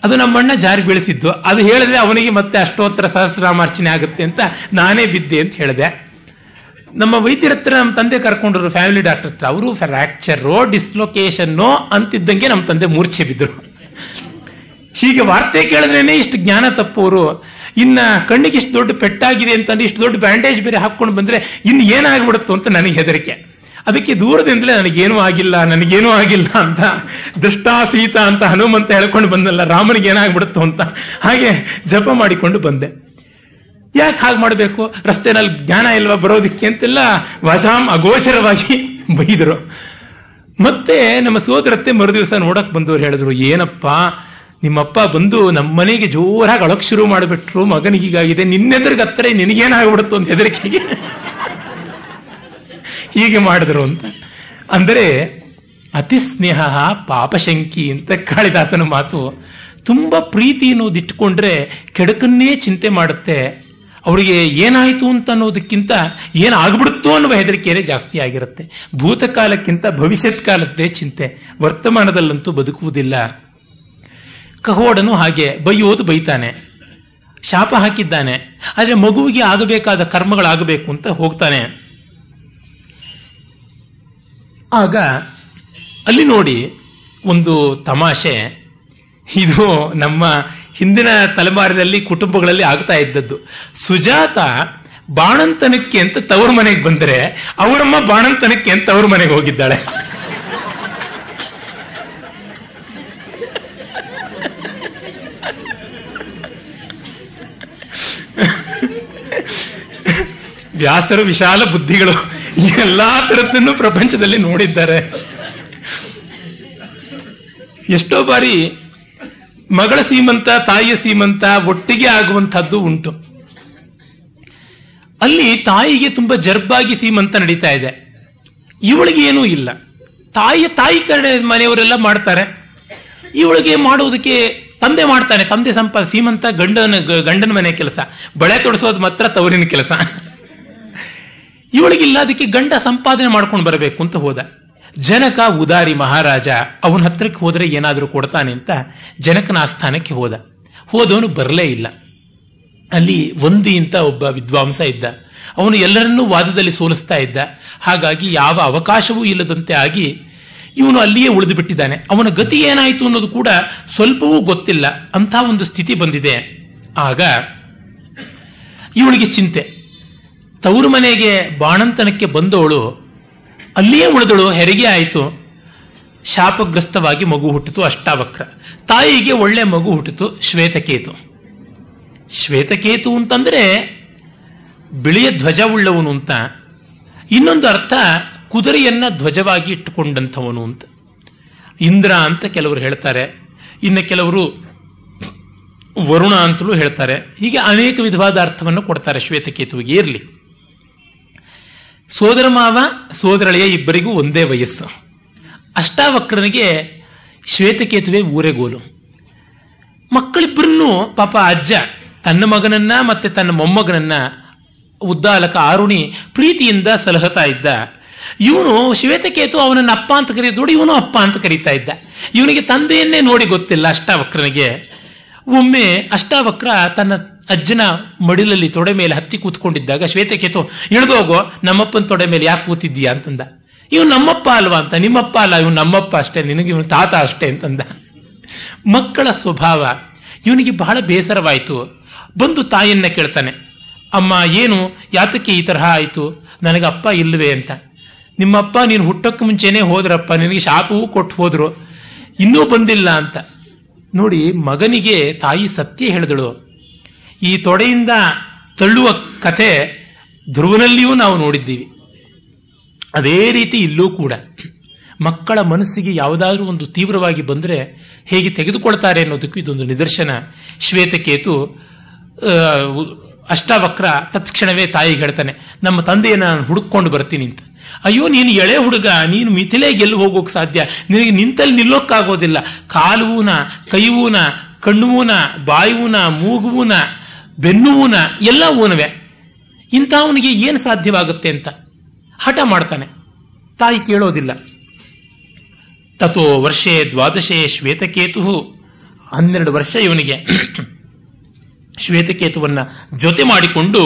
ಅದು ನಮ್ಮಣ್ಣ ಜಾರಿ ಬೆಳೆಸಿದ್ದು ಅದು ಹೇಳಿದ್ರೆ ಅವನಿಗೆ ಮತ್ತೆ ಅಷ್ಟೋತ್ತರ ಸಹಸ್ರಾಮಾರ್ಚನೆ ಆಗುತ್ತೆ ಅಂತ ನಾನೇ ಬಿದ್ದೆ ಅಂತ ಹೇಳಿದೆ ನಮ್ಮ ವೈದ್ಯರ ಹತ್ರ ನಮ್ಮ ತಂದೆ ಕರ್ಕೊಂಡ್ರು ಫ್ಯಾಮಿಲಿ ಡಾಕ್ಟರ್ ಹತ್ರ ಅವರು ಫ್ರಾಕ್ಚರೋ ಡಿಸ್ಲೊಕೇಶನ್ನೋ ಅಂತಿದ್ದಂಗೆ ನಮ್ಮ ತಂದೆ ಮೂರ್ಛೆ ಬಿದ್ದರು ಹೀಗೆ ವಾರ್ತೆ ಕೇಳಿದ್ರೇನೆ ಇಷ್ಟು ಜ್ಞಾನ ತಪ್ಪೋರು ಇನ್ನ ಕಣ್ಣಿಗೆ ಇಷ್ಟು ದೊಡ್ಡ ಪೆಟ್ಟಾಗಿದೆ ಅಂತಂದ್ರೆ ಇಷ್ಟು ದೊಡ್ಡ ಬ್ಯಾಂಡೇಜ್ ಬೇರೆ ಹಾಕೊಂಡು ಬಂದ್ರೆ ಇನ್ನು ಏನಾಗ್ಬಿಡುತ್ತೋ ಅಂತ ನನಗೆ ಹೆದರಿಕೆ ಅದಕ್ಕೆ ದೂರದಿಂದಲೇ ನನಗೇನೂ ಆಗಿಲ್ಲ ನನಗೇನೂ ಆಗಿಲ್ಲ ಅಂತ ದುಷ್ಟಾಸೀತ ಅಂತ ಹನುಮಂತ ಹೇಳ್ಕೊಂಡು ಬಂದಲ್ಲ ರಾಮನಿಗೆ ಏನಾಗ್ಬಿಡುತ್ತೋ ಅಂತ ಹಾಗೆ ಜಪ ಮಾಡಿಕೊಂಡು ಬಂದೆ ಯಾಕೆ ಹಾಗೆ ಮಾಡಬೇಕು ರಸ್ತೆನಲ್ಲಿ ಜ್ಞಾನ ಇಲ್ವಾ ಬರೋದಿಕ್ಕೆ ಅಂತೆಲ್ಲ ವಶಾಂ ಅಗೋಚರವಾಗಿ ಬೈದರು ಮತ್ತೆ ನಮ್ಮ ಸೋದರತ್ತೆ ಮರುದಿವಸ ನೋಡಕ್ ಬಂದವರು ಹೇಳಿದ್ರು ಏನಪ್ಪಾ ನಿಮ್ಮಪ್ಪ ಬಂದು ನಮ್ಮ ಮನೆಗೆ ಜೋರಾಗಿ ಅಳಕ್ ಶುರು ಮಾಡಿಬಿಟ್ರು ಮಗನಿಗೀಗಾಗಿದೆ ನಿನ್ನೆದ್ರಿಗೆ ಹತ್ತಿರ ನಿನಗೇನಾಗ್ಬಿಡುತ್ತೋ ಅಂತ ಹೆದರಿಕೆಗೆ ಹೀಗೆ ಮಾಡಿದ್ರು ಅಂತ ಅಂದರೆ ಅತಿ ಸ್ನೇಹ ಪಾಪಶಂಕಿ ಅಂತ ಕಾಳಿದಾಸನ ಮಾತು ತುಂಬಾ ಪ್ರೀತಿ ಅನ್ನೋದು ಇಟ್ಕೊಂಡ್ರೆ ಕೆಡಕನ್ನೇ ಚಿಂತೆ ಮಾಡುತ್ತೆ ಅವರಿಗೆ ಏನಾಯಿತು ಅಂತ ಅನ್ನೋದಕ್ಕಿಂತ ಏನಾಗ್ಬಿಡುತ್ತೋ ಅನ್ನುವ ಹೆದರಿಕೆಯೇ ಜಾಸ್ತಿ ಆಗಿರುತ್ತೆ ಭೂತಕಾಲಕ್ಕಿಂತ ಭವಿಷ್ಯತ್ ಕಾಲದ್ದೇ ಚಿಂತೆ ವರ್ತಮಾನದಲ್ಲಂತೂ ಬದುಕುವುದಿಲ್ಲ ಕಹೋಡನು ಹಾಗೆ ಬೈಯೋದು ಬೈತಾನೆ ಶಾಪ ಹಾಕಿದ್ದಾನೆ ಆದರೆ ಮಗುವಿಗೆ ಆಗಬೇಕಾದ ಕರ್ಮಗಳಾಗಬೇಕು ಅಂತ ಹೋಗ್ತಾನೆ ಆಗ ಅಲ್ಲಿ ನೋಡಿ ಒಂದು ತಮಾಷೆ ಇದು ನಮ್ಮ ಹಿಂದಿನ ತಲೆಮಾರಿನಲ್ಲಿ ಕುಟುಂಬಗಳಲ್ಲಿ ಆಗ್ತಾ ಇದ್ದದ್ದು ಸುಜಾತ ಬಾಣಂತನಕ್ಕೆ ಅಂತ ತವರು ಮನೆಗೆ ಬಂದರೆ ಅವರಮ್ಮ ಬಾಣಂತನಕ್ಕೆ ಅಂತ ತವರು ಮನೆಗೆ ಹೋಗಿದ್ದಾಳೆ ವ್ಯಾಸರು ವಿಶಾಲ ಬುದ್ಧಿಗಳು ಎಲ್ಲಾ ತರದನ್ನು ಪ್ರಪಂಚದಲ್ಲಿ ನೋಡಿದ್ದಾರೆ ಎಷ್ಟೋ ಬಾರಿ ಮಗಳ ಸೀಮಂತ ತಾಯಿಯ ಸೀಮಂತ ಒಟ್ಟಿಗೆ ಆಗುವಂತಹದ್ದು ಉಂಟು ಅಲ್ಲಿ ತಾಯಿಗೆ ತುಂಬಾ ಜರ್ಬಾಗಿ ಸೀಮಂತ ನಡೀತಾ ಇದೆ ಇವಳಿಗೆ ಏನೂ ಇಲ್ಲ ತಾಯಿಯ ತಾಯಿ ಕಡೆ ಮನೆಯವರೆಲ್ಲ ಮಾಡ್ತಾರೆ ಇವಳಿಗೆ ಮಾಡುವುದಕ್ಕೆ ತಂದೆ ಮಾಡ್ತಾನೆ ತಂದೆ ಸಂಪ ಸೀಮಂತ ಗಂಡನ ಗಂಡನ ಮನೆ ಕೆಲಸ ಬಳೆ ತೊಡಸೋದು ಮಾತ್ರ ತವರಿನ ಕೆಲಸ ಇವಳಿಗಿಲ್ಲ ಅದಕ್ಕೆ ಗಂಡ ಸಂಪಾದನೆ ಮಾಡ್ಕೊಂಡು ಬರಬೇಕು ಅಂತ ಹೋದ ಜನಕ ಉದಾರಿ ಮಹಾರಾಜ ಅವನ ಹತ್ರಕ್ಕೆ ಹೋದರೆ ಏನಾದರೂ ಕೊಡ್ತಾನೆ ಅಂತ ಜನಕನ ಆಸ್ಥಾನಕ್ಕೆ ಹೋದ ಹೋದವನು ಬರಲೇ ಇಲ್ಲ ಅಲ್ಲಿ ಒಂದಿಂತ ಅಂತ ಒಬ್ಬ ವಿದ್ವಾಂಸ ಇದ್ದ ಅವನು ಎಲ್ಲರನ್ನೂ ವಾದದಲ್ಲಿ ಸೋಲಿಸ್ತಾ ಇದ್ದ ಹಾಗಾಗಿ ಯಾವ ಅವಕಾಶವೂ ಇಲ್ಲದಂತೆ ಆಗಿ ಇವನು ಅಲ್ಲಿಯೇ ಉಳಿದು ಬಿಟ್ಟಿದ್ದಾನೆ ಅವನ ಗತಿ ಏನಾಯಿತು ಅನ್ನೋದು ಕೂಡ ಸ್ವಲ್ಪವೂ ಗೊತ್ತಿಲ್ಲ ಅಂತ ಒಂದು ಸ್ಥಿತಿ ಬಂದಿದೆ ಆಗ ಇವಳಿಗೆ ಚಿಂತೆ ತವರು ಮನೆಗೆ ಬಾಣಂತನಕ್ಕೆ ಬಂದವಳು ಅಲ್ಲಿಯೇ ಉಳಿದಳು ಹೆರಿಗೆ ಆಯಿತು ಶಾಪಗ್ರಸ್ತವಾಗಿ ಮಗು ಹುಟ್ಟಿತು ಅಷ್ಟಾವಕ್ರ ತಾಯಿಗೆ ಒಳ್ಳೆ ಮಗು ಹುಟ್ಟಿತು ಶ್ವೇತಕೇತು ಶ್ವೇತಕೇತು ಅಂತಂದ್ರೆ ಬಿಳಿಯ ಧ್ವಜವುಳ್ಳವನು ಅಂತ ಇನ್ನೊಂದು ಅರ್ಥ ಕುದುರೆಯನ್ನ ಧ್ವಜವಾಗಿ ಇಟ್ಟುಕೊಂಡಂಥವನು ಅಂತ ಇಂದ್ರ ಅಂತ ಕೆಲವರು ಹೇಳ್ತಾರೆ ಇನ್ನು ಕೆಲವರು ವರುಣ ಅಂತಲೂ ಹೇಳ್ತಾರೆ ಹೀಗೆ ಅನೇಕ ವಿಧವಾದ ಅರ್ಥವನ್ನು ಕೊಡ್ತಾರೆ ಶ್ವೇತಕೇತುವಿಗೆ ಇರಲಿ ಸೋದರ ಮಾವ ಸೋದರಳೆಯ ಇಬ್ಬರಿಗೂ ಒಂದೇ ವಯಸ್ಸು ಅಷ್ಟಾವಕ್ರನಿಗೆ ಶ್ವೇತಕೇತುವೆ ಊರೆಗೋಲು ಮಕ್ಕಳಿಬ್ಬರನ್ನು ಪಾಪ ಅಜ್ಜ ತನ್ನ ಮಗನನ್ನ ಮತ್ತೆ ತನ್ನ ಮೊಮ್ಮಗನನ್ನ ಉದ್ದಾಲಕ ಆರುಣಿ ಪ್ರೀತಿಯಿಂದ ಸಲಹತಾ ಇದ್ದ ಇವನು ಶ್ವೇತಕೇತು ಅವನನ್ನ ಅಪ್ಪ ಅಂತ ಕರೆಯೋದು ಇವನು ಅಪ್ಪ ಅಂತ ಕರೀತಾ ಇದ್ದ ಇವನಿಗೆ ತಂದೆಯನ್ನೇ ನೋಡಿ ಗೊತ್ತಿಲ್ಲ ಅಷ್ಟಾವಕ್ರನಿಗೆ ಒಮ್ಮೆ ಅಷ್ಟಾವಕ್ರ ತನ್ನ ಅಜ್ಜನ ಮಡಿಲಲ್ಲಿ ತೊಡೆ ಮೇಲೆ ಹತ್ತಿ ಕೂತ್ಕೊಂಡಿದ್ದಾಗ ಶ್ವೇತಕೇತು ಹೋಗೋ ನಮ್ಮಪ್ಪನ ತೊಡೆ ಮೇಲೆ ಯಾಕೆ ಕೂತಿದ್ದೀಯ ಅಂತಂದ ಇವ್ ನಮ್ಮಪ್ಪ ಅಲ್ವಾ ಅಂತ ನಿಮ್ಮಪ್ಪ ಅಲ್ಲ ಇವ್ ನಮ್ಮಪ್ಪ ಅಷ್ಟೇ ನಿನಗೆ ಇವನು ತಾತ ಅಷ್ಟೇ ಅಂತಂದ ಮಕ್ಕಳ ಸ್ವಭಾವ ಇವನಿಗೆ ಬಹಳ ಬೇಸರವಾಯಿತು ಬಂದು ತಾಯಿಯನ್ನ ಕೇಳ್ತಾನೆ ಅಮ್ಮ ಏನು ಯಾತಕ್ಕೆ ಈ ತರಹ ಆಯಿತು ನನಗಪ್ಪ ಇಲ್ಲವೇ ಅಂತ ನಿಮ್ಮಪ್ಪ ನೀನು ಹುಟ್ಟಕ್ಕೆ ಮುಂಚೆನೆ ಹೋದ್ರಪ್ಪ ನಿನಗೆ ಶಾಪವೂ ಕೊಟ್ಟು ಹೋದ್ರು ಇನ್ನೂ ಬಂದಿಲ್ಲ ಅಂತ ನೋಡಿ ಮಗನಿಗೆ ತಾಯಿ ಸತ್ಯ ಹೇಳಿದಳು ಈ ತೊಡೆಯಿಂದ ತಳ್ಳುವ ಕತೆ ಧ್ರುವನಲ್ಲಿಯೂ ನಾವು ನೋಡಿದ್ದೀವಿ ಅದೇ ರೀತಿ ಇಲ್ಲೂ ಕೂಡ ಮಕ್ಕಳ ಮನಸ್ಸಿಗೆ ಯಾವುದಾದ್ರೂ ಒಂದು ತೀವ್ರವಾಗಿ ಬಂದರೆ ಹೇಗೆ ತೆಗೆದುಕೊಳ್ತಾರೆ ಅನ್ನೋದಕ್ಕೂ ಇದೊಂದು ನಿದರ್ಶನ ಶ್ವೇತಕೇತು ಅಷ್ಟಾವಕ್ರ ತತ್ಕ್ಷಣವೇ ತಾಯಿ ಹೇಳ್ತಾನೆ ನಮ್ಮ ತಂದೆಯ ನಾನು ಹುಡುಕೊಂಡು ಬರ್ತೀನಿ ಅಂತ ಅಯ್ಯೋ ನೀನು ಎಳೆ ಹುಡುಗ ನೀನು ಮಿಥಿಲೆ ಗೆಲ್ಲು ಹೋಗೋಕೆ ಸಾಧ್ಯ ನಿನಗೆ ನಿಂತಲ್ಲಿ ನಿಲ್ಲೋಕ್ಕಾಗೋದಿಲ್ಲ ಕಾಲುವೂನ ಕೈವೂನ ಕಣ್ಣುವೂನ ಬಾಯುವೂನ ಮೂಗುವೂನ ಬೆನ್ನುವೂನ ಊನ ಎಲ್ಲ ಊನವೇ ಅವನಿಗೆ ಏನು ಸಾಧ್ಯವಾಗುತ್ತೆ ಅಂತ ಹಠ ಮಾಡ್ತಾನೆ ತಾಯಿ ಕೇಳೋದಿಲ್ಲ ತಥೋ ವರ್ಷೆ ದ್ವಾದಶೆ ಶ್ವೇತಕೇತು ಹನ್ನೆರಡು ವರ್ಷ ಇವನಿಗೆ ಶ್ವೇತಕೇತುವನ್ನ ಜೊತೆ ಮಾಡಿಕೊಂಡು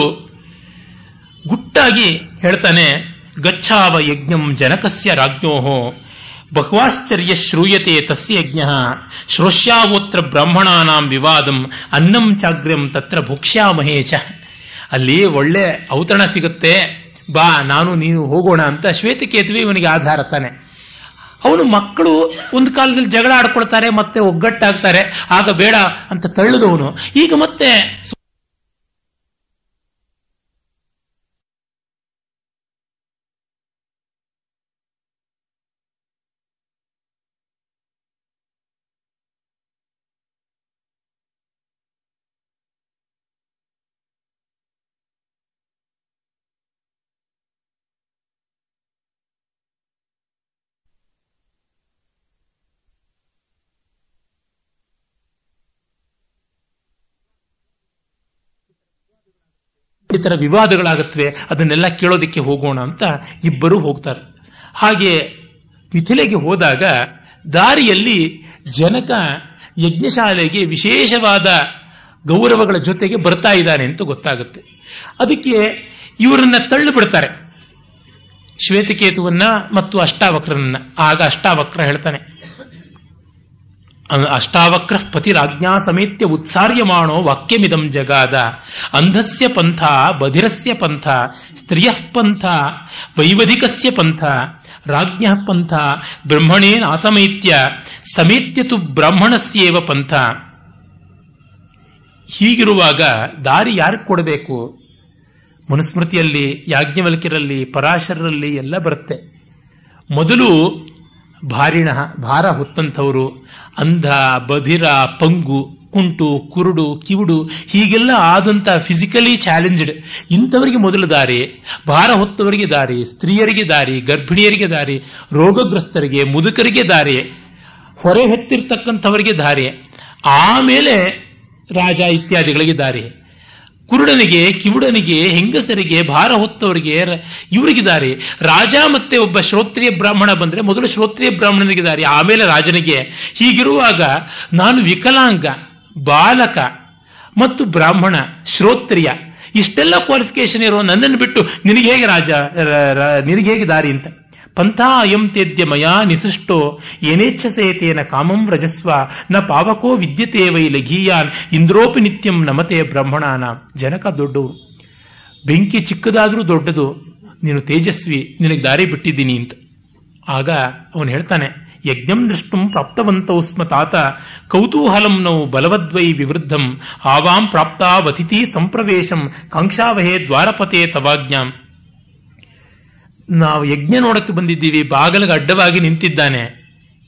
ಗುಟ್ಟಾಗಿ ಹೇಳ್ತಾನೆ ಗಚ್ಚಾವ ಯಜ್ಞಂ ಜನಕಸ್ಯ ರಾಜ್ಞೋಹೋ ಬಹ್ವಾಶ್ಚರ್ಯ ಶ್ರೂಯತೆ ತಸ್ಯಜ್ಞ ಶ್ರೋಷ್ಯಾವೋತ್ರ ಬ್ರಾಹ್ಮಣಾನಾಂ ವಿವಾದಂ ಅನ್ನಂ ಚಾಗ್ರ್ಯಂ ತತ್ರ ಭುಕ್ಷ್ಯಾ ಮಹೇಶ ಅಲ್ಲಿ ಒಳ್ಳೆ ಔತರಣ ಸಿಗುತ್ತೆ ಬಾ ನಾನು ನೀನು ಹೋಗೋಣ ಅಂತ ಶ್ವೇತಕೇತುವೆ ಇವನಿಗೆ ಆಧಾರ ತಾನೆ ಅವನು ಮಕ್ಕಳು ಒಂದು ಕಾಲದಲ್ಲಿ ಜಗಳ ಆಡ್ಕೊಳ್ತಾರೆ ಮತ್ತೆ ಒಗ್ಗಟ್ಟಾಗ್ತಾರೆ ಆಗ ಬೇಡ ಅಂತ ತಳ್ಳಿದವನು ಈಗ ಮತ್ತೆ ಇನ್ನೊಂದಿತರ ವಿವಾದಗಳಾಗತ್ವೆ ಅದನ್ನೆಲ್ಲ ಕೇಳೋದಕ್ಕೆ ಹೋಗೋಣ ಅಂತ ಇಬ್ಬರು ಹೋಗ್ತಾರೆ ಹಾಗೆ ಮಿಥಿಲೆಗೆ ಹೋದಾಗ ದಾರಿಯಲ್ಲಿ ಜನಕ ಯಜ್ಞಶಾಲೆಗೆ ವಿಶೇಷವಾದ ಗೌರವಗಳ ಜೊತೆಗೆ ಬರ್ತಾ ಇದ್ದಾನೆ ಅಂತ ಗೊತ್ತಾಗುತ್ತೆ ಅದಕ್ಕೆ ಇವರನ್ನ ತಳ್ಳಿ ಬಿಡ್ತಾರೆ ಶ್ವೇತಕೇತುವನ್ನ ಮತ್ತು ಅಷ್ಟಾವಕ್ರನನ್ನ ಆಗ ಅಷ್ಟಾವಕ್ರ ಹೇಳ್ತಾನೆ ಅಷ್ಟಾವಕ್ರ ಪತಿರಾಜ್ಞಾ ಸಮೇತ್ಯ ಉತ್ಸಾರ್ಯಮಾಣೋ ವಾಕ್ಯಮಿದಂ ಜಗಾದ ಅಂಧಸ್ಯ ಪಂಥ ಬಧಿರಸ್ಯ ಪಂಥ ಸ್ತ್ರೀಯಃ ಪಂಥ ವೈವಧಿಕಸ್ಯ ಪಂಥ ರಾಜ್ಞ ಪಂಥ ಬ್ರಹ್ಮಣೇನ ಅಸಮೇತ್ಯ ಸಮೇತ್ಯ ತು ಬ್ರಾಹ್ಮಣಸ್ಯೇವ ಪಂಥ ಹೀಗಿರುವಾಗ ದಾರಿ ಯಾರಿಗೆ ಕೊಡಬೇಕು ಮನುಸ್ಮೃತಿಯಲ್ಲಿ ಯಾಜ್ಞವಲ್ಕಿರಲ್ಲಿ ಪರಾಶರರಲ್ಲಿ ಎಲ್ಲ ಬರುತ್ತೆ ಮೊದಲು ಭಾರಿಣ ಭಾರ ಹೊತ್ತಂಥವರು ಅಂಧ ಬಧಿರ ಪಂಗು ಕುಂಟು ಕುರುಡು ಕಿವುಡು ಹೀಗೆಲ್ಲ ಆದಂಥ ಫಿಸಿಕಲಿ ಚಾಲೆಂಜ್ಡ್ ಇಂಥವರಿಗೆ ಮೊದಲ ದಾರಿ ಭಾರ ಹೊತ್ತವರಿಗೆ ದಾರಿ ಸ್ತ್ರೀಯರಿಗೆ ದಾರಿ ಗರ್ಭಿಣಿಯರಿಗೆ ದಾರಿ ರೋಗಗ್ರಸ್ತರಿಗೆ ಮುದುಕರಿಗೆ ದಾರಿ ಹೊರೆ ಹೆತ್ತಿರ್ತಕ್ಕಂಥವರಿಗೆ ದಾರಿ ಆಮೇಲೆ ರಾಜ ಇತ್ಯಾದಿಗಳಿಗೆ ದಾರಿ ಕುರುಡನಿಗೆ ಕಿವುಡನಿಗೆ ಹೆಂಗಸರಿಗೆ ಭಾರ ಹೊತ್ತವರಿಗೆ ಇವರಿಗಿದ್ದಾರೆ ರಾಜ ಮತ್ತೆ ಒಬ್ಬ ಶ್ರೋತ್ರಿಯ ಬ್ರಾಹ್ಮಣ ಬಂದ್ರೆ ಮೊದಲು ಶ್ರೋತ್ರಿಯ ಬ್ರಾಹ್ಮಣನಿಗಿದ್ದಾರೆ ಆಮೇಲೆ ರಾಜನಿಗೆ ಹೀಗಿರುವಾಗ ನಾನು ವಿಕಲಾಂಗ ಬಾಲಕ ಮತ್ತು ಬ್ರಾಹ್ಮಣ ಶ್ರೋತ್ರಿಯ ಇಷ್ಟೆಲ್ಲ ಕ್ವಾಲಿಫಿಕೇಶನ್ ಇರೋ ನನ್ನನ್ನು ಬಿಟ್ಟು ನಿನಗೆ ಹೇಗೆ ರಾಜ ನಿನಗೆ ಹೇಗೆ ದಾರಿ ಅಂತ ಪಂಥ ಅಯಂ ತೇದ್ಯ ಮಯಾ ನಿಸೃಷ್ಟೋ ತೇನ ಕಾಮಂ ವ್ರಜಸ್ವ ನ ಪಾವಕೋ ವಿದ್ಯತೆ ವೈ ಲಘೀಯಾನ್ ಇಂದ್ರೋಪಿ ನಿತ್ಯಂ ನಮತೆ ಬ್ರಹ್ಮಣಾನ ಜನಕ ದೊಡ್ಡವು ಬೆಂಕಿ ಚಿಕ್ಕದಾದ್ರೂ ದೊಡ್ಡದು ನೀನು ತೇಜಸ್ವಿ ನಿನಗೆ ದಾರಿ ಬಿಟ್ಟಿದ್ದೀನಿ ಅಂತ ಆಗ ಅವನು ಹೇಳ್ತಾನೆ ಯಜ್ಞಂ ದೃಷ್ಟು ಪ್ರಾಪ್ತವಂತೌ ಸ್ಮ ತಾತ ಕೌತೂಹಲಂ ನೌ ಬಲವದ್ವೈ ವಿವೃದ್ಧಂ ಆವಾಂ ವತಿಥಿ ಸಂಪ್ರವೇಶಂ ಕಾಂಕ್ಷಾವಹೇ ದ್ವಾರಪತೆ ತವಾಜ್ಞಾಂ ನಾವು ಯಜ್ಞ ನೋಡಕ್ಕೆ ಬಂದಿದ್ದೀವಿ ಬಾಗಿಲಿಗೆ ಅಡ್ಡವಾಗಿ ನಿಂತಿದ್ದಾನೆ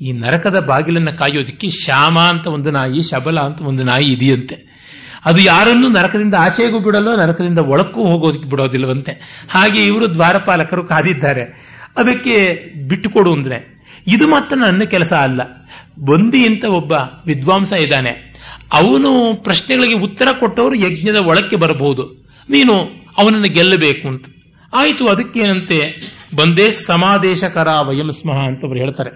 ಈ ನರಕದ ಬಾಗಿಲನ್ನು ಕಾಯೋದಕ್ಕೆ ಶ್ಯಾಮ ಅಂತ ಒಂದು ನಾಯಿ ಶಬಲ ಅಂತ ಒಂದು ನಾಯಿ ಇದೆಯಂತೆ ಅದು ಯಾರನ್ನು ನರಕದಿಂದ ಆಚೆಗೂ ಬಿಡಲ್ಲೋ ನರಕದಿಂದ ಒಳಕ್ಕೂ ಹೋಗೋದಕ್ಕೆ ಬಿಡೋದಿಲ್ಲವಂತೆ ಹಾಗೆ ಇವರು ದ್ವಾರಪಾಲಕರು ಕಾದಿದ್ದಾರೆ ಅದಕ್ಕೆ ಬಿಟ್ಟುಕೊಡು ಅಂದ್ರೆ ಇದು ಮಾತ್ರ ನನ್ನ ಕೆಲಸ ಅಲ್ಲ ಬಂದಿ ಅಂತ ಒಬ್ಬ ವಿದ್ವಾಂಸ ಇದ್ದಾನೆ ಅವನು ಪ್ರಶ್ನೆಗಳಿಗೆ ಉತ್ತರ ಕೊಟ್ಟವರು ಯಜ್ಞದ ಒಳಕ್ಕೆ ಬರಬಹುದು ನೀನು ಅವನನ್ನು ಗೆಲ್ಲಬೇಕು ಅಂತ ಆಯಿತು ಅದಕ್ಕೇನಂತೆ ಬಂದೇ ಸಮಾದೇಶಕರ ವಯಂ ಸ್ಮಃ ಅಂತ ಅವರು ಹೇಳ್ತಾರೆ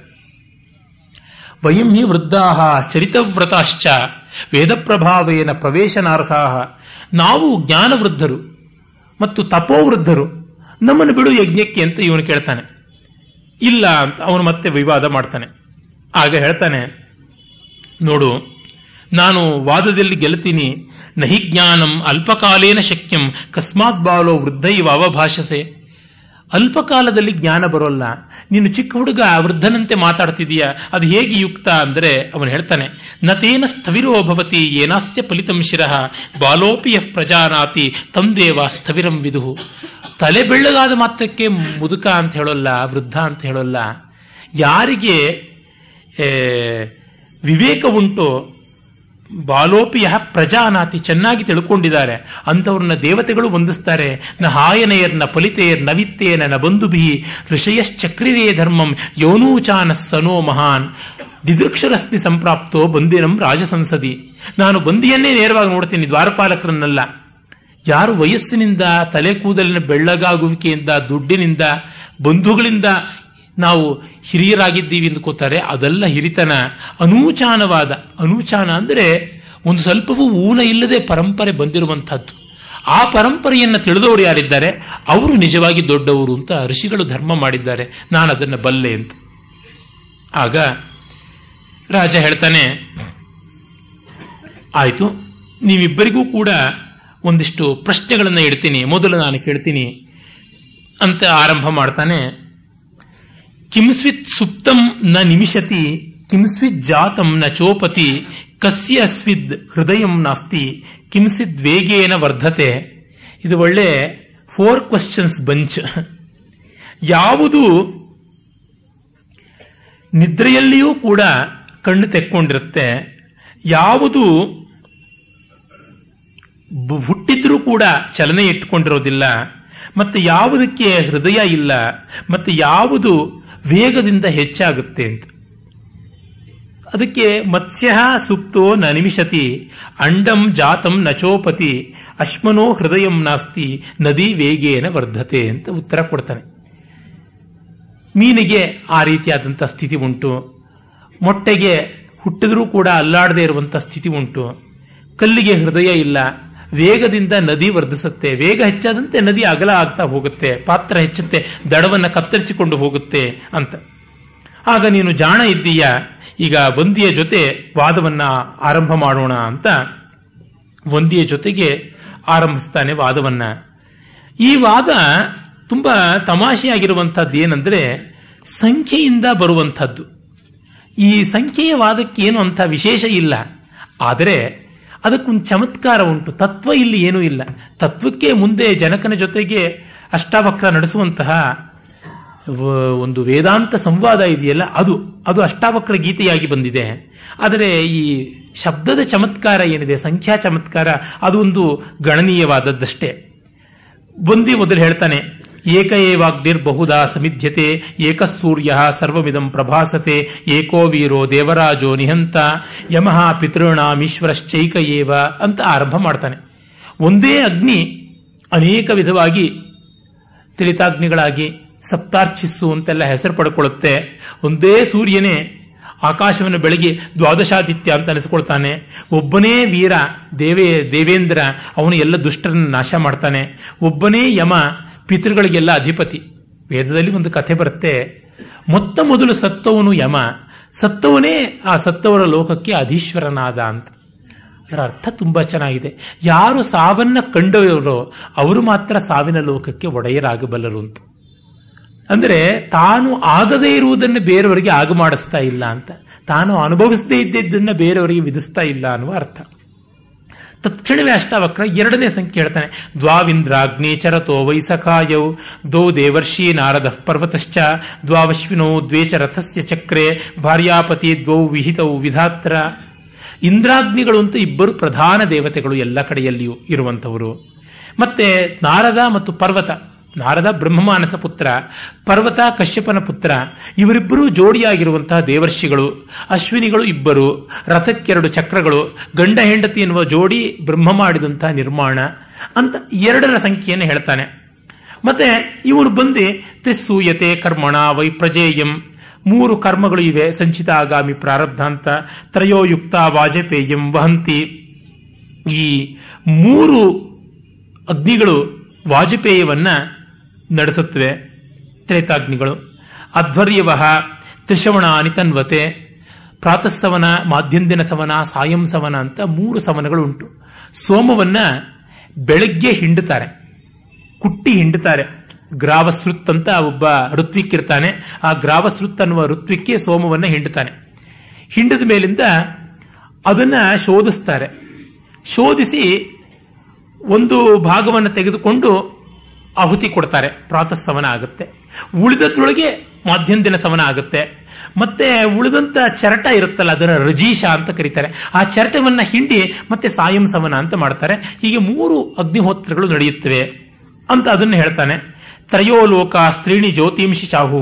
ವಯಂ ಹಿ ವೃದ್ಧಾಹ ಚರಿತವ್ರತಾಶ್ಚ ವೇದ ಪ್ರಭಾವೇನ ಪ್ರವೇಶನಾರ್ಹ ನಾವು ಜ್ಞಾನ ವೃದ್ಧರು ಮತ್ತು ತಪೋವೃದ್ಧರು ನಮ್ಮನ್ನು ಬಿಡು ಯಜ್ಞಕ್ಕೆ ಅಂತ ಇವನು ಕೇಳ್ತಾನೆ ಇಲ್ಲ ಅಂತ ಅವನು ಮತ್ತೆ ವಿವಾದ ಮಾಡ್ತಾನೆ ಆಗ ಹೇಳ್ತಾನೆ ನೋಡು ನಾನು ವಾದದಲ್ಲಿ ಗೆಲ್ತೀನಿ ನಹಿ ಜ್ಞಾನಂ ಅಲ್ಪಕಾಲೇನ ಶಕ್ಯಂ ಕಸ್ಮಾತ್ ಬಾಲೋ ವೃದ್ಧ ಅಲ್ಪಕಾಲದಲ್ಲಿ ಜ್ಞಾನ ಬರೋಲ್ಲ ನೀನು ಚಿಕ್ಕ ಹುಡುಗ ವೃದ್ಧನಂತೆ ಮಾತಾಡ್ತಿದೀಯ ಅದು ಹೇಗೆ ಯುಕ್ತ ಅಂದರೆ ಅವನು ಹೇಳ್ತಾನೆ ನತೇನ ಸ್ಥವಿರೋ ಭವತಿ ಏನಾಸ್ಯ ಫಲಿತಂ ಬಾಲೋಪಿ ಯಃ ಪ್ರಜಾನಾತಿ ತಂದೇವ ಸ್ಥವಿರಂ ವಿದುಹು ತಲೆ ಬೆಳ್ಳಗಾದ ಮಾತ್ರಕ್ಕೆ ಮುದುಕ ಅಂತ ಹೇಳೋಲ್ಲ ವೃದ್ಧ ಅಂತ ಹೇಳೋಲ್ಲ ಯಾರಿಗೆ ವಿವೇಕ ಉಂಟು ಬಾಲೋಪಿಯ ಪ್ರಜಾನಾತಿ ಚೆನ್ನಾಗಿ ತಿಳ್ಕೊಂಡಿದ್ದಾರೆ ಅಂಥವ್ರನ್ನ ದೇವತೆಗಳು ವಂದಿಸ್ತಾರೆ ನ ಹಾಯನೆಯರ್ನ ಫಲಿತೆಯರ್ ನವಿತ್ತೇನ ಬಂಧು ಬಿ ಋಷಯಶ್ಚಕ್ರಿರೇ ಧರ್ಮಂ ಸನೋ ಮಹಾನ್ ದಿದೃಕ್ಷರಸ್ಮಿ ಸಂಪ್ರಾಪ್ತೋ ಬಂದಿನಂ ರಾಜಸಂಸದಿ ನಾನು ಬಂದಿಯನ್ನೇ ನೇರವಾಗಿ ನೋಡ್ತೀನಿ ದ್ವಾರಪಾಲಕರನ್ನೆಲ್ಲ ಯಾರು ವಯಸ್ಸಿನಿಂದ ತಲೆ ಕೂದಲಿನ ಬೆಳ್ಳಗಾಗುವಿಕೆಯಿಂದ ದುಡ್ಡಿನಿಂದ ಬಂಧುಗಳಿಂದ ನಾವು ಹಿರಿಯರಾಗಿದ್ದೀವಿ ಅಂದ್ಕೋತಾರೆ ಅದೆಲ್ಲ ಹಿರಿತನ ಅನೂಚಾನವಾದ ಅನೂಚಾನ ಅಂದರೆ ಒಂದು ಸ್ವಲ್ಪವೂ ಊನ ಇಲ್ಲದೆ ಪರಂಪರೆ ಬಂದಿರುವಂತಹದ್ದು ಆ ಪರಂಪರೆಯನ್ನು ತಿಳಿದವರು ಯಾರಿದ್ದಾರೆ ಅವರು ನಿಜವಾಗಿ ದೊಡ್ಡವರು ಅಂತ ಋಷಿಗಳು ಧರ್ಮ ಮಾಡಿದ್ದಾರೆ ನಾನು ಅದನ್ನು ಬಲ್ಲೆ ಅಂತ ಆಗ ರಾಜ ಹೇಳ್ತಾನೆ ಆಯಿತು ನೀವಿಬ್ಬರಿಗೂ ಕೂಡ ಒಂದಿಷ್ಟು ಪ್ರಶ್ನೆಗಳನ್ನು ಇಡ್ತೀನಿ ಮೊದಲು ನಾನು ಕೇಳ್ತೀನಿ ಅಂತ ಆರಂಭ ಮಾಡ್ತಾನೆ ಕಿಂಸ್ವಿತ್ ಸುಪ್ತಂ ನ ನಿಮಿಷತಿ ಕಿಂಸ್ವಿತ್ ಜಾತಂ ನ ಚೋಪತಿ ಕಸ್ಯ ಸ್ವಿದ್ ಹೃದಯಂ ನಾಸ್ತಿ ಕಿಂಸಿದ್ ವೇಗೇನ ವರ್ಧತೆ ಇದು ಒಳ್ಳೆ ಫೋರ್ ಕ್ವಶನ್ಸ್ ಬಂಚ್ ಯಾವುದು ನಿದ್ರೆಯಲ್ಲಿಯೂ ಕೂಡ ಕಣ್ಣು ತೆಕ್ಕೊಂಡಿರುತ್ತೆ ಯಾವುದು ಹುಟ್ಟಿದ್ರೂ ಕೂಡ ಚಲನೆ ಇಟ್ಟುಕೊಂಡಿರೋದಿಲ್ಲ ಮತ್ತೆ ಯಾವುದಕ್ಕೆ ಹೃದಯ ಇಲ್ಲ ಮತ್ತೆ ಯಾವುದು ವೇಗದಿಂದ ಹೆಚ್ಚಾಗುತ್ತೆ ಅಂತ ಅದಕ್ಕೆ ಮತ್ಸ್ಯ ಸುಪ್ತೋ ನ ನಿಮಿಷತಿ ಅಂಡಂ ಜಾತಂ ನಚೋಪತಿ ಅಶ್ಮನೋ ಹೃದಯಂ ನಾಸ್ತಿ ನದಿ ವೇಗೇನ ವರ್ಧತೆ ಅಂತ ಉತ್ತರ ಕೊಡ್ತಾನೆ ಮೀನಿಗೆ ಆ ರೀತಿಯಾದಂಥ ಸ್ಥಿತಿ ಉಂಟು ಮೊಟ್ಟೆಗೆ ಹುಟ್ಟಿದ್ರೂ ಕೂಡ ಅಲ್ಲಾಡದೇ ಇರುವಂತಹ ಸ್ಥಿತಿ ಉಂಟು ಕಲ್ಲಿಗೆ ಹೃದಯ ಇಲ್ಲ ವೇಗದಿಂದ ನದಿ ವರ್ಧಿಸುತ್ತೆ ವೇಗ ಹೆಚ್ಚಾದಂತೆ ನದಿ ಅಗಲ ಆಗ್ತಾ ಹೋಗುತ್ತೆ ಪಾತ್ರ ಹೆಚ್ಚುತ್ತೆ ದಡವನ್ನು ಕತ್ತರಿಸಿಕೊಂಡು ಹೋಗುತ್ತೆ ಅಂತ ಆಗ ನೀನು ಜಾಣ ಇದ್ದೀಯ ಈಗ ವಂದಿಯ ಜೊತೆ ವಾದವನ್ನ ಆರಂಭ ಮಾಡೋಣ ಅಂತ ವಂದಿಯ ಜೊತೆಗೆ ಆರಂಭಿಸ್ತಾನೆ ವಾದವನ್ನ ಈ ವಾದ ತುಂಬಾ ತಮಾಷೆಯಾಗಿರುವಂತಹದ್ದು ಏನಂದ್ರೆ ಸಂಖ್ಯೆಯಿಂದ ಬರುವಂಥದ್ದು ಈ ಸಂಖ್ಯೆಯ ವಾದಕ್ಕೇನು ಅಂತ ವಿಶೇಷ ಇಲ್ಲ ಆದರೆ ಅದಕ್ಕೊಂದು ಚಮತ್ಕಾರ ಉಂಟು ತತ್ವ ಇಲ್ಲಿ ಏನೂ ಇಲ್ಲ ತತ್ವಕ್ಕೆ ಮುಂದೆ ಜನಕನ ಜೊತೆಗೆ ಅಷ್ಟಾವಕ್ರ ನಡೆಸುವಂತಹ ಒಂದು ವೇದಾಂತ ಸಂವಾದ ಇದೆಯಲ್ಲ ಅದು ಅದು ಅಷ್ಟಾವಕ್ರ ಗೀತೆಯಾಗಿ ಬಂದಿದೆ ಆದರೆ ಈ ಶಬ್ದದ ಚಮತ್ಕಾರ ಏನಿದೆ ಸಂಖ್ಯಾ ಚಮತ್ಕಾರ ಅದು ಒಂದು ಗಣನೀಯವಾದದ್ದಷ್ಟೇ ಬಂದಿ ಮೊದಲು ಹೇಳ್ತಾನೆ ಏಕ ಏವಾಗ್ನಿರ್ಬಹುದಾ ಸಮಿಧ್ಯತೆ ಏಕಸೂರ್ಯ ಸರ್ವಮಿದಂ ಪ್ರಭಾಸತೆ ಏಕೋ ವೀರೋ ದೇವರಾಜೋ ನಿಹಂತ ಯಮಃ ಪಿತೃಣಾಮೀಶ್ವರಶ್ಚೈಕ ಏವ ಅಂತ ಆರಂಭ ಮಾಡ್ತಾನೆ ಒಂದೇ ಅಗ್ನಿ ಅನೇಕ ವಿಧವಾಗಿ ತಿಳಿತಾಗ್ನಿಗಳಾಗಿ ಸಪ್ತಾರ್ಚಿಸು ಅಂತೆಲ್ಲ ಹೆಸರು ಪಡ್ಕೊಳ್ಳುತ್ತೆ ಒಂದೇ ಸೂರ್ಯನೇ ಆಕಾಶವನ್ನು ಬೆಳಗಿ ದ್ವಾದಶಾದಿತ್ಯ ಅಂತ ಅನಿಸ್ಕೊಳ್ತಾನೆ ಒಬ್ಬನೇ ವೀರ ದೇವೇ ದೇವೇಂದ್ರ ಅವನು ಎಲ್ಲ ದುಷ್ಟರನ್ನು ನಾಶ ಮಾಡ್ತಾನೆ ಒಬ್ಬನೇ ಯಮ ಪಿತೃಗಳಿಗೆಲ್ಲ ಅಧಿಪತಿ ವೇದದಲ್ಲಿ ಒಂದು ಕಥೆ ಬರುತ್ತೆ ಮೊತ್ತ ಮೊದಲು ಸತ್ತವನು ಯಮ ಸತ್ತವನೇ ಆ ಸತ್ತವರ ಲೋಕಕ್ಕೆ ಅಧೀಶ್ವರನಾದ ಅಂತ ಅದರ ಅರ್ಥ ತುಂಬಾ ಚೆನ್ನಾಗಿದೆ ಯಾರು ಸಾವನ್ನ ಕಂಡವರೋ ಅವರು ಮಾತ್ರ ಸಾವಿನ ಲೋಕಕ್ಕೆ ಒಡೆಯರಾಗಬಲ್ಲರು ಅಂತ ಅಂದರೆ ತಾನು ಆಗದೇ ಇರುವುದನ್ನು ಬೇರೆಯವರಿಗೆ ಆಗ ಮಾಡಿಸ್ತಾ ಇಲ್ಲ ಅಂತ ತಾನು ಅನುಭವಿಸದೇ ಇದ್ದಿದ್ದನ್ನು ಬೇರೆಯವರಿಗೆ ವಿಧಿಸ್ತಾ ಇಲ್ಲ ಅನ್ನುವ ಅರ್ಥ ತತ್ಕ್ಷಣವೇ ಅಷ್ಟಾವಕ್ರ ಎರಡನೇ ಸಂಖ್ಯೆ ಹೇಳ್ತಾನೆ ದ್ವಾವಿಂದ್ರಾಗ್ನೇಚರತೋ ವೈಸಖಾಯೌ ದೋ ದೇವರ್ಷಿ ನಾರದ ಪರ್ವತಶ್ಚ ದ್ವಾವಶ್ವಿನೋ ದ್ವೇಚರಥಸ್ಯ ಚಕ್ರೆ ಭಾರ್ಯಾಪತಿ ದ್ವೌ ವಿಹಿತೌ ವಿಧಾತ್ರ ಇಂದ್ರಾಗ್ನಿಗಳು ಅಂತ ಇಬ್ಬರು ಪ್ರಧಾನ ದೇವತೆಗಳು ಎಲ್ಲ ಕಡೆಯಲ್ಲಿಯೂ ಇರುವಂತವರು ಮತ್ತೆ ನಾರದ ಮತ್ತು ಪರ್ವತ ನಾರದ ಬ್ರಹ್ಮಮಾನಸ ಪುತ್ರ ಪರ್ವತ ಕಶ್ಯಪನ ಪುತ್ರ ಇವರಿಬ್ಬರೂ ಜೋಡಿಯಾಗಿರುವಂತಹ ದೇವರ್ಷಿಗಳು ಅಶ್ವಿನಿಗಳು ಇಬ್ಬರು ರಥಕ್ಕೆರಡು ಚಕ್ರಗಳು ಗಂಡ ಹೆಂಡತಿ ಎನ್ನುವ ಜೋಡಿ ಬ್ರಹ್ಮ ಮಾಡಿದಂತಹ ನಿರ್ಮಾಣ ಅಂತ ಎರಡರ ಸಂಖ್ಯೆಯನ್ನು ಹೇಳ್ತಾನೆ ಮತ್ತೆ ಇವರು ಬಂದು ತಿಸ್ಸೂಯತೆ ಕರ್ಮಣ ವೈಪ್ರಜೇಯಂ ಮೂರು ಕರ್ಮಗಳು ಇವೆ ಸಂಚಿತ ಆಗಾಮಿ ಪ್ರಾರಬ್ಧಾಂತ ತ್ರಯೋಯುಕ್ತ ವಾಜಪೇಯಂ ವಹಂತಿ ಈ ಮೂರು ಅಗ್ನಿಗಳು ವಾಜಪೇಯವನ್ನ ನಡೆಸುತ್ತವೆ ತ್ರೇತಾಗ್ನಿಗಳು ಅಧ್ವರ್ಯವಹ ತ್ರಿಶವಣ ಅನಿತನ್ವತೆ ಪ್ರಾತಃಸವನ ಮಾಧ್ಯಂದಿನ ಸವನ ಸಾಯಂ ಸವನ ಅಂತ ಮೂರು ಸವನಗಳು ಉಂಟು ಸೋಮವನ್ನ ಬೆಳಗ್ಗೆ ಹಿಂಡುತ್ತಾರೆ ಕುಟ್ಟಿ ಹಿಂಡುತ್ತಾರೆ ಗ್ರಾವಸೃತ್ ಅಂತ ಒಬ್ಬ ಋತ್ವಿಕ್ ಇರ್ತಾನೆ ಆ ಗ್ರಾವಸೃತ್ ಅನ್ನುವ ಋತ್ವಿಕ್ಕೆ ಸೋಮವನ್ನ ಹಿಂಡುತ್ತಾನೆ ಹಿಂಡದ ಮೇಲಿಂದ ಅದನ್ನ ಶೋಧಿಸ್ತಾರೆ ಶೋಧಿಸಿ ಒಂದು ಭಾಗವನ್ನು ತೆಗೆದುಕೊಂಡು ಆಹುತಿ ಕೊಡ್ತಾರೆ ಪ್ರಾತಃ ಸಮನ ಆಗುತ್ತೆ ಉಳಿದದ್ರೊಳಗೆ ಮಾಧ್ಯಮ ದಿನ ಸಮನ ಆಗುತ್ತೆ ಮತ್ತೆ ಉಳಿದಂತ ಚರಟ ಇರುತ್ತಲ್ಲ ಅದರ ರಜೀಶ ಅಂತ ಕರೀತಾರೆ ಆ ಚರಟವನ್ನ ಹಿಂಡಿ ಮತ್ತೆ ಸಾಯಂ ಸಮನ ಅಂತ ಮಾಡ್ತಾರೆ ಹೀಗೆ ಮೂರು ಅಗ್ನಿಹೋತ್ರಗಳು ನಡೆಯುತ್ತವೆ ಅಂತ ಅದನ್ನು ಹೇಳ್ತಾನೆ ತ್ರಯೋಲೋಕ ಸ್ತ್ರೀಣಿ ಜ್ಯೋತಿಂಶಿ ಶಾಹು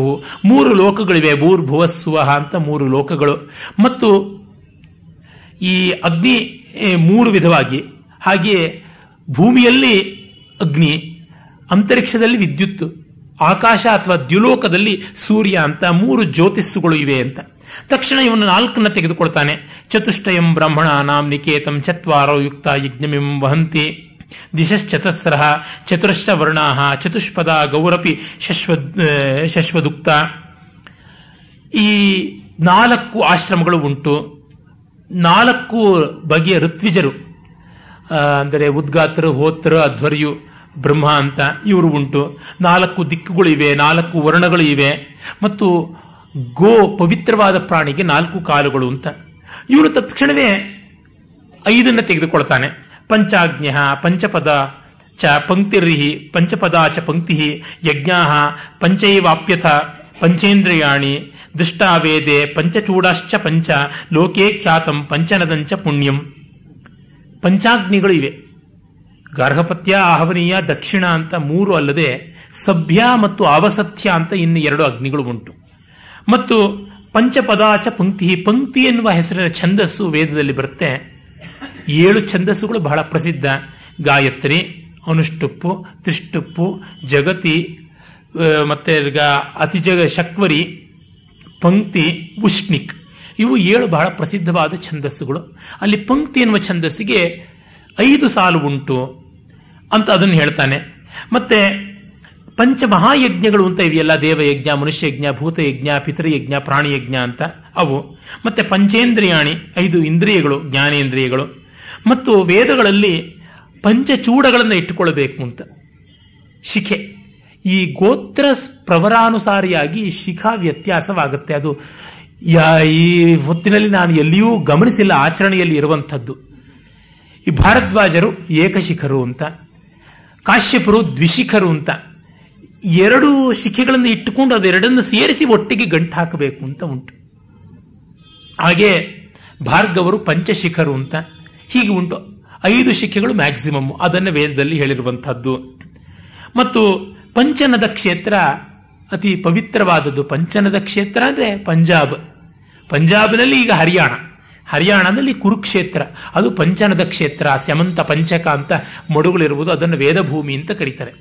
ಮೂರು ಲೋಕಗಳಿವೆ ಭೂರ್ ಅಂತ ಮೂರು ಲೋಕಗಳು ಮತ್ತು ಈ ಅಗ್ನಿ ಮೂರು ವಿಧವಾಗಿ ಹಾಗೆಯೇ ಭೂಮಿಯಲ್ಲಿ ಅಗ್ನಿ ಅಂತರಿಕ್ಷದಲ್ಲಿ ವಿದ್ಯುತ್ ಆಕಾಶ ಅಥವಾ ದ್ಯುಲೋಕದಲ್ಲಿ ಸೂರ್ಯ ಅಂತ ಮೂರು ಜ್ಯೋತಿಸ್ಸುಗಳು ಇವೆ ಅಂತ ತಕ್ಷಣ ಇವನು ನಾಲ್ಕನ್ನ ತೆಗೆದುಕೊಳ್ತಾನೆ ಚತುಷ್ಟಯಂ ಬ್ರಾಹ್ಮಣ ನಾಂ ನಿಕೇತಂ ಚತ್ವಾರೋ ಯುಕ್ತ ಯಜ್ಞಮಿಂ ವಹಂತಿ ದಿಶಶ್ಚತಸ್ರ ಚತುರಶ್ಚ ವರ್ಣಾಹ ಚತುಷ್ಪದ ಗೌರಪಿ ಶಶ್ವ ಶಶ್ವದುಕ್ತ ಈ ನಾಲ್ಕು ಆಶ್ರಮಗಳು ಉಂಟು ನಾಲ್ಕು ಬಗೆಯ ಋತ್ವಿಜರು ಅಂದರೆ ಉದ್ಗಾತರು ಹೋತ್ರ ಅಧ್ವರ್ಯು ಬ್ರಹ್ಮ ಅಂತ ಇವರು ಉಂಟು ನಾಲ್ಕು ದಿಕ್ಕುಗಳಿವೆ ನಾಲ್ಕು ವರ್ಣಗಳು ಇವೆ ಮತ್ತು ಗೋ ಪವಿತ್ರವಾದ ಪ್ರಾಣಿಗೆ ನಾಲ್ಕು ಕಾಲುಗಳು ಅಂತ ಇವರು ತತ್ಕ್ಷಣವೇ ಐದನ್ನು ತೆಗೆದುಕೊಳ್ತಾನೆ ಪಂಚಾಜ್ಞ ಪಂಚಪದ ಚ ಪಂಕ್ತಿರ್ಹಿ ಪಂಚಪದ ಚ ಪಂಕ್ತಿ ಯಜ್ಞಾ ಪಂಚೈವಾಪ್ಯಥ ಪಂಚೇಂದ್ರಿಯಾಣಿ ದೃಷ್ಟಾವೇದೆ ಪಂಚಚೂಡಾಶ್ಚ ಪಂಚ ಲೋಕೇ ಖ್ಯಾತಂ ಪಂಚನದಂಚ ಪುಣ್ಯಂ ಪಂಚಾಗ್ನಿಗಳು ಇವೆ ಗಾರ್ಹಪತ್ಯ ಆಹ್ವನೀಯ ದಕ್ಷಿಣ ಅಂತ ಮೂರು ಅಲ್ಲದೆ ಸಭ್ಯ ಮತ್ತು ಅವಸತ್ಯ ಅಂತ ಇನ್ನು ಎರಡು ಅಗ್ನಿಗಳು ಉಂಟು ಮತ್ತು ಪಂಚಪದಾಚ ಪಂಕ್ತಿ ಪಂಕ್ತಿ ಎನ್ನುವ ಹೆಸರಿನ ಛಂದಸ್ಸು ವೇದದಲ್ಲಿ ಬರುತ್ತೆ ಏಳು ಛಂದಸ್ಸುಗಳು ಬಹಳ ಪ್ರಸಿದ್ಧ ಗಾಯತ್ರಿ ಅನುಷ್ಟುಪ್ಪು ತ್ರಿಷ್ಟುಪ್ಪು ಜಗತಿ ಮತ್ತೆ ಅತಿಜಗ ಶಕ್ವರಿ ಪಂಕ್ತಿ ಉಷ್ಣಿಕ್ ಇವು ಏಳು ಬಹಳ ಪ್ರಸಿದ್ಧವಾದ ಛಂದಸ್ಸುಗಳು ಅಲ್ಲಿ ಪಂಕ್ತಿ ಎನ್ನುವ ಛಂದಸ್ಸಿಗೆ ಐದು ಸಾಲು ಉಂಟು ಅಂತ ಅದನ್ನು ಹೇಳ್ತಾನೆ ಮತ್ತೆ ಪಂಚಮಹಾಯಜ್ಞಗಳು ಅಂತ ಇವೆಯಲ್ಲ ದೇವಯಜ್ಞ ಮನುಷ್ಯಯಜ್ಞ ಭೂತಯಜ್ಞ ಪಿತೃಯಜ್ಞ ಪ್ರಾಣಿಯಜ್ಞ ಅಂತ ಅವು ಮತ್ತೆ ಪಂಚೇಂದ್ರಿಯಾಣಿ ಐದು ಇಂದ್ರಿಯಗಳು ಜ್ಞಾನೇಂದ್ರಿಯಗಳು ಮತ್ತು ವೇದಗಳಲ್ಲಿ ಪಂಚಚೂಡಗಳನ್ನು ಇಟ್ಟುಕೊಳ್ಳಬೇಕು ಅಂತ ಶಿಖೆ ಈ ಗೋತ್ರ ಪ್ರವರಾನುಸಾರಿಯಾಗಿ ಶಿಖಾ ವ್ಯತ್ಯಾಸವಾಗುತ್ತೆ ಅದು ಈ ಹೊತ್ತಿನಲ್ಲಿ ನಾನು ಎಲ್ಲಿಯೂ ಗಮನಿಸಿಲ್ಲ ಆಚರಣೆಯಲ್ಲಿ ಇರುವಂಥದ್ದು ಈ ಭಾರದ್ವಾಜರು ಏಕಶಿಖರು ಅಂತ ಕಾಶ್ಯಪರು ದ್ವಿಶಿಖರು ಅಂತ ಎರಡು ಶಿಖೆಗಳನ್ನು ಇಟ್ಟುಕೊಂಡು ಅದೆರಡನ್ನು ಸೇರಿಸಿ ಒಟ್ಟಿಗೆ ಗಂಟು ಹಾಕಬೇಕು ಅಂತ ಉಂಟು ಹಾಗೆ ಭಾರ್ಗವರು ಪಂಚಶಿಖರು ಅಂತ ಹೀಗೆ ಉಂಟು ಐದು ಶಿಖೆಗಳು ಮ್ಯಾಕ್ಸಿಮಮ್ ಅದನ್ನು ವೇದದಲ್ಲಿ ಹೇಳಿರುವಂತಹದ್ದು ಮತ್ತು ಪಂಚನದ ಕ್ಷೇತ್ರ ಅತಿ ಪವಿತ್ರವಾದದ್ದು ಪಂಚನದ ಕ್ಷೇತ್ರ ಅಂದರೆ ಪಂಜಾಬ್ ಪಂಜಾಬ್ನಲ್ಲಿ ಈಗ ಹರಿಯಾಣ ಹರಿಯಾಣದಲ್ಲಿ ಕುರುಕ್ಷೇತ್ರ ಅದು ಪಂಚನದ ಕ್ಷೇತ್ರ ಸ್ಯಮಂತ ಪಂಚಕ ಅಂತ ಮಡುಗಳಿರುವುದು ಅದನ್ನು ವೇದಭೂಮಿ ಅಂತ ಕರೀತಾರೆ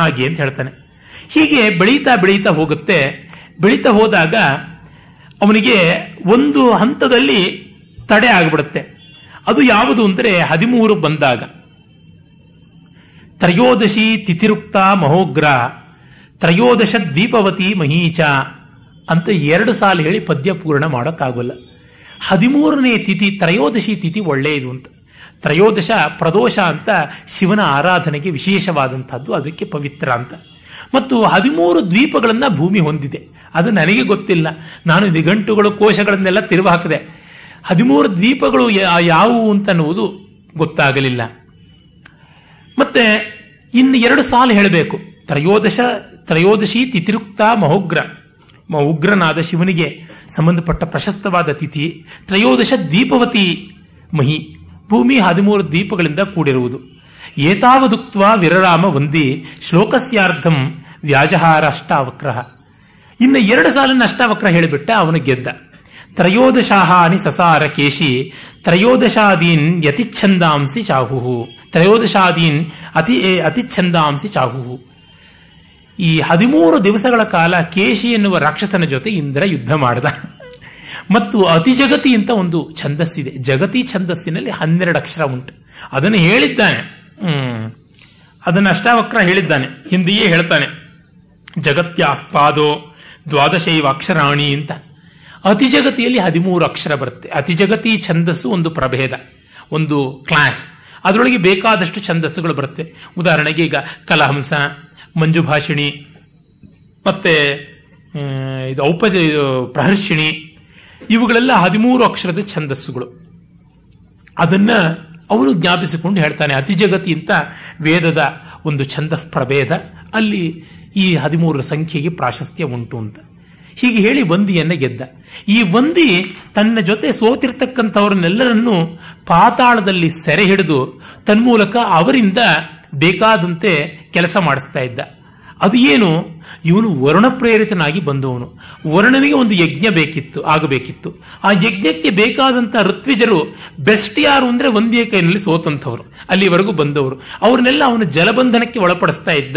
ಹಾಗೆ ಅಂತ ಹೇಳ್ತಾನೆ ಹೀಗೆ ಬೆಳೀತಾ ಬೆಳೀತಾ ಹೋಗುತ್ತೆ ಬೆಳೀತಾ ಹೋದಾಗ ಅವನಿಗೆ ಒಂದು ಹಂತದಲ್ಲಿ ತಡೆ ಆಗಿಬಿಡುತ್ತೆ ಅದು ಯಾವುದು ಅಂದರೆ ಹದಿಮೂರು ಬಂದಾಗ ತ್ರಯೋದಶಿ ತಿತಿರುಕ್ತ ಮಹೋಗ್ರ ತ್ರಯೋದಶ ದ್ವೀಪವತಿ ಮಹೀಚ ಅಂತ ಎರಡು ಸಾಲು ಹೇಳಿ ಪದ್ಯ ಪೂರ್ಣ ಮಾಡೋಕ್ಕಾಗಲ್ಲ ಹದಿಮೂರನೇ ತಿಥಿ ತ್ರಯೋದಶಿ ತಿಥಿ ಒಳ್ಳೆಯದು ಅಂತ ತ್ರಯೋದಶ ಪ್ರದೋಷ ಅಂತ ಶಿವನ ಆರಾಧನೆಗೆ ವಿಶೇಷವಾದಂಥದ್ದು ಅದಕ್ಕೆ ಪವಿತ್ರ ಅಂತ ಮತ್ತು ಹದಿಮೂರು ದ್ವೀಪಗಳನ್ನು ಭೂಮಿ ಹೊಂದಿದೆ ಅದು ನನಗೆ ಗೊತ್ತಿಲ್ಲ ನಾನು ನಿಘಂಟುಗಳು ಕೋಶಗಳನ್ನೆಲ್ಲ ತಿರುವು ಹಾಕಿದೆ ಹದಿಮೂರು ದ್ವೀಪಗಳು ಯಾವುವು ಅನ್ನುವುದು ಗೊತ್ತಾಗಲಿಲ್ಲ ಮತ್ತೆ ಇನ್ನು ಎರಡು ಸಾಲು ಹೇಳಬೇಕು ತ್ರಯೋದಶ ತ್ರಯೋದಶಿ ತಿತಿರುಕ್ತ ಮಹೋಗ್ರ ಉಗ್ರನಾದ ಶಿವನಿಗೆ ಸಂಬಂಧಪಟ್ಟ ಪ್ರಶಸ್ತವಾದ ತಿಥಿ ತ್ರಯೋದಶ ದೀಪವತಿ ಮಹಿ ಭೂಮಿ ಹದಿಮೂರು ದೀಪಗಳಿಂದ ಕೂಡಿರುವುದು ಏತಾವದುಕ್ತ ವಿರರಾಮ ಒಂದಿ ಶ್ಲೋಕಸ್ಯಾರ್ಧಂ ವ್ಯಾಜಹಾರ ಅಷ್ಟಾವಕ್ರ ಇನ್ನು ಎರಡು ಸಾಲನ್ನು ಅಷ್ಟಾವಕ್ರ ಹೇಳಿಬಿಟ್ಟ ಅವನು ಗೆದ್ದ ತ್ರಯೋದಶಾಹಾನಿ ಸಸಾರ ಕೇಶಿ ತ್ರಯೋದಶಾದೀನ್ ಯತಿಚ್ಛಂದಾಂಸಿ ಚಾಹುಹು ತ್ರಯೋದಶಾದೀನ್ ಅತಿ ಅತಿಚ್ಛಂದಾಂಸಿ ಚಾಹುಹು ಈ ಹದಿಮೂರು ದಿವಸಗಳ ಕಾಲ ಕೇಶಿ ಎನ್ನುವ ರಾಕ್ಷಸನ ಜೊತೆ ಇಂದ್ರ ಯುದ್ಧ ಮಾಡಿದ ಮತ್ತು ಅತಿ ಜಗತಿ ಅಂತ ಒಂದು ಛಂದಸ್ಸಿದೆ ಜಗತಿ ಛಂದಸ್ಸಿನಲ್ಲಿ ಹನ್ನೆರಡು ಅಕ್ಷರ ಉಂಟು ಅದನ್ನು ಹೇಳಿದ್ದಾನೆ ಹ್ಮ್ ಅದನ್ನು ಅಷ್ಟಾವಕ್ರ ಹೇಳಿದ್ದಾನೆ ಹಿಂದೆಯೇ ಹೇಳ್ತಾನೆ ಪಾದೋ ದ್ವಾದಶೈವ ಅಕ್ಷರಾಣಿ ಅಂತ ಅತಿ ಜಗತಿಯಲ್ಲಿ ಹದಿಮೂರು ಅಕ್ಷರ ಬರುತ್ತೆ ಅತಿ ಜಗತಿ ಛಂದಸ್ಸು ಒಂದು ಪ್ರಭೇದ ಒಂದು ಕ್ಲಾಸ್ ಅದರೊಳಗೆ ಬೇಕಾದಷ್ಟು ಛಂದಸ್ಸುಗಳು ಬರುತ್ತೆ ಉದಾಹರಣೆಗೆ ಈಗ ಕಲಹಂಸ ಮಂಜುಭಾಷಿಣಿ ಮತ್ತೆ ಇದು ಔಪದ ಪ್ರಹರ್ಷಿಣಿ ಇವುಗಳೆಲ್ಲ ಹದಿಮೂರು ಅಕ್ಷರದ ಛಂದಸ್ಸುಗಳು ಅದನ್ನ ಅವನು ಜ್ಞಾಪಿಸಿಕೊಂಡು ಹೇಳ್ತಾನೆ ಅತಿ ಜಗತಿ ಅಂತ ವೇದದ ಒಂದು ಛಂದಸ್ ಪ್ರಭೇದ ಅಲ್ಲಿ ಈ ಹದಿಮೂರರ ಸಂಖ್ಯೆಗೆ ಪ್ರಾಶಸ್ತ್ಯ ಉಂಟು ಅಂತ ಹೀಗೆ ಹೇಳಿ ವಂದಿಯನ್ನ ಗೆದ್ದ ಈ ವಂದಿ ತನ್ನ ಜೊತೆ ಸೋತಿರ್ತಕ್ಕಂಥವರನ್ನೆಲ್ಲರನ್ನೂ ಪಾತಾಳದಲ್ಲಿ ಸೆರೆ ಹಿಡಿದು ತನ್ಮೂಲಕ ಅವರಿಂದ ಬೇಕಾದಂತೆ ಕೆಲಸ ಮಾಡಿಸ್ತಾ ಇದ್ದ ಅದು ಏನು ಇವನು ವರುಣ ಪ್ರೇರಿತನಾಗಿ ಬಂದವನು ವರುಣನಿಗೆ ಒಂದು ಯಜ್ಞ ಬೇಕಿತ್ತು ಆಗಬೇಕಿತ್ತು ಆ ಯಜ್ಞಕ್ಕೆ ಬೇಕಾದಂತ ಋತ್ವಿಜರು ಬೆಸ್ಟ್ ಯಾರು ಅಂದ್ರೆ ಒಂದೇ ಕೈನಲ್ಲಿ ಸೋತಂಥವ್ರು ಅಲ್ಲಿವರೆಗೂ ಬಂದವರು ಅವ್ರನ್ನೆಲ್ಲ ಅವನು ಜಲಬಂಧನಕ್ಕೆ ಒಳಪಡಿಸ್ತಾ ಇದ್ದ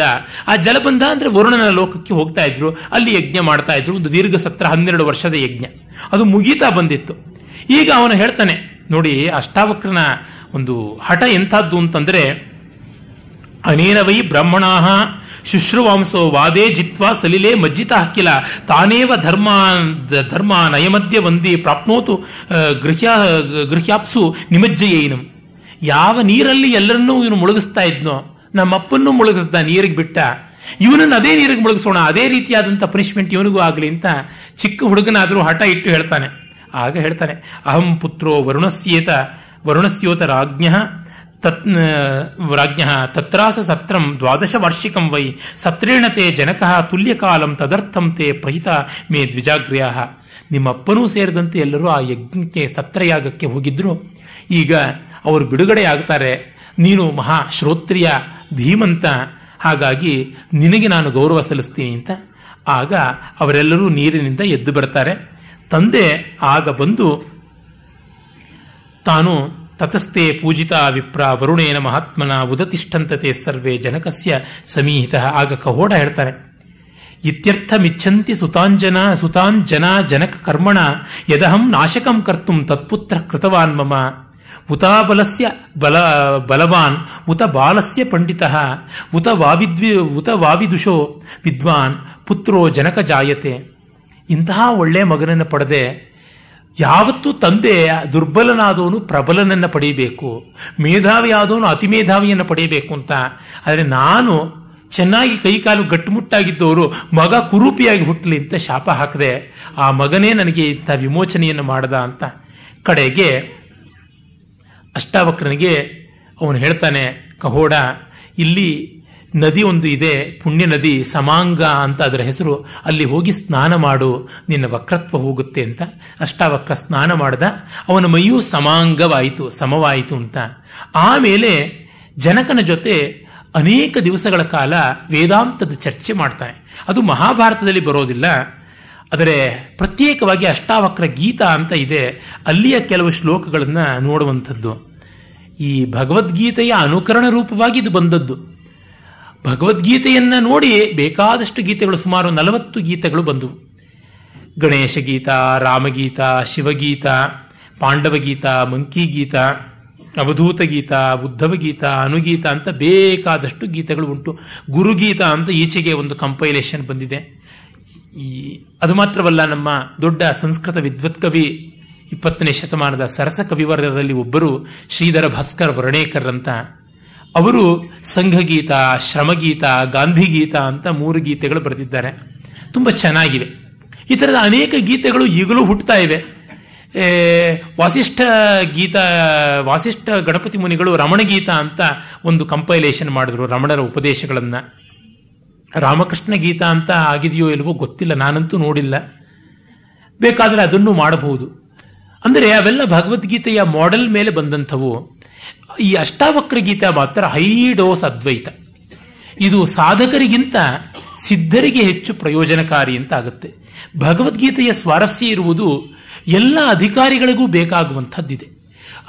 ಆ ಜಲಬಂಧ ಅಂದ್ರೆ ವರುಣನ ಲೋಕಕ್ಕೆ ಹೋಗ್ತಾ ಇದ್ರು ಅಲ್ಲಿ ಯಜ್ಞ ಮಾಡ್ತಾ ಇದ್ರು ಒಂದು ದೀರ್ಘ ಸತ್ರ ಹನ್ನೆರಡು ವರ್ಷದ ಯಜ್ಞ ಅದು ಮುಗೀತಾ ಬಂದಿತ್ತು ಈಗ ಅವನು ಹೇಳ್ತಾನೆ ನೋಡಿ ಅಷ್ಟಾವಕ್ರನ ಒಂದು ಹಠ ಎಂಥದ್ದು ಅಂತಂದ್ರೆ ಅನೇನ ವೈ ಬ್ರಾಹ್ಮಣ ಶುಶ್ರುವಾಂಸೋ ವಾದೇ ಜಿತ್ವಾ ಸಲಿಲೇ ಮಜ್ಜಿತ ಹಕ್ಕಿಲ ತಾನೇವ ಧರ್ಮ ಧರ್ಮ ನಯಮಧ್ಯ ವಂದಿ ಪ್ರಾಪ್ನೋತು ಗೃಹ್ಯ ಗೃಹ್ಯಾಪ್ಸು ನಿಮಜ್ಜೆಯೇನು ಯಾವ ನೀರಲ್ಲಿ ಎಲ್ಲರನ್ನೂ ಇವನು ಮುಳುಗಿಸ್ತಾ ಇದ್ನೋ ನಮ್ಮಪ್ಪನ್ನು ಮುಳುಗಿಸ್ದ ನೀರಿಗೆ ಬಿಟ್ಟ ಇವನನ್ನು ಅದೇ ನೀರಿಗೆ ಮುಳುಗಿಸೋಣ ಅದೇ ರೀತಿಯಾದಂಥ ಪನಿಷ್ಮೆಂಟ್ ಇವನಿಗೂ ಆಗಲಿ ಅಂತ ಚಿಕ್ಕ ಹುಡುಗನಾದರೂ ಹಠ ಇಟ್ಟು ಹೇಳ್ತಾನೆ ಆಗ ಹೇಳ್ತಾನೆ ಅಹಂ ಪುತ್ರೋ ವರುಣಸ್ಯೇತ ವರುಣಸ್ಯೋತ ರಾಜ್ಞ ತತ್ ವ್ರಾಜ್ಞ ತತ್ರಾಸ ಸತ್ರಂ ದ್ವಾದಶ ವಾರ್ಷಿಕಂ ವೈ ಸತ್ರೇಣ ತೇ ಜನಕಃ ತುಲ್ಯಕಾಲಂ ತದರ್ಥಂ ತೇ ಪ್ರಹಿತ ಮೇ ದ್ವಿಜಾಗ್ರ್ಯಾ ನಿಮ್ಮಪ್ಪನೂ ಸೇರಿದಂತೆ ಎಲ್ಲರೂ ಆ ಯಜ್ಞಕ್ಕೆ ಸತ್ರಯಾಗಕ್ಕೆ ಹೋಗಿದ್ರು ಈಗ ಅವರು ಬಿಡುಗಡೆ ಆಗ್ತಾರೆ ನೀನು ಮಹಾ ಶ್ರೋತ್ರಿಯ ಧೀಮಂತ ಹಾಗಾಗಿ ನಿನಗೆ ನಾನು ಗೌರವ ಸಲ್ಲಿಸ್ತೀನಿ ಅಂತ ಆಗ ಅವರೆಲ್ಲರೂ ನೀರಿನಿಂದ ಎದ್ದು ಬರ್ತಾರೆ ತಂದೆ ಆಗ ಬಂದು ತಾನು ತತಸ್ತೆ ಪೂಜಿತಾ ವಿಪ್ರ ವರುಣೇನ ಮಹಾತ್ಮನ ಉದತಿಷ್ಠಂತತೆ ಸರ್ವೇ ಜನಕಸ್ಯ ಸಮೀಹಿತ ಆಗ ಕಹೋಡ ಹೇಳ್ತಾರೆ ಇತ್ಯರ್ಥ ಮಿಚ್ಚಂತಿ ಸುತಾಂಜನ ಸುತಾಂಜನ ಜನಕ ಕರ್ಮಣ ಯದಹಂ ನಾಶಕಂ ಕರ್ತು ತತ್ಪುತ್ರ ಕೃತವಾನ್ ಮಮ ಉತಾಬಲಸ್ಯ ಬಲ ಬಲವಾನ್ ಉತ ಬಾಲಸ್ಯ ಪಂಡಿತ ಉತ ವಾವಿದ್ವಿ ಉತ ವಾವಿದುಷೋ ವಿದ್ವಾನ್ ಪುತ್ರೋ ಜನಕ ಜಾಯತೆ ಇಂತಹ ಒಳ್ಳೆ ಮಗನನ್ನು ಪಡೆದೆ ಯಾವತ್ತೂ ತಂದೆ ದುರ್ಬಲನಾದವನು ಪ್ರಬಲನನ್ನು ಪಡೆಯಬೇಕು ಮೇಧಾವಿ ಆದವನು ಅತಿ ಮೇಧಾವಿಯನ್ನು ಪಡೆಯಬೇಕು ಅಂತ ಆದರೆ ನಾನು ಚೆನ್ನಾಗಿ ಕೈಕಾಲು ಗಟ್ಟುಮುಟ್ಟಾಗಿದ್ದವರು ಮಗ ಕುರೂಪಿಯಾಗಿ ಹುಟ್ಟಲಿ ಅಂತ ಶಾಪ ಹಾಕದೆ ಆ ಮಗನೇ ನನಗೆ ಇಂಥ ವಿಮೋಚನೆಯನ್ನು ಮಾಡದ ಅಂತ ಕಡೆಗೆ ಅಷ್ಟಾವಕ್ರನಿಗೆ ಅವನು ಹೇಳ್ತಾನೆ ಕಹೋಡ ಇಲ್ಲಿ ನದಿ ಒಂದು ಇದೆ ಪುಣ್ಯ ನದಿ ಸಮಾಂಗ ಅಂತ ಅದರ ಹೆಸರು ಅಲ್ಲಿ ಹೋಗಿ ಸ್ನಾನ ಮಾಡು ನಿನ್ನ ವಕ್ರತ್ವ ಹೋಗುತ್ತೆ ಅಂತ ಅಷ್ಟಾವಕ್ರ ಸ್ನಾನ ಮಾಡ್ದ ಅವನ ಮೈಯೂ ಸಮಾಂಗವಾಯಿತು ಸಮವಾಯಿತು ಅಂತ ಆಮೇಲೆ ಜನಕನ ಜೊತೆ ಅನೇಕ ದಿವಸಗಳ ಕಾಲ ವೇದಾಂತದ ಚರ್ಚೆ ಮಾಡ್ತಾನೆ ಅದು ಮಹಾಭಾರತದಲ್ಲಿ ಬರೋದಿಲ್ಲ ಆದರೆ ಪ್ರತ್ಯೇಕವಾಗಿ ಅಷ್ಟಾವಕ್ರ ಗೀತ ಅಂತ ಇದೆ ಅಲ್ಲಿಯ ಕೆಲವು ಶ್ಲೋಕಗಳನ್ನು ನೋಡುವಂಥದ್ದು ಈ ಭಗವದ್ಗೀತೆಯ ಅನುಕರಣ ರೂಪವಾಗಿ ಇದು ಬಂದದ್ದು ಭಗವದ್ಗೀತೆಯನ್ನ ನೋಡಿ ಬೇಕಾದಷ್ಟು ಗೀತೆಗಳು ಸುಮಾರು ನಲವತ್ತು ಗೀತೆಗಳು ಬಂದವು ಗಣೇಶ ಗೀತ ರಾಮಗೀತ ಶಿವಗೀತ ಪಾಂಡವ ಪಾಂಡವಗೀತ ಮಂಕಿ ಗೀತ ಅವಧೂತ ಗೀತ ಉದ್ಧವ ಗೀತ ಅನುಗೀತ ಅಂತ ಬೇಕಾದಷ್ಟು ಗೀತೆಗಳು ಉಂಟು ಗುರುಗೀತ ಅಂತ ಈಚೆಗೆ ಒಂದು ಕಂಪೈಲೇಷನ್ ಬಂದಿದೆ ಈ ಅದು ಮಾತ್ರವಲ್ಲ ನಮ್ಮ ದೊಡ್ಡ ಸಂಸ್ಕೃತ ವಿದ್ವತ್ ಕವಿ ಇಪ್ಪತ್ತನೇ ಶತಮಾನದ ಸರಸ ಕವಿವರ್ಗದಲ್ಲಿ ಒಬ್ಬರು ಶ್ರೀಧರ ಭಾಸ್ಕರ್ ವರ್ಣೇಕರ್ ಅಂತ ಅವರು ಸಂಘಗೀತ ಶ್ರಮಗೀತ ಗಾಂಧಿಗೀತ ಅಂತ ಮೂರು ಗೀತೆಗಳು ಬರೆದಿದ್ದಾರೆ ತುಂಬ ಚೆನ್ನಾಗಿವೆ ಈ ಥರದ ಅನೇಕ ಗೀತೆಗಳು ಈಗಲೂ ಹುಟ್ಟುತ್ತಾ ಇವೆ ವಾಸಿಷ್ಠ ಗೀತ ವಾಸಿಷ್ಠ ಗಣಪತಿ ಮುನಿಗಳು ರಮಣಗೀತ ಅಂತ ಒಂದು ಕಂಪೈಲೇಷನ್ ಮಾಡಿದ್ರು ರಮಣರ ಉಪದೇಶಗಳನ್ನು ರಾಮಕೃಷ್ಣ ಗೀತ ಅಂತ ಆಗಿದೆಯೋ ಇಲ್ವೋ ಗೊತ್ತಿಲ್ಲ ನಾನಂತೂ ನೋಡಿಲ್ಲ ಬೇಕಾದರೆ ಅದನ್ನು ಮಾಡಬಹುದು ಅಂದರೆ ಅವೆಲ್ಲ ಭಗವದ್ಗೀತೆಯ ಮಾಡೆಲ್ ಮೇಲೆ ಬಂದಂಥವು ಈ ಅಷ್ಟಾವಕ್ರ ಗೀತೆ ಮಾತ್ರ ಹೈ ಡೋಸ್ ಅದ್ವೈತ ಇದು ಸಾಧಕರಿಗಿಂತ ಸಿದ್ಧರಿಗೆ ಹೆಚ್ಚು ಪ್ರಯೋಜನಕಾರಿ ಅಂತ ಆಗುತ್ತೆ ಭಗವದ್ಗೀತೆಯ ಸ್ವಾರಸ್ಯ ಇರುವುದು ಎಲ್ಲ ಅಧಿಕಾರಿಗಳಿಗೂ ಬೇಕಾಗುವಂಥದ್ದಿದೆ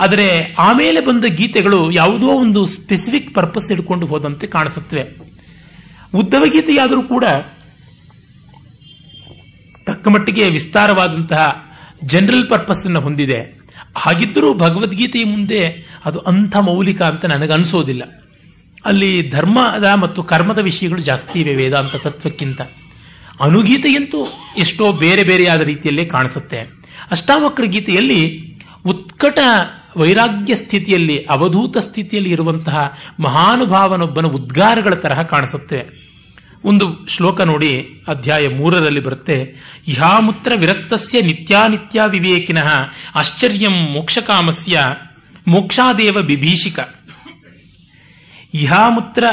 ಆದರೆ ಆಮೇಲೆ ಬಂದ ಗೀತೆಗಳು ಯಾವುದೋ ಒಂದು ಸ್ಪೆಸಿಫಿಕ್ ಪರ್ಪಸ್ ಇಟ್ಕೊಂಡು ಹೋದಂತೆ ಕಾಣಿಸುತ್ತವೆ ಉದ್ದವ ಗೀತೆಯಾದರೂ ಕೂಡ ತಕ್ಕಮಟ್ಟಿಗೆ ವಿಸ್ತಾರವಾದಂತಹ ಜನರಲ್ ಪರ್ಪಸ್ ಅನ್ನು ಹೊಂದಿದೆ ಹಾಗಿದ್ದರೂ ಭಗವದ್ಗೀತೆಯ ಮುಂದೆ ಅದು ಅಂಥ ಮೌಲಿಕ ಅಂತ ನನಗನ್ಸೋದಿಲ್ಲ ಅಲ್ಲಿ ಧರ್ಮದ ಮತ್ತು ಕರ್ಮದ ವಿಷಯಗಳು ಜಾಸ್ತಿ ಇವೆ ವೇದಾಂತ ತತ್ವಕ್ಕಿಂತ ಅನುಗೀತೆಯಂತೂ ಎಷ್ಟೋ ಬೇರೆ ಬೇರೆಯಾದ ರೀತಿಯಲ್ಲೇ ಕಾಣಿಸುತ್ತೆ ಅಷ್ಟಾವಕ್ರ ಗೀತೆಯಲ್ಲಿ ಉತ್ಕಟ ವೈರಾಗ್ಯ ಸ್ಥಿತಿಯಲ್ಲಿ ಅವಧೂತ ಸ್ಥಿತಿಯಲ್ಲಿ ಇರುವಂತಹ ಮಹಾನುಭಾವನೊಬ್ಬನ ಉದ್ಗಾರಗಳ ತರಹ ಕಾಣಿಸುತ್ತೆ ಒಂದು ಶ್ಲೋಕ ನೋಡಿ ಅಧ್ಯಾಯ ಮೂರರಲ್ಲಿ ಬರುತ್ತೆ ಇಹಾಮುತ್ರ ವಿರಕ್ತಸ್ಯ ನಿತ್ಯಾನಿತ್ಯ ವಿವೇಕಿನ ಆಶ್ಚರ್ಯಂ ಮೋಕ್ಷಕಾಮಸ್ಯ ಮೋಕ್ಷಾದೇವ ಬಿಭೀಷಿಕ ಇಹಾಮುತ್ರ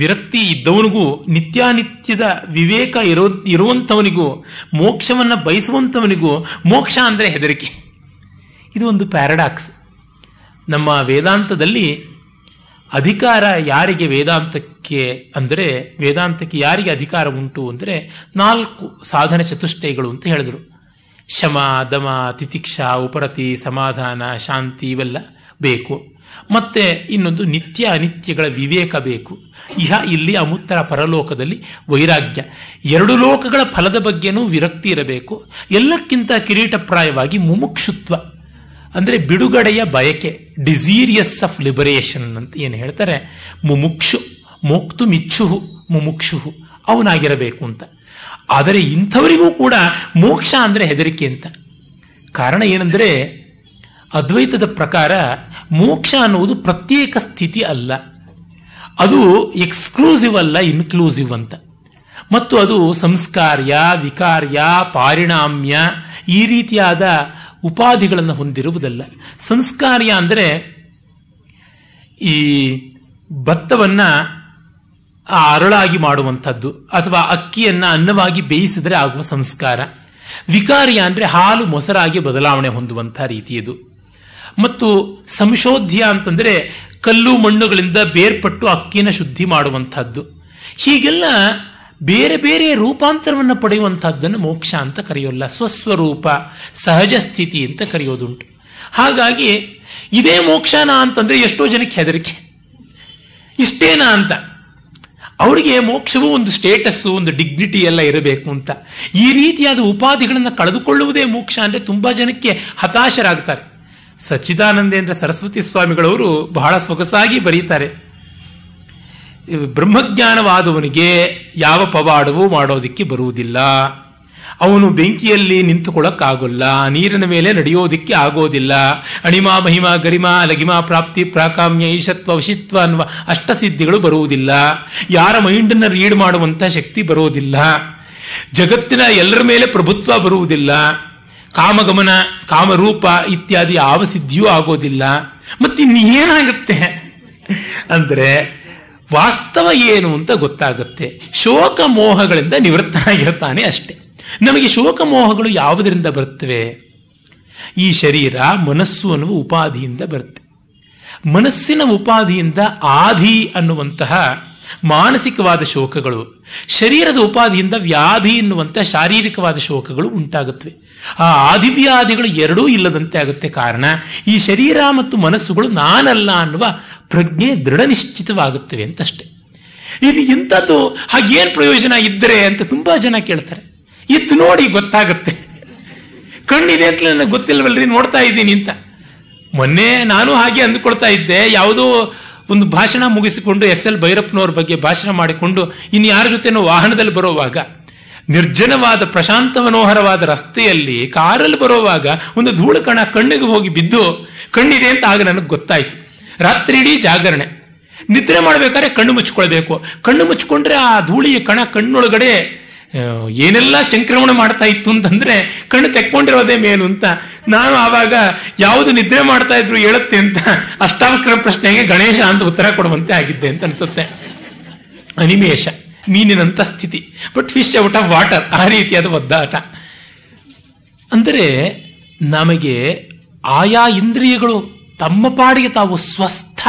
ವಿರಕ್ತಿ ಇದ್ದವನಿಗೂ ನಿತ್ಯಾನಿತ್ಯದ ವಿವೇಕ ಇರೋ ಇರುವಂಥವನಿಗೂ ಮೋಕ್ಷವನ್ನು ಬಯಸುವಂಥವನಿಗೂ ಮೋಕ್ಷ ಅಂದರೆ ಹೆದರಿಕೆ ಇದು ಒಂದು ಪ್ಯಾರಡಾಕ್ಸ್ ನಮ್ಮ ವೇದಾಂತದಲ್ಲಿ ಅಧಿಕಾರ ಯಾರಿಗೆ ವೇದಾಂತಕ್ಕೆ ಅಂದರೆ ವೇದಾಂತಕ್ಕೆ ಯಾರಿಗೆ ಅಧಿಕಾರ ಉಂಟು ಅಂದರೆ ನಾಲ್ಕು ಸಾಧನ ಚತುಷ್ಟಯಗಳು ಅಂತ ಹೇಳಿದರು ಶಮ ದಮ ತಿತಿಕ್ಷ ಉಪರತಿ ಸಮಾಧಾನ ಶಾಂತಿ ಇವೆಲ್ಲ ಬೇಕು ಮತ್ತೆ ಇನ್ನೊಂದು ನಿತ್ಯ ಅನಿತ್ಯಗಳ ವಿವೇಕ ಬೇಕು ಇಹ ಇಲ್ಲಿ ಅಮುತ್ತರ ಪರಲೋಕದಲ್ಲಿ ವೈರಾಗ್ಯ ಎರಡು ಲೋಕಗಳ ಫಲದ ಬಗ್ಗೆನೂ ವಿರಕ್ತಿ ಇರಬೇಕು ಎಲ್ಲಕ್ಕಿಂತ ಕಿರೀಟಪ್ರಾಯವಾಗಿ ಮುಮುಕ್ಷುತ್ವ ಅಂದರೆ ಬಿಡುಗಡೆಯ ಬಯಕೆ ಡಿಸೀರಿಯಸ್ ಆಫ್ ಲಿಬರೇಷನ್ ಅಂತ ಏನು ಹೇಳ್ತಾರೆ ಮುಮುಕ್ಷು ಮೋಕ್ತು ಮಿಚ್ಚುಹು ಮುಮುಕ್ಷುಹು ಅವನಾಗಿರಬೇಕು ಅಂತ ಆದರೆ ಇಂಥವರಿಗೂ ಕೂಡ ಮೋಕ್ಷ ಅಂದರೆ ಹೆದರಿಕೆ ಅಂತ ಕಾರಣ ಏನಂದ್ರೆ ಅದ್ವೈತದ ಪ್ರಕಾರ ಮೋಕ್ಷ ಅನ್ನುವುದು ಪ್ರತ್ಯೇಕ ಸ್ಥಿತಿ ಅಲ್ಲ ಅದು ಎಕ್ಸ್ಕ್ಲೂಸಿವ್ ಅಲ್ಲ ಇನ್ಕ್ಲೂಸಿವ್ ಅಂತ ಮತ್ತು ಅದು ಸಂಸ್ಕಾರ್ಯ ವಿಕಾರ್ಯ ಪಾರಿಣಾಮ್ಯ ಈ ರೀತಿಯಾದ ಉಪಾಧಿಗಳನ್ನು ಹೊಂದಿರುವುದಲ್ಲ ಸಂಸ್ಕಾರ್ಯ ಅಂದರೆ ಈ ಭತ್ತವನ್ನ ಆ ಅರಳಾಗಿ ಮಾಡುವಂಥದ್ದು ಅಥವಾ ಅಕ್ಕಿಯನ್ನ ಅನ್ನವಾಗಿ ಬೇಯಿಸಿದರೆ ಆಗುವ ಸಂಸ್ಕಾರ ವಿಕಾರ್ಯ ಅಂದರೆ ಹಾಲು ಮೊಸರಾಗಿ ಬದಲಾವಣೆ ಹೊಂದುವಂತಹ ರೀತಿಯದು ಮತ್ತು ಸಂಶೋಧ್ಯ ಅಂತಂದ್ರೆ ಕಲ್ಲು ಮಣ್ಣುಗಳಿಂದ ಬೇರ್ಪಟ್ಟು ಅಕ್ಕಿನ ಶುದ್ಧಿ ಮಾಡುವಂತಹದ್ದು ಹೀಗೆಲ್ಲ ಬೇರೆ ಬೇರೆ ರೂಪಾಂತರವನ್ನು ಪಡೆಯುವಂತಹದ್ದನ್ನು ಮೋಕ್ಷ ಅಂತ ಕರೆಯೋಲ್ಲ ಸ್ವಸ್ವರೂಪ ಸಹಜ ಸ್ಥಿತಿ ಅಂತ ಕರೆಯೋದುಂಟು ಹಾಗಾಗಿ ಇದೇ ಮೋಕ್ಷನಾ ಅಂತಂದ್ರೆ ಎಷ್ಟೋ ಜನಕ್ಕೆ ಹೆದರಿಕೆ ಇಷ್ಟೇನಾ ಅಂತ ಅವರಿಗೆ ಮೋಕ್ಷವು ಒಂದು ಸ್ಟೇಟಸ್ಸು ಒಂದು ಡಿಗ್ನಿಟಿ ಎಲ್ಲ ಇರಬೇಕು ಅಂತ ಈ ರೀತಿಯಾದ ಉಪಾಧಿಗಳನ್ನು ಕಳೆದುಕೊಳ್ಳುವುದೇ ಮೋಕ್ಷ ಅಂದ್ರೆ ತುಂಬಾ ಜನಕ್ಕೆ ಹತಾಶರಾಗ್ತಾರೆ ಸಚ್ಚಿದಾನಂದೇಂದ್ರ ಸರಸ್ವತಿ ಸ್ವಾಮಿಗಳವರು ಬಹಳ ಸೊಗಸಾಗಿ ಬರೀತಾರೆ ಬ್ರಹ್ಮಜ್ಞಾನವಾದವನಿಗೆ ಯಾವ ಪವಾಡವೂ ಮಾಡೋದಿಕ್ಕೆ ಬರುವುದಿಲ್ಲ ಅವನು ಬೆಂಕಿಯಲ್ಲಿ ನಿಂತುಕೊಳ್ಳಕ್ಕಾಗೋಲ್ಲ ನೀರಿನ ಮೇಲೆ ನಡೆಯೋದಿಕ್ಕೆ ಆಗೋದಿಲ್ಲ ಅಣಿಮಾ ಮಹಿಮಾ ಗರಿಮಾ ಲಗಿಮಾ ಪ್ರಾಪ್ತಿ ಪ್ರಾಕಾಮ್ಯ ಈಶತ್ವ ವಶಿತ್ವ ಅನ್ನುವ ಅಷ್ಟಸಿದ್ಧಿಗಳು ಬರುವುದಿಲ್ಲ ಯಾರ ಮೈಂಡನ್ನು ರೀಡ್ ಮಾಡುವಂತಹ ಶಕ್ತಿ ಬರುವುದಿಲ್ಲ ಜಗತ್ತಿನ ಎಲ್ಲರ ಮೇಲೆ ಪ್ರಭುತ್ವ ಬರುವುದಿಲ್ಲ ಕಾಮಗಮನ ಕಾಮರೂಪ ಇತ್ಯಾದಿ ಯಾವ ಸಿದ್ಧಿಯೂ ಆಗೋದಿಲ್ಲ ಮತ್ತಿನ್ನೇನಾಗುತ್ತೆ ಅಂದ್ರೆ ವಾಸ್ತವ ಏನು ಅಂತ ಗೊತ್ತಾಗುತ್ತೆ ಶೋಕ ಮೋಹಗಳಿಂದ ನಿವೃತ್ತನಾಗಿರ್ತಾನೆ ಅಷ್ಟೆ ನಮಗೆ ಶೋಕ ಮೋಹಗಳು ಯಾವುದರಿಂದ ಬರುತ್ತವೆ ಈ ಶರೀರ ಮನಸ್ಸು ಅನ್ನುವ ಉಪಾಧಿಯಿಂದ ಬರುತ್ತೆ ಮನಸ್ಸಿನ ಉಪಾಧಿಯಿಂದ ಆಧಿ ಅನ್ನುವಂತಹ ಮಾನಸಿಕವಾದ ಶೋಕಗಳು ಶರೀರದ ಉಪಾಧಿಯಿಂದ ವ್ಯಾಧಿ ಎನ್ನುವಂತಹ ಶಾರೀರಿಕವಾದ ಶೋಕಗಳು ಉಂಟಾಗುತ್ತವೆ ಆ ಆದಿವ್ಯಾದಿಗಳು ಎರಡೂ ಇಲ್ಲದಂತೆ ಆಗುತ್ತೆ ಕಾರಣ ಈ ಶರೀರ ಮತ್ತು ಮನಸ್ಸುಗಳು ನಾನಲ್ಲ ಅನ್ನುವ ಪ್ರಜ್ಞೆ ದೃಢ ದೃಢನಿಶ್ಚಿತವಾಗುತ್ತವೆ ಅಂತಷ್ಟೆ ಇದು ಇಂಥದ್ದು ಹಾಗೇನ್ ಪ್ರಯೋಜನ ಇದ್ರೆ ಅಂತ ತುಂಬಾ ಜನ ಕೇಳ್ತಾರೆ ಇತ್ತು ನೋಡಿ ಗೊತ್ತಾಗುತ್ತೆ ಕಣ್ಣಿದೆ ಅಂತ ನನಗೆ ಗೊತ್ತಿಲ್ಲವಲ್ರಿ ನೋಡ್ತಾ ಇದ್ದೀನಿ ಅಂತ ಮೊನ್ನೆ ನಾನು ಹಾಗೆ ಅಂದುಕೊಳ್ತಾ ಇದ್ದೆ ಯಾವುದೋ ಒಂದು ಭಾಷಣ ಮುಗಿಸಿಕೊಂಡು ಎಸ್ ಎಲ್ ಭೈರಪ್ಪನವ್ರ ಬಗ್ಗೆ ಭಾಷಣ ಮಾಡಿಕೊಂಡು ಇನ್ನು ಯಾರ ಜೊತೆನೋ ವಾಹನದಲ್ಲಿ ಬರೋವಾಗ ನಿರ್ಜನವಾದ ಪ್ರಶಾಂತ ಮನೋಹರವಾದ ರಸ್ತೆಯಲ್ಲಿ ಕಾರಲ್ಲಿ ಬರುವಾಗ ಒಂದು ಧೂಳು ಕಣ ಕಣ್ಣಿಗೆ ಹೋಗಿ ಬಿದ್ದು ಕಣ್ಣಿದೆ ಅಂತ ಆಗ ನನಗೆ ಗೊತ್ತಾಯ್ತು ರಾತ್ರಿ ಇಡೀ ಜಾಗರಣೆ ನಿದ್ರೆ ಮಾಡ್ಬೇಕಾದ್ರೆ ಕಣ್ಣು ಮುಚ್ಕೊಳ್ಬೇಕು ಕಣ್ಣು ಮುಚ್ಕೊಂಡ್ರೆ ಆ ಧೂಳಿಯ ಕಣ ಕಣ್ಣೊಳಗಡೆ ಏನೆಲ್ಲ ಸಂಕ್ರಮಣ ಮಾಡ್ತಾ ಇತ್ತು ಅಂತಂದ್ರೆ ಕಣ್ಣು ತೆಕ್ಕೊಂಡಿರೋದೇ ಮೇಲು ಅಂತ ನಾನು ಆವಾಗ ಯಾವುದು ನಿದ್ರೆ ಮಾಡ್ತಾ ಇದ್ರು ಹೇಳುತ್ತೆ ಅಂತ ಅಷ್ಟಾವಕ್ರ ಪ್ರಶ್ನೆಗೆ ಗಣೇಶ ಅಂತ ಉತ್ತರ ಕೊಡುವಂತೆ ಆಗಿದ್ದೆ ಅಂತ ಅನ್ಸುತ್ತೆ ಅನಿಮೇಷ ಮೀನಿನಂತ ಸ್ಥಿತಿ but fish out of water ಆ ರೀತಿಯಾದ ಒದ್ದಾಟ ಅಂದರೆ ನಮಗೆ ಆಯಾ ಇಂದ್ರಿಯಗಳು ತಮ್ಮ ಪಾಡಿಗೆ ತಾವು ಸ್ವಸ್ಥ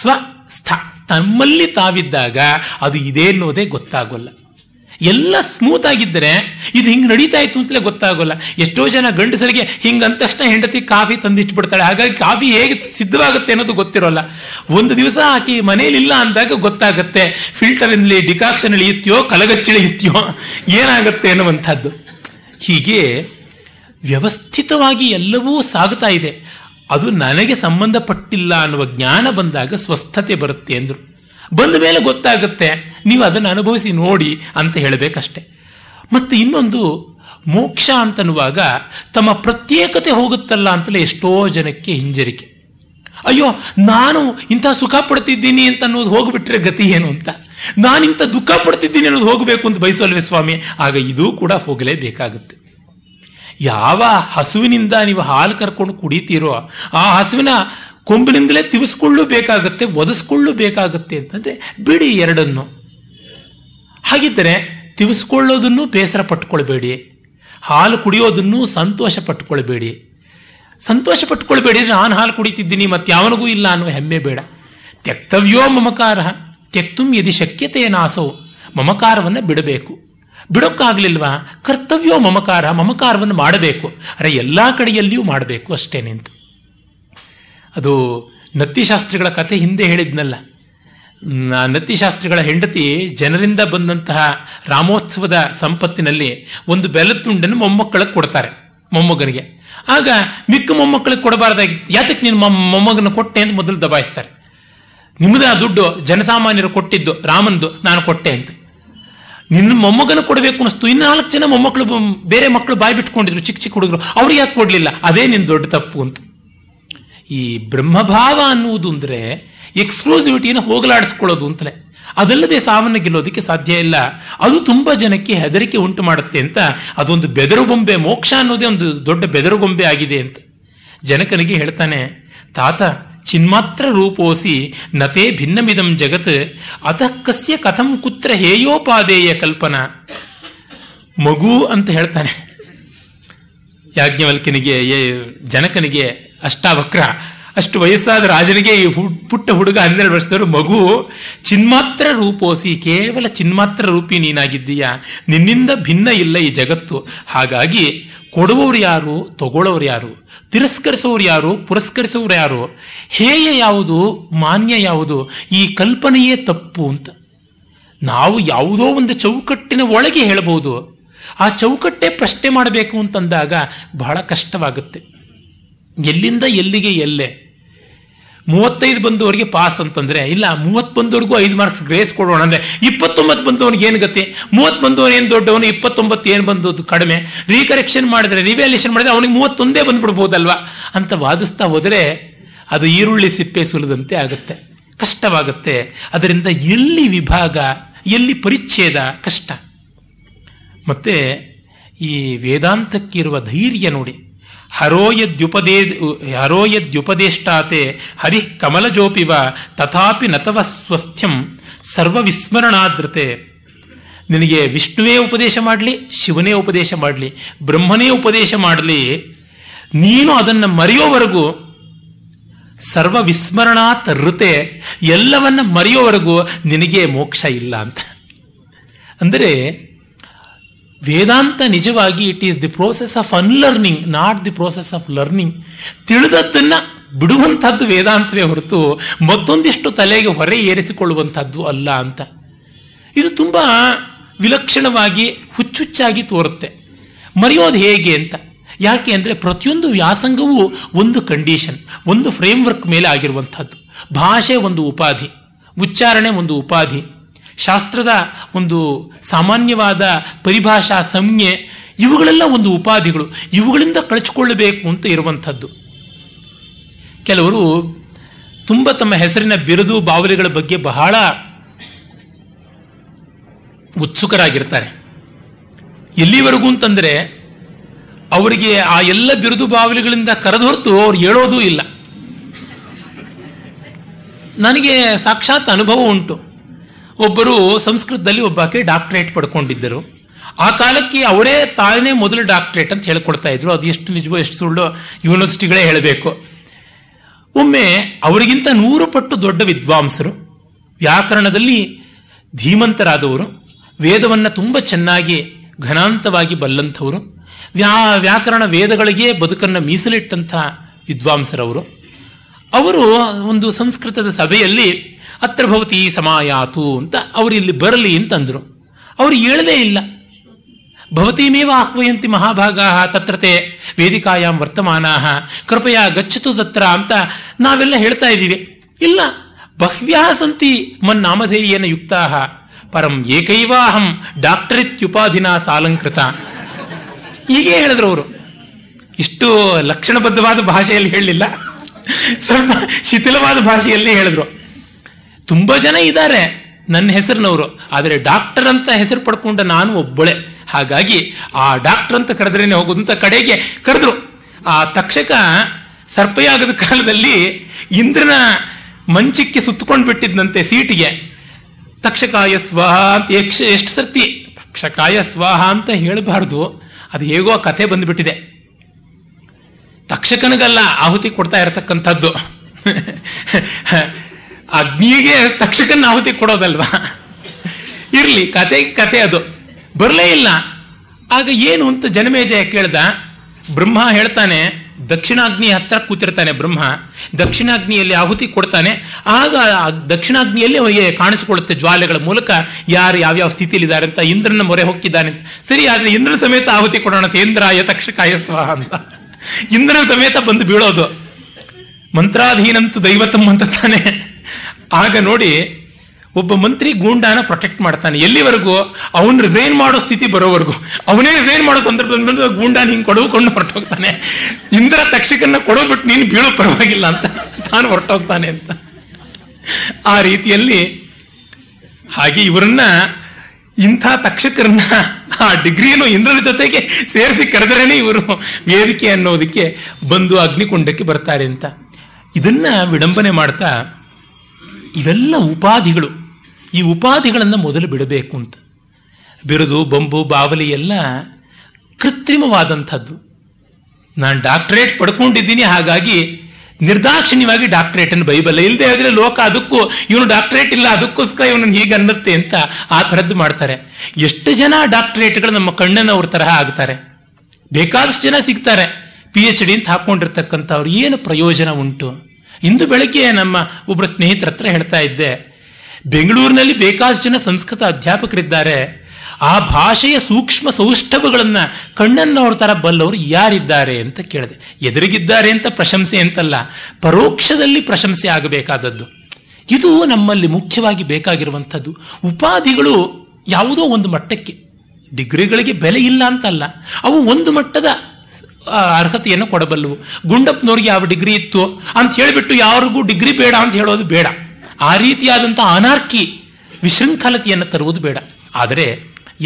ಸ್ವಸ್ಥ ತಮ್ಮಲ್ಲಿ ತಾವಿದ್ದಾಗ ಅದು ಇದೆ ಅನ್ನೋದೇ ಗೊತ್ತಾಗೋಲ್ಲ ಎಲ್ಲ ಸ್ಮೂತ್ ಆಗಿದ್ದರೆ ಇದು ಹಿಂಗೆ ನಡೀತಾ ಇತ್ತು ಅಂತಲೇ ಗೊತ್ತಾಗೋಲ್ಲ ಎಷ್ಟೋ ಜನ ಗಂಡಸರಿಗೆ ಹಿಂಗೆ ಅಂತಷ್ಟ ಹೆಂಡತಿ ಕಾಫಿ ತಂದಿಟ್ಬಿಡ್ತಾಳೆ ಹಾಗಾಗಿ ಕಾಫಿ ಹೇಗೆ ಸಿದ್ಧವಾಗುತ್ತೆ ಅನ್ನೋದು ಗೊತ್ತಿರೋಲ್ಲ ಒಂದು ದಿವಸ ಹಾಕಿ ಮನೇಲಿ ಇಲ್ಲ ಅಂದಾಗ ಗೊತ್ತಾಗುತ್ತೆ ಫಿಲ್ಟರ್ ಡಿಕಾಕ್ಷನ್ ಇಳಿಯುತ್ತೆಯೋ ಕಲಗಚ್ಚಿಳಿಯುತ್ತೆಯೋ ಏನಾಗುತ್ತೆ ಅನ್ನುವಂಥದ್ದು ಹೀಗೆ ವ್ಯವಸ್ಥಿತವಾಗಿ ಎಲ್ಲವೂ ಸಾಗುತ್ತಾ ಇದೆ ಅದು ನನಗೆ ಸಂಬಂಧಪಟ್ಟಿಲ್ಲ ಅನ್ನುವ ಜ್ಞಾನ ಬಂದಾಗ ಸ್ವಸ್ಥತೆ ಬರುತ್ತೆ ಅಂದರು ಬಂದ ಮೇಲೆ ಗೊತ್ತಾಗುತ್ತೆ ನೀವು ಅದನ್ನು ಅನುಭವಿಸಿ ನೋಡಿ ಅಂತ ಹೇಳಬೇಕಷ್ಟೆ ಮತ್ತೆ ಇನ್ನೊಂದು ಮೋಕ್ಷ ಅಂತನ್ನುವಾಗ ತಮ್ಮ ಪ್ರತ್ಯೇಕತೆ ಹೋಗುತ್ತಲ್ಲ ಅಂತಲೇ ಎಷ್ಟೋ ಜನಕ್ಕೆ ಹಿಂಜರಿಕೆ ಅಯ್ಯೋ ನಾನು ಇಂಥ ಸುಖ ಪಡ್ತಿದ್ದೀನಿ ಅಂತ ಅನ್ನೋದು ಹೋಗ್ಬಿಟ್ರೆ ಗತಿ ಏನು ಅಂತ ಇಂಥ ದುಃಖ ಪಡ್ತಿದ್ದೀನಿ ಅನ್ನೋದು ಹೋಗಬೇಕು ಅಂತ ಬಯಸೋಲ್ವೇ ಸ್ವಾಮಿ ಆಗ ಇದೂ ಕೂಡ ಹೋಗಲೇಬೇಕಾಗುತ್ತೆ ಯಾವ ಹಸುವಿನಿಂದ ನೀವು ಹಾಲು ಕರ್ಕೊಂಡು ಕುಡಿತೀರೋ ಆ ಹಸುವಿನ ಕೊಂಬಿನಿಂದಲೇ ತಿವಿಸ್ಕೊಳ್ಳೂ ಬೇಕಾಗುತ್ತೆ ಒದಿಸ್ಕೊಳ್ಳೂ ಬೇಕಾಗುತ್ತೆ ಅಂತಂದ್ರೆ ಬಿಡಿ ಎರಡನ್ನು ಹಾಗಿದ್ದರೆ ತಿವಿಸ್ಕೊಳ್ಳೋದನ್ನು ಬೇಸರ ಪಟ್ಟುಕೊಳ್ಬೇಡಿ ಹಾಲು ಕುಡಿಯೋದನ್ನು ಸಂತೋಷ ಪಟ್ಟುಕೊಳ್ಬೇಡಿ ಸಂತೋಷ ಪಟ್ಟುಕೊಳ್ಬೇಡಿ ನಾನು ಹಾಲು ಕುಡಿತಿದ್ದೀನಿ ಮತ್ತೆ ಯಾವನಿಗೂ ಇಲ್ಲ ಅನ್ನೋ ಹೆಮ್ಮೆ ಬೇಡ ತೆಕ್ತವ್ಯೋ ಮಮಕಾರ ತೆಕ್ತು ಯದಿ ಶಕ್ಯತೆ ನಾಸೋ ಮಮಕಾರವನ್ನು ಬಿಡಬೇಕು ಬಿಡೋಕ್ಕಾಗಲಿಲ್ವಾ ಕರ್ತವ್ಯೋ ಮಮಕಾರ ಮಮಕಾರವನ್ನು ಮಾಡಬೇಕು ಅರೆ ಎಲ್ಲಾ ಕಡೆಯಲ್ಲಿಯೂ ಮಾಡಬೇಕು ಅಷ್ಟೇ ನಿಂತು ಅದು ನತ್ತಿಶಾಸ್ತ್ರಿಗಳ ಕಥೆ ಹಿಂದೆ ಹೇಳಿದ್ನಲ್ಲ ನತ್ತಿಶಾಸ್ತ್ರಿಗಳ ಹೆಂಡತಿ ಜನರಿಂದ ಬಂದಂತಹ ರಾಮೋತ್ಸವದ ಸಂಪತ್ತಿನಲ್ಲಿ ಒಂದು ತುಂಡನ್ನು ಮೊಮ್ಮಕ್ಕಳಿಗೆ ಕೊಡ್ತಾರೆ ಮೊಮ್ಮಗನಿಗೆ ಆಗ ಮಿಕ್ಕ ಮೊಮ್ಮಕ್ಕಳಿಗೆ ಕೊಡಬಾರ್ದಾಗಿತ್ತು ಯಾತಕ್ಕೆ ನೀನು ಮೊಮ್ಮಗನ ಕೊಟ್ಟೆ ಅಂತ ಮೊದಲು ದಬಾಯಿಸ್ತಾರೆ ನಿಮ್ಮದೇ ಆ ದುಡ್ಡು ಜನಸಾಮಾನ್ಯರು ಕೊಟ್ಟಿದ್ದು ರಾಮನ್ದು ನಾನು ಕೊಟ್ಟೆ ಅಂತ ನಿನ್ನ ಮೊಮ್ಮಗನ ಕೊಡಬೇಕು ಅನಿಸ್ತು ಇನ್ನು ನಾಲ್ಕು ಜನ ಮೊಮ್ಮಕ್ಕಳು ಬೇರೆ ಮಕ್ಕಳು ಬಾಯಿ ಬಿಟ್ಕೊಂಡಿದ್ರು ಚಿಕ್ಕ ಚಿಕ್ಕ ಹುಡುಗರು ಅವ್ರಿಗೆ ಯಾಕೆ ಕೊಡ್ಲಿಲ್ಲ ಅದೇ ನಿನ್ನ ದೊಡ್ಡ ತಪ್ಪು ಅಂತ ಈ ಬ್ರಹ್ಮಭಾವ ಅನ್ನುವುದು ಅಂದರೆ ಎಕ್ಸ್ಕ್ಲೂಸಿವಿಟಿಯನ್ನು ಹೋಗಲಾಡಿಸ್ಕೊಳ್ಳೋದು ಅಂತಲೇ ಅದಲ್ಲದೆ ಸಾವನ್ನ ಗೆಲ್ಲೋದಕ್ಕೆ ಸಾಧ್ಯ ಇಲ್ಲ ಅದು ತುಂಬಾ ಜನಕ್ಕೆ ಹೆದರಿಕೆ ಉಂಟು ಮಾಡುತ್ತೆ ಅಂತ ಅದೊಂದು ಬೆದರುಗೊಂಬೆ ಮೋಕ್ಷ ಅನ್ನೋದೇ ಒಂದು ದೊಡ್ಡ ಬೆದರುಗೊಂಬೆ ಆಗಿದೆ ಅಂತ ಜನಕನಿಗೆ ಹೇಳ್ತಾನೆ ತಾತ ಚಿನ್ಮಾತ್ರ ರೂಪೋಸಿ ನತೇ ಭಿನ್ನಮಿದಂ ಜಗತ್ ಅತಃ ಕಸ್ಯ ಕಥಂ ಕುತ್ರ ಹೇಯೋಪಾದೇಯ ಕಲ್ಪನಾ ಮಗು ಅಂತ ಹೇಳ್ತಾನೆ ಯಾಜ್ಞವಲ್ಕನಿಗೆ ಜನಕನಿಗೆ ಅಷ್ಟಾವಕ್ರ ಅಷ್ಟು ವಯಸ್ಸಾದ ರಾಜನಿಗೆ ಈ ಪುಟ್ಟ ಹುಡುಗ ಹನ್ನೆರಡು ವರ್ಷದವರು ಮಗು ಚಿನ್ಮಾತ್ರ ರೂಪೋಸಿ ಕೇವಲ ಚಿನ್ಮಾತ್ರ ರೂಪಿ ನೀನಾಗಿದ್ದೀಯ ನಿನ್ನಿಂದ ಭಿನ್ನ ಇಲ್ಲ ಈ ಜಗತ್ತು ಹಾಗಾಗಿ ಕೊಡುವವರು ಯಾರು ತಗೊಳ್ಳೋರು ಯಾರು ತಿರಸ್ಕರಿಸೋರು ಯಾರು ಪುರಸ್ಕರಿಸೋರು ಯಾರು ಹೇಯ ಯಾವುದು ಮಾನ್ಯ ಯಾವುದು ಈ ಕಲ್ಪನೆಯೇ ತಪ್ಪು ಅಂತ ನಾವು ಯಾವುದೋ ಒಂದು ಚೌಕಟ್ಟಿನ ಒಳಗೆ ಹೇಳಬಹುದು ಆ ಚೌಕಟ್ಟೆ ಪ್ರಶ್ನೆ ಮಾಡಬೇಕು ಅಂತಂದಾಗ ಬಹಳ ಕಷ್ಟವಾಗುತ್ತೆ ಎಲ್ಲಿಂದ ಎಲ್ಲಿಗೆ ಎಲ್ಲೆ ಮೂವತ್ತೈದು ಬಂದವರಿಗೆ ಪಾಸ್ ಅಂತಂದ್ರೆ ಇಲ್ಲ ಮೂವತ್ತ್ ಬಂದವರಿಗೂ ಐದು ಮಾರ್ಕ್ಸ್ ಗ್ರೇಸ್ ಕೊಡೋಣ ಅಂದ್ರೆ ಇಪ್ಪತ್ತೊಂಬತ್ತು ಬಂದವನಿಗೆ ಏನು ಗತಿ ಮೂವತ್ತ್ ಬಂದವನು ಏನು ದೊಡ್ಡವನು ಇಪ್ಪತ್ತೊಂಬತ್ತು ಏನು ಬಂದದ್ದು ಕಡಿಮೆ ರೀಕರೆಕ್ಷನ್ ಮಾಡಿದ್ರೆ ರಿವ್ಯಾಲ್ಯೂಷನ್ ಮಾಡಿದ್ರೆ ಅವನಿಗೆ ಮೂವತ್ತೊಂದೇ ಬಂದ್ಬಿಡ್ಬೋದಲ್ವಾ ಅಂತ ವಾದಿಸ್ತಾ ಹೋದ್ರೆ ಅದು ಈರುಳ್ಳಿ ಸಿಪ್ಪೆ ಸುಲಿದಂತೆ ಆಗುತ್ತೆ ಕಷ್ಟವಾಗುತ್ತೆ ಅದರಿಂದ ಎಲ್ಲಿ ವಿಭಾಗ ಎಲ್ಲಿ ಪರಿಚ್ಛೇದ ಕಷ್ಟ ಮತ್ತೆ ಈ ವೇದಾಂತಕ್ಕಿರುವ ಧೈರ್ಯ ನೋಡಿ ಹರೋಯದ್ಯುಪದೇ ಹರೋಯದ್ಯುಪದೇಷ್ಟಾತೆ ಹರಿ ಕಮಲಜೋಪಿವ ತಥಾಪಿ ನತವ ಸ್ವಸ್ಥ್ಯಂ ಸರ್ವವಿಸ್ಮರಣಾದ್ರತೆ ನಿನಗೆ ವಿಷ್ಣುವೇ ಉಪದೇಶ ಮಾಡಲಿ ಶಿವನೇ ಉಪದೇಶ ಮಾಡಲಿ ಬ್ರಹ್ಮನೇ ಉಪದೇಶ ಮಾಡಲಿ ನೀನು ಅದನ್ನು ಮರೆಯೋವರೆಗೂ ಸರ್ವ ವಿಸ್ಮರಣಾತ್ ಋತೆ ಎಲ್ಲವನ್ನ ಮರೆಯೋವರೆಗೂ ನಿನಗೆ ಮೋಕ್ಷ ಇಲ್ಲ ಅಂತ ಅಂದರೆ ವೇದಾಂತ ನಿಜವಾಗಿ it is the process of unlearning not the process of learning ತಿಳಿದದ್ದನ್ನ ಬಿಡುವಂಥದ್ದು ವೇದಾಂತವೇ ಹೊರತು ಮತ್ತೊಂದಿಷ್ಟು ತಲೆಗೆ ಹೊರೆ ಏರಿಸಿಕೊಳ್ಳುವಂತಹದ್ದು ಅಲ್ಲ ಅಂತ ಇದು ತುಂಬಾ ವಿಲಕ್ಷಣವಾಗಿ ಹುಚ್ಚುಚ್ಚಾಗಿ ತೋರುತ್ತೆ ಮರೆಯೋದು ಹೇಗೆ ಅಂತ ಯಾಕೆ ಅಂದ್ರೆ ಪ್ರತಿಯೊಂದು ವ್ಯಾಸಂಗವೂ ಒಂದು ಕಂಡೀಷನ್ ಒಂದು ವರ್ಕ್ ಮೇಲೆ ಆಗಿರುವಂತಹದ್ದು ಭಾಷೆ ಒಂದು ಉಪಾಧಿ ಉಚ್ಚಾರಣೆ ಒಂದು ಉಪಾಧಿ ಶಾಸ್ತ್ರದ ಒಂದು ಸಾಮಾನ್ಯವಾದ ಪರಿಭಾಷಾ ಸಂಜ್ಞೆ ಇವುಗಳೆಲ್ಲ ಒಂದು ಉಪಾಧಿಗಳು ಇವುಗಳಿಂದ ಕಳಚಿಕೊಳ್ಳಬೇಕು ಅಂತ ಇರುವಂಥದ್ದು ಕೆಲವರು ತುಂಬ ತಮ್ಮ ಹೆಸರಿನ ಬಿರುದು ಬಾವಲಿಗಳ ಬಗ್ಗೆ ಬಹಳ ಉತ್ಸುಕರಾಗಿರ್ತಾರೆ ಎಲ್ಲಿವರೆಗೂ ಅಂತಂದರೆ ಅವರಿಗೆ ಆ ಎಲ್ಲ ಬಿರುದು ಬಾವಲಿಗಳಿಂದ ಕರೆದು ಹೊರತು ಅವ್ರು ಹೇಳೋದೂ ಇಲ್ಲ ನನಗೆ ಸಾಕ್ಷಾತ್ ಅನುಭವ ಉಂಟು ಒಬ್ಬರು ಸಂಸ್ಕೃತದಲ್ಲಿ ಒಬ್ಬಾಕೆ ಡಾಕ್ಟರೇಟ್ ಪಡ್ಕೊಂಡಿದ್ದರು ಆ ಕಾಲಕ್ಕೆ ಅವರೇ ತಾನೇ ಮೊದಲು ಡಾಕ್ಟರೇಟ್ ಅಂತ ಹೇಳ್ಕೊಡ್ತಾ ಇದ್ರು ಅದು ಎಷ್ಟು ನಿಜವೋ ಎಷ್ಟು ಸುಳ್ಳು ಯೂನಿವರ್ಸಿಟಿಗಳೇ ಹೇಳಬೇಕು ಒಮ್ಮೆ ಅವರಿಗಿಂತ ನೂರು ಪಟ್ಟು ದೊಡ್ಡ ವಿದ್ವಾಂಸರು ವ್ಯಾಕರಣದಲ್ಲಿ ಧೀಮಂತರಾದವರು ವೇದವನ್ನು ತುಂಬ ಚೆನ್ನಾಗಿ ಘನಾಂತವಾಗಿ ಬಲ್ಲಂಥವರು ವ್ಯಾ ವ್ಯಾಕರಣ ವೇದಗಳಿಗೆ ಬದುಕನ್ನು ಮೀಸಲಿಟ್ಟಂತಹ ವಿದ್ವಾಂಸರವರು ಅವರು ಒಂದು ಸಂಸ್ಕೃತದ ಸಭೆಯಲ್ಲಿ ಅತ್ರ ಭವತಿ ಸಮಾಯಾತು ಅಂತ ಇಲ್ಲಿ ಬರಲಿ ಅಂತಂದ್ರು ಅವರು ಹೇಳದೇ ಇಲ್ಲ ಭವತೀಮೇವ ಆಹ್ವಯಂತಿ ಮಹಾಭಾಗಾ ತತ್ರತೆ ವೇದಿಕಾಯಾಮ್ ವರ್ತಮಾನ ಕೃಪೆಯ ಗಚ್ಚತು ತತ್ರ ಅಂತ ನಾವೆಲ್ಲ ಹೇಳ್ತಾ ಇದ್ದೀವಿ ಇಲ್ಲ ಬಹ್ವ್ಯಾ ಸಂತಿ ಮನ್ನಾಮಧೇಯನ ಯುಕ್ತಾ ಪರಂ ಏಕೈವಾಹಂ ಅಹಂ ಸಾಲಂಕೃತ ಹೀಗೆ ಹೇಳಿದ್ರು ಅವರು ಇಷ್ಟು ಲಕ್ಷಣಬದ್ಧವಾದ ಭಾಷೆಯಲ್ಲಿ ಹೇಳಲಿಲ್ಲ ಸ್ವಲ್ಪ ಶಿಥಿಲವಾದ ಭಾಷೆಯಲ್ಲೇ ಹೇಳಿದ್ರು ತುಂಬಾ ಜನ ಇದ್ದಾರೆ ನನ್ನ ಹೆಸರಿನವರು ಆದರೆ ಡಾಕ್ಟರ್ ಅಂತ ಹೆಸರು ಪಡ್ಕೊಂಡ ನಾನು ಒಬ್ಬಳೆ ಹಾಗಾಗಿ ಆ ಡಾಕ್ಟರ್ ಅಂತ ಕರೆದ್ರೇನೆ ಹೋಗುದಂತ ಕಡೆಗೆ ಕರೆದ್ರು ಆ ತಕ್ಷಕ ಸರ್ಪಯಾಗದ ಕಾಲದಲ್ಲಿ ಇಂದ್ರನ ಮಂಚಕ್ಕೆ ಸುತ್ತಕೊಂಡು ಬಿಟ್ಟಿದ್ದಂತೆ ಸೀಟಿಗೆ ತಕ್ಷಕಾಯ ಸ್ವಾಹ ಅಂತ ಯಕ್ಷ ಎಷ್ಟು ಸರ್ತಿ ತಕ್ಷಕಾಯ ಸ್ವಾಹ ಅಂತ ಹೇಳಬಾರದು ಅದು ಹೇಗೋ ಕಥೆ ಬಂದ್ಬಿಟ್ಟಿದೆ ತಕ್ಷಕನಗಲ್ಲ ಆಹುತಿ ಕೊಡ್ತಾ ಇರತಕ್ಕಂಥದ್ದು ಅಗ್ನಿಗೆ ತಕ್ಷಕನ ಆಹುತಿ ಕೊಡೋದಲ್ವಾ ಇರ್ಲಿ ಕತೆ ಕತೆ ಅದು ಬರಲೇ ಇಲ್ಲ ಆಗ ಏನು ಅಂತ ಜನಮೇಜಯ ಕೇಳ್ದ ಬ್ರಹ್ಮ ಹೇಳ್ತಾನೆ ದಕ್ಷಿಣಾಗ್ನಿ ಹತ್ರ ಕೂತಿರ್ತಾನೆ ಬ್ರಹ್ಮ ದಕ್ಷಿಣಾಗ್ನಿಯಲ್ಲಿ ಆಹುತಿ ಕೊಡ್ತಾನೆ ಆಗ ದಕ್ಷಿಣಾಗ್ನಿಯಲ್ಲಿ ಅವನಿಗೆ ಕಾಣಿಸಿಕೊಳ್ಳುತ್ತೆ ಜ್ವಾಲೆಗಳ ಮೂಲಕ ಯಾರು ಯಾವ್ಯಾವ ಇದ್ದಾರೆ ಅಂತ ಇಂದ್ರನ ಮೊರೆ ಹೋಗಿದ್ದಾನೆ ಸರಿ ಆದ್ರೆ ಇಂದ್ರನ ಸಮೇತ ಆಹುತಿ ಕೊಡೋಣ ಸೇಂದ್ರಾಯ ತಕ್ಷಕಾಯ ಅಂತ ಇಂದ್ರನ ಸಮೇತ ಬಂದು ಬೀಳೋದು ಮಂತ್ರಾಧೀನಂತೂ ದೈವತಂ ಅಂತ ತಾನೆ ಆಗ ನೋಡಿ ಒಬ್ಬ ಮಂತ್ರಿ ಗೂಂಡಾನ ಪ್ರೊಟೆಕ್ಟ್ ಮಾಡ್ತಾನೆ ಎಲ್ಲಿವರೆಗೂ ಅವನು ರಿಸೈನ್ ಮಾಡೋ ಸ್ಥಿತಿ ಬರೋವರೆಗೂ ಅವನೇ ರಿಸೈನ್ ಮಾಡೋ ಸಂದರ್ಭದಲ್ಲಿ ಗೂಂಡಾನ ಹಿಂಗೆ ಕೊಡೋಕೊಂಡು ಹೊರಟೋಗ್ತಾನೆ ಇಂದ್ರ ತಕ್ಷಕನ್ನ ಬಿಟ್ಟು ನೀನು ಬೀಳೋ ಪರವಾಗಿಲ್ಲ ಅಂತ ತಾನು ಹೊರಟೋಗ್ತಾನೆ ಅಂತ ಆ ರೀತಿಯಲ್ಲಿ ಹಾಗೆ ಇವರನ್ನ ಇಂಥ ತಕ್ಷಕರನ್ನ ಆ ಡಿಗ್ರಿಯನ್ನು ಇಂದ್ರನ ಜೊತೆಗೆ ಸೇರಿಸಿ ಕರೆದರೇನೆ ಇವರು ವೇದಿಕೆ ಅನ್ನೋದಕ್ಕೆ ಬಂದು ಅಗ್ನಿಕೊಂಡಕ್ಕೆ ಬರ್ತಾರೆ ಅಂತ ಇದನ್ನ ವಿಡಂಬನೆ ಮಾಡ್ತಾ ಇವೆಲ್ಲ ಉಪಾಧಿಗಳು ಈ ಉಪಾಧಿಗಳನ್ನು ಮೊದಲು ಬಿಡಬೇಕು ಅಂತ ಬಿರುದು ಬೊಂಬು ಬಾವಲಿ ಎಲ್ಲ ಕೃತ್ರಿಮವಾದಂಥದ್ದು ನಾನು ಡಾಕ್ಟರೇಟ್ ಪಡ್ಕೊಂಡಿದ್ದೀನಿ ಹಾಗಾಗಿ ನಿರ್ದಾಕ್ಷಿಣ್ಯವಾಗಿ ಡಾಕ್ಟರೇಟ್ ಅನ್ನು ಬೈಬಲ್ಲ ಇಲ್ಲದೆ ಆದರೆ ಲೋಕ ಅದಕ್ಕೂ ಇವನು ಡಾಕ್ಟರೇಟ್ ಇಲ್ಲ ಅದಕ್ಕೋಸ್ಕರ ಇವನನ್ನು ಹೀಗೆ ಅನ್ನತ್ತೆ ಅಂತ ಆ ಥರದ್ದು ಮಾಡ್ತಾರೆ ಎಷ್ಟು ಜನ ಡಾಕ್ಟರೇಟ್ಗಳು ನಮ್ಮ ಕಣ್ಣನವ್ರ ತರಹ ಆಗ್ತಾರೆ ಬೇಕಾದಷ್ಟು ಜನ ಸಿಗ್ತಾರೆ ಪಿ ಎಚ್ ಡಿ ಅಂತ ಹಾಕೊಂಡಿರ್ತಕ್ಕಂಥವ್ರು ಏನು ಪ್ರಯೋಜನ ಉಂಟು ಇಂದು ಬೆಳಗ್ಗೆ ನಮ್ಮ ಒಬ್ಬರು ಸ್ನೇಹಿತರ ಹತ್ರ ಹೇಳ್ತಾ ಇದ್ದೆ ಬೆಂಗಳೂರಿನಲ್ಲಿ ಬೇಕಾಷ್ಟು ಜನ ಸಂಸ್ಕೃತ ಅಧ್ಯಾಪಕರಿದ್ದಾರೆ ಆ ಭಾಷೆಯ ಸೂಕ್ಷ್ಮ ಸೌಷ್ಠವಗಳನ್ನ ಕಣ್ಣನ್ನು ತರ ಬಲ್ಲವರು ಯಾರಿದ್ದಾರೆ ಅಂತ ಕೇಳಿದೆ ಎದುರಿಗಿದ್ದಾರೆ ಅಂತ ಪ್ರಶಂಸೆ ಅಂತಲ್ಲ ಪರೋಕ್ಷದಲ್ಲಿ ಪ್ರಶಂಸೆ ಆಗಬೇಕಾದದ್ದು ಇದು ನಮ್ಮಲ್ಲಿ ಮುಖ್ಯವಾಗಿ ಬೇಕಾಗಿರುವಂಥದ್ದು ಉಪಾಧಿಗಳು ಯಾವುದೋ ಒಂದು ಮಟ್ಟಕ್ಕೆ ಡಿಗ್ರಿಗಳಿಗೆ ಬೆಲೆ ಇಲ್ಲ ಅಂತಲ್ಲ ಅವು ಒಂದು ಮಟ್ಟದ ಅರ್ಹತೆಯನ್ನು ಕೊಡಬಲ್ಲವು ಗುಂಡಪ್ಪನವ್ರಿಗೆ ಯಾವ ಡಿಗ್ರಿ ಇತ್ತು ಅಂತ ಹೇಳಿಬಿಟ್ಟು ಯಾರಿಗೂ ಡಿಗ್ರಿ ಬೇಡ ಅಂತ ಹೇಳೋದು ಬೇಡ ಆ ರೀತಿಯಾದಂತಹ ಅನಾರ್ಕಿ ವಿಶೃಂಖಲತೆಯನ್ನು ತರುವುದು ಬೇಡ ಆದರೆ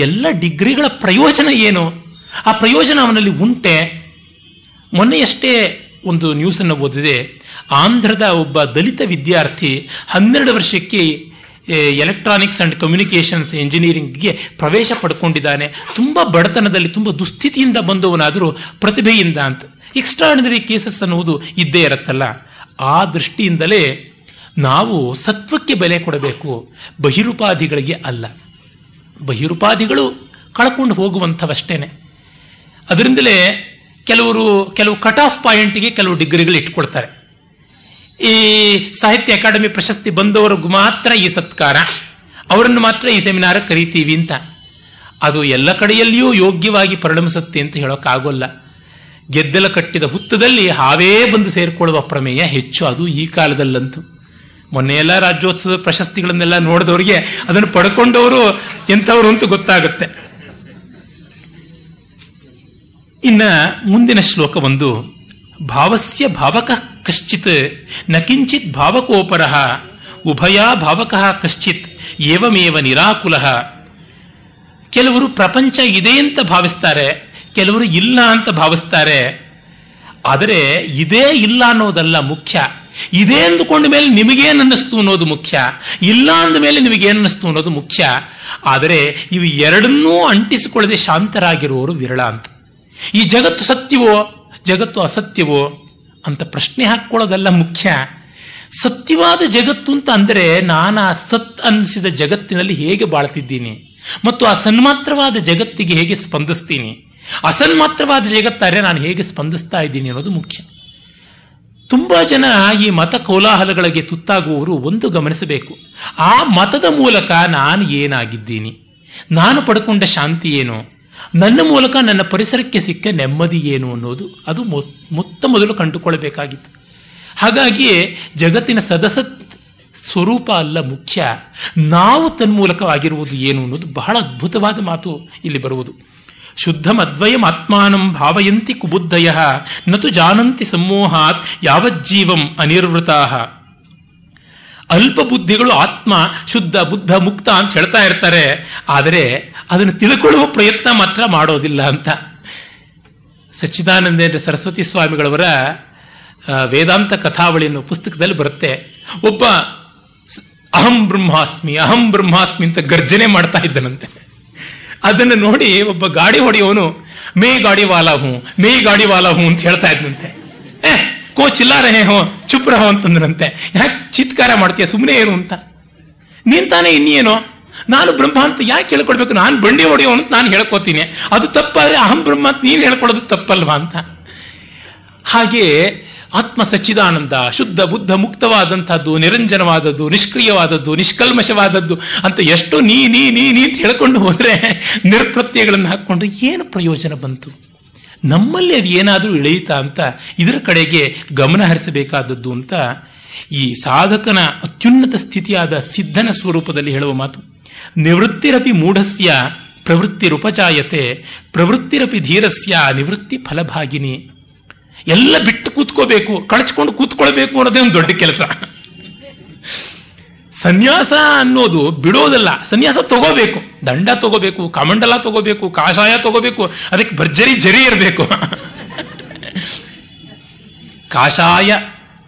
ಎಲ್ಲ ಡಿಗ್ರಿಗಳ ಪ್ರಯೋಜನ ಏನು ಆ ಪ್ರಯೋಜನ ಅವನಲ್ಲಿ ಉಂಟೆ ಮೊನ್ನೆಯಷ್ಟೇ ಒಂದು ಅನ್ನು ಓದಿದೆ ಆಂಧ್ರದ ಒಬ್ಬ ದಲಿತ ವಿದ್ಯಾರ್ಥಿ ಹನ್ನೆರಡು ವರ್ಷಕ್ಕೆ ಎಲೆಕ್ಟ್ರಾನಿಕ್ಸ್ ಅಂಡ್ ಕಮ್ಯುನಿಕೇಷನ್ಸ್ ಇಂಜಿನಿಯರಿಂಗ್ಗೆ ಪ್ರವೇಶ ಪಡ್ಕೊಂಡಿದ್ದಾನೆ ತುಂಬ ಬಡತನದಲ್ಲಿ ತುಂಬ ದುಸ್ಥಿತಿಯಿಂದ ಬಂದವನಾದರೂ ಪ್ರತಿಭೆಯಿಂದ ಅಂತ ಎಕ್ಸ್ಟ್ರಾರ್ಡಿನರಿ ಕೇಸಸ್ ಅನ್ನುವುದು ಇದ್ದೇ ಇರುತ್ತಲ್ಲ ಆ ದೃಷ್ಟಿಯಿಂದಲೇ ನಾವು ಸತ್ವಕ್ಕೆ ಬೆಲೆ ಕೊಡಬೇಕು ಬಹಿರುಪಾಧಿಗಳಿಗೆ ಅಲ್ಲ ಬಹಿರುಪಾಧಿಗಳು ಕಳ್ಕೊಂಡು ಹೋಗುವಂಥವಷ್ಟೇನೆ ಅದರಿಂದಲೇ ಕೆಲವರು ಕೆಲವು ಕಟ್ ಆಫ್ ಪಾಯಿಂಟ್ಗೆ ಕೆಲವು ಡಿಗ್ರಿಗಳು ಇಟ್ಕೊಳ್ತಾರೆ ಈ ಸಾಹಿತ್ಯ ಅಕಾಡೆಮಿ ಪ್ರಶಸ್ತಿ ಬಂದವರಿಗೂ ಮಾತ್ರ ಈ ಸತ್ಕಾರ ಅವರನ್ನು ಮಾತ್ರ ಈ ಸೆಮಿನಾರ್ ಕರೀತೀವಿ ಅಂತ ಅದು ಎಲ್ಲ ಕಡೆಯಲ್ಲಿಯೂ ಯೋಗ್ಯವಾಗಿ ಪರಿಣಮಿಸುತ್ತೆ ಅಂತ ಹೇಳೋಕ್ಕಾಗೋಲ್ಲ ಗೆದ್ದಲ ಕಟ್ಟಿದ ಹುತ್ತದಲ್ಲಿ ಹಾವೇ ಬಂದು ಸೇರಿಕೊಳ್ಳುವ ಪ್ರಮೇಯ ಹೆಚ್ಚು ಅದು ಈ ಕಾಲದಲ್ಲಂತೂ ಮೊನ್ನೆ ಎಲ್ಲ ರಾಜ್ಯೋತ್ಸವ ಪ್ರಶಸ್ತಿಗಳನ್ನೆಲ್ಲ ನೋಡಿದವರಿಗೆ ಅದನ್ನು ಪಡ್ಕೊಂಡವರು ಎಂಥವ್ರು ಅಂತೂ ಗೊತ್ತಾಗುತ್ತೆ ಇನ್ನ ಮುಂದಿನ ಶ್ಲೋಕ ಒಂದು ಭಾವಸ್ಯ ಭಾವಕ ಕಶ್ಚಿತ್ ನಕಿಂಚಿತ್ ಭಾವಕೋಪರ ಉಭಯ ಭಾವಕಃ ಕಶ್ಚಿತ್ ಏವಮೇವ ನಿರಾಕುಲ ಕೆಲವರು ಪ್ರಪಂಚ ಇದೆ ಅಂತ ಭಾವಿಸ್ತಾರೆ ಕೆಲವರು ಇಲ್ಲ ಅಂತ ಭಾವಿಸ್ತಾರೆ ಆದರೆ ಇದೇ ಇಲ್ಲ ಅನ್ನೋದಲ್ಲ ಮುಖ್ಯ ಇದೆ ಅಂದುಕೊಂಡ ಮೇಲೆ ನಿಮಗೇನಿಸ್ತು ಅನ್ನೋದು ಮುಖ್ಯ ಇಲ್ಲ ಅಂದ ಮೇಲೆ ನಿಮಗೇನಿಸ್ತು ಅನ್ನೋದು ಮುಖ್ಯ ಆದರೆ ಇವು ಎರಡನ್ನೂ ಅಂಟಿಸಿಕೊಳ್ಳದೆ ಶಾಂತರಾಗಿರುವವರು ವಿರಳ ಅಂತ ಈ ಜಗತ್ತು ಸತ್ಯವೋ ಜಗತ್ತು ಅಸತ್ಯವೋ ಅಂತ ಪ್ರಶ್ನೆ ಹಾಕೊಳ್ಳೋದೆಲ್ಲ ಮುಖ್ಯ ಸತ್ಯವಾದ ಜಗತ್ತು ಅಂತ ಅಂದರೆ ನಾನು ಆ ಸತ್ ಅನ್ನಿಸಿದ ಜಗತ್ತಿನಲ್ಲಿ ಹೇಗೆ ಬಾಳ್ತಿದ್ದೀನಿ ಮತ್ತು ಆ ಸನ್ಮಾತ್ರವಾದ ಜಗತ್ತಿಗೆ ಹೇಗೆ ಸ್ಪಂದಿಸ್ತೀನಿ ಅಸನ್ಮಾತ್ರವಾದ ಜಗತ್ತಾರೆ ನಾನು ಹೇಗೆ ಸ್ಪಂದಿಸ್ತಾ ಇದ್ದೀನಿ ಅನ್ನೋದು ಮುಖ್ಯ ತುಂಬಾ ಜನ ಈ ಮತ ಕೋಲಾಹಲಗಳಿಗೆ ತುತ್ತಾಗುವವರು ಒಂದು ಗಮನಿಸಬೇಕು ಆ ಮತದ ಮೂಲಕ ನಾನು ಏನಾಗಿದ್ದೀನಿ ನಾನು ಪಡ್ಕೊಂಡ ಶಾಂತಿ ಏನು ನನ್ನ ಮೂಲಕ ನನ್ನ ಪರಿಸರಕ್ಕೆ ಸಿಕ್ಕ ನೆಮ್ಮದಿ ಏನು ಅನ್ನೋದು ಅದು ಮೊತ್ತ ಮೊದಲು ಕಂಡುಕೊಳ್ಳಬೇಕಾಗಿತ್ತು ಹಾಗಾಗಿಯೇ ಜಗತ್ತಿನ ಸದಸತ್ ಸ್ವರೂಪ ಅಲ್ಲ ಮುಖ್ಯ ನಾವು ತನ್ಮೂಲಕವಾಗಿರುವುದು ಏನು ಅನ್ನೋದು ಬಹಳ ಅದ್ಭುತವಾದ ಮಾತು ಇಲ್ಲಿ ಬರುವುದು ಶುದ್ಧ ಶುದ್ಧಮದ್ವಯಂ ಆತ್ಮಾನಂ ಭಾವಯಂತಿ ಕುಬುದ್ಧಯ ನತು ಜಾನಂತಿ ಸಮೋಹಾತ್ ಯಾವಜ್ಜೀವಂ ಅನಿರ್ವೃತಾ ಅಲ್ಪ ಬುದ್ಧಿಗಳು ಆತ್ಮ ಶುದ್ಧ ಬುದ್ಧ ಮುಕ್ತ ಅಂತ ಹೇಳ್ತಾ ಇರ್ತಾರೆ ಆದರೆ ಅದನ್ನು ತಿಳ್ಕೊಳ್ಳುವ ಪ್ರಯತ್ನ ಮಾತ್ರ ಮಾಡೋದಿಲ್ಲ ಅಂತ ಸಚ್ಚಿದಾನಂದೇಂದ್ರ ಸರಸ್ವತಿ ಸ್ವಾಮಿಗಳವರ ವೇದಾಂತ ಕಥಾವಳಿ ಅನ್ನೋ ಪುಸ್ತಕದಲ್ಲಿ ಬರುತ್ತೆ ಒಬ್ಬ ಅಹಂ ಬ್ರಹ್ಮಾಸ್ಮಿ ಅಹಂ ಬ್ರಹ್ಮಾಸ್ಮಿ ಅಂತ ಗರ್ಜನೆ ಮಾಡ್ತಾ ಇದ್ದನಂತೆ ಅದನ್ನು ನೋಡಿ ಒಬ್ಬ ಗಾಡಿ ಹೊಡೆಯೋನು ಮೇ ಗಾಡಿ ವಾಲಾ ಹೂ ಮೇ ಗಾಡಿ ವಾಲಾ ಹೂ ಅಂತ ಹೇಳ್ತಾ ಇದ್ದಂತೆ ಕೋ ಚಿಲ್ಲಾರಹೇ ಹೋ ಚುಪ್ರಹೋ ರಹೋ ಅಂತಂದ್ರಂತೆ ಯಾಕೆ ಚಿತ್ಕಾರ ಮಾಡ್ತೀಯ ಸುಮ್ಮನೆ ಏನು ಅಂತ ನೀನ್ ತಾನೇ ಇನ್ನೇನೋ ನಾನು ಬ್ರಹ್ಮ ಅಂತ ಯಾಕೆ ಹೇಳ್ಕೊಡ್ಬೇಕು ನಾನು ಬಂಡಿ ಹೊಡೆಯೋ ಅಂತ ನಾನು ಹೇಳ್ಕೊತೀನಿ ಅದು ತಪ್ಪಾದ್ರೆ ಅಹಂ ಬ್ರಹ್ಮ ಅಂತ ನೀನು ಹೇಳ್ಕೊಡೋದು ತಪ್ಪಲ್ವಾ ಅಂತ ಹಾಗೆ ಆತ್ಮ ಸಚ್ಚಿದಾನಂದ ಶುದ್ಧ ಬುದ್ಧ ಮುಕ್ತವಾದಂತಹದ್ದು ನಿರಂಜನವಾದದ್ದು ನಿಷ್ಕ್ರಿಯವಾದದ್ದು ನಿಷ್ಕಲ್ಮಶವಾದದ್ದು ಅಂತ ಎಷ್ಟು ನೀ ನೀ ನೀ ನೀ ಅಂತ ಹೇಳ್ಕೊಂಡು ಹೋದ್ರೆ ನಿರ್ಪ್ರತ್ಯಗಳನ್ನು ಹಾಕೊಂಡು ಏನು ಪ್ರಯೋಜನ ಬಂತು ನಮ್ಮಲ್ಲಿ ಅದು ಏನಾದರೂ ಇಳಿಯುತ್ತಾ ಅಂತ ಇದರ ಕಡೆಗೆ ಗಮನ ಹರಿಸಬೇಕಾದದ್ದು ಅಂತ ಈ ಸಾಧಕನ ಅತ್ಯುನ್ನತ ಸ್ಥಿತಿಯಾದ ಸಿದ್ಧನ ಸ್ವರೂಪದಲ್ಲಿ ಹೇಳುವ ಮಾತು ನಿವೃತ್ತಿರಪಿ ಮೂಢಸ್ಯ ಪ್ರವೃತ್ತಿರುಪಚಾಯತೆ ಪ್ರವೃತ್ತಿರಪಿ ಧೀರಸ್ಯ ನಿವೃತ್ತಿ ಫಲಭಾಗಿನಿ ಎಲ್ಲ ಬಿಟ್ಟು ಕೂತ್ಕೋಬೇಕು ಕಳಚ್ಕೊಂಡು ಕೂತ್ಕೊಳ್ಬೇಕು ಅನ್ನೋದೇ ಒಂದು ದೊಡ್ಡ ಕೆಲಸ ಸನ್ಯಾಸ ಅನ್ನೋದು ಬಿಡೋದಲ್ಲ ಸನ್ಯಾಸ ತಗೋಬೇಕು ದಂಡ ತಗೋಬೇಕು ಕಮಂಡಲ ತಗೋಬೇಕು ಕಾಷಾಯ ತಗೋಬೇಕು ಅದಕ್ಕೆ ಭರ್ಜರಿ ಜರಿ ಇರಬೇಕು ಕಾಷಾಯ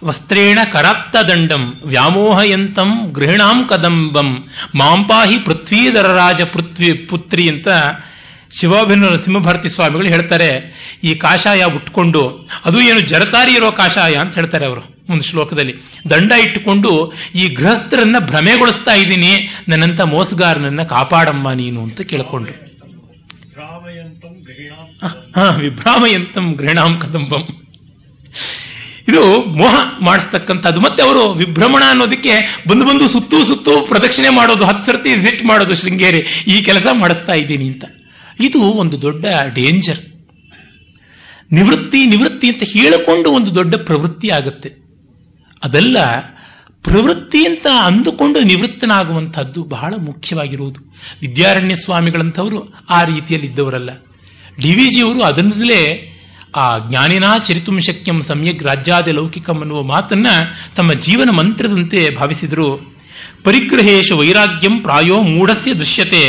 ವಸ್ತ್ರೇಣ ಕರಾತ್ತ ದಂಡಂ ವ್ಯಾಮೋಹಯಂತಂ ಗೃಹಿಣಾಂ ಕದಂಬಂ ಮಾಂಪಾಹಿ ಪೃಥ್ವೀಧರರಾಜ ಪೃಥ್ವಿ ಪುತ್ರಿ ಅಂತ ಶಿವಾಭಿನ ನರಸಿಂಹಭಾರತಿ ಸ್ವಾಮಿಗಳು ಹೇಳ್ತಾರೆ ಈ ಕಾಷಾಯ ಉಟ್ಕೊಂಡು ಅದು ಏನು ಜರತಾರಿ ಇರೋ ಕಾಷಾಯ ಅಂತ ಹೇಳ್ತಾರೆ ಅವರು ಒಂದು ಶ್ಲೋಕದಲ್ಲಿ ದಂಡ ಇಟ್ಟುಕೊಂಡು ಈ ಗೃಹಸ್ಥರನ್ನ ಭ್ರಮೆಗೊಳಿಸ್ತಾ ಇದ್ದೀನಿ ನನ್ನಂತ ಮೋಸಗಾರನನ್ನ ಕಾಪಾಡಮ್ಮ ನೀನು ಅಂತ ಕೇಳಿಕೊಂಡ್ರು ವಿಭ್ರಾಮಯಂತಂ ಗೃಹಣಾಂ ಕದಂಬಂ ಇದು ಮೋಹ ಮಾಡಿಸ್ತಕ್ಕಂಥದ್ದು ಮತ್ತೆ ಅವರು ವಿಭ್ರಮಣ ಅನ್ನೋದಕ್ಕೆ ಬಂದು ಬಂದು ಸುತ್ತೂ ಸುತ್ತೂ ಪ್ರದಕ್ಷಿಣೆ ಮಾಡೋದು ಹತ್ತು ಸರ್ತಿ ಸೆಟ್ ಮಾಡೋದು ಶೃಂಗೇರಿ ಈ ಕೆಲಸ ಮಾಡಿಸ್ತಾ ಇದ್ದೀನಿ ಅಂತ ಇದು ಒಂದು ದೊಡ್ಡ ಡೇಂಜರ್ ನಿವೃತ್ತಿ ನಿವೃತ್ತಿ ಅಂತ ಹೇಳಿಕೊಂಡು ಒಂದು ದೊಡ್ಡ ಪ್ರವೃತ್ತಿ ಆಗುತ್ತೆ ಅದೆಲ್ಲ ಪ್ರವೃತ್ತಿ ಅಂತ ಅಂದುಕೊಂಡು ನಿವೃತ್ತನಾಗುವಂತಹದ್ದು ಬಹಳ ಮುಖ್ಯವಾಗಿರುವುದು ವಿದ್ಯಾರಣ್ಯ ಸ್ವಾಮಿಗಳಂಥವರು ಆ ರೀತಿಯಲ್ಲಿ ಇದ್ದವರಲ್ಲ ಡಿ ವಿ ಜಿಯವರು ಅದರಿಂದಲೇ ಆ ಜ್ಞಾನಿನಾ ಚರಿತುಂ ಶಕ್ಯಂ ಸಮ್ಯಕ್ ರಾಜ್ಯಾದ ಲೌಕಿಕಂ ಅನ್ನುವ ಮಾತನ್ನ ತಮ್ಮ ಜೀವನ ಮಂತ್ರದಂತೆ ಭಾವಿಸಿದರು ಪರಿಗ್ರಹೇಶು ವೈರಾಗ್ಯಂ ಪ್ರಾಯೋ ಮೂಢಸ್ಯ ದೃಶ್ಯತೆ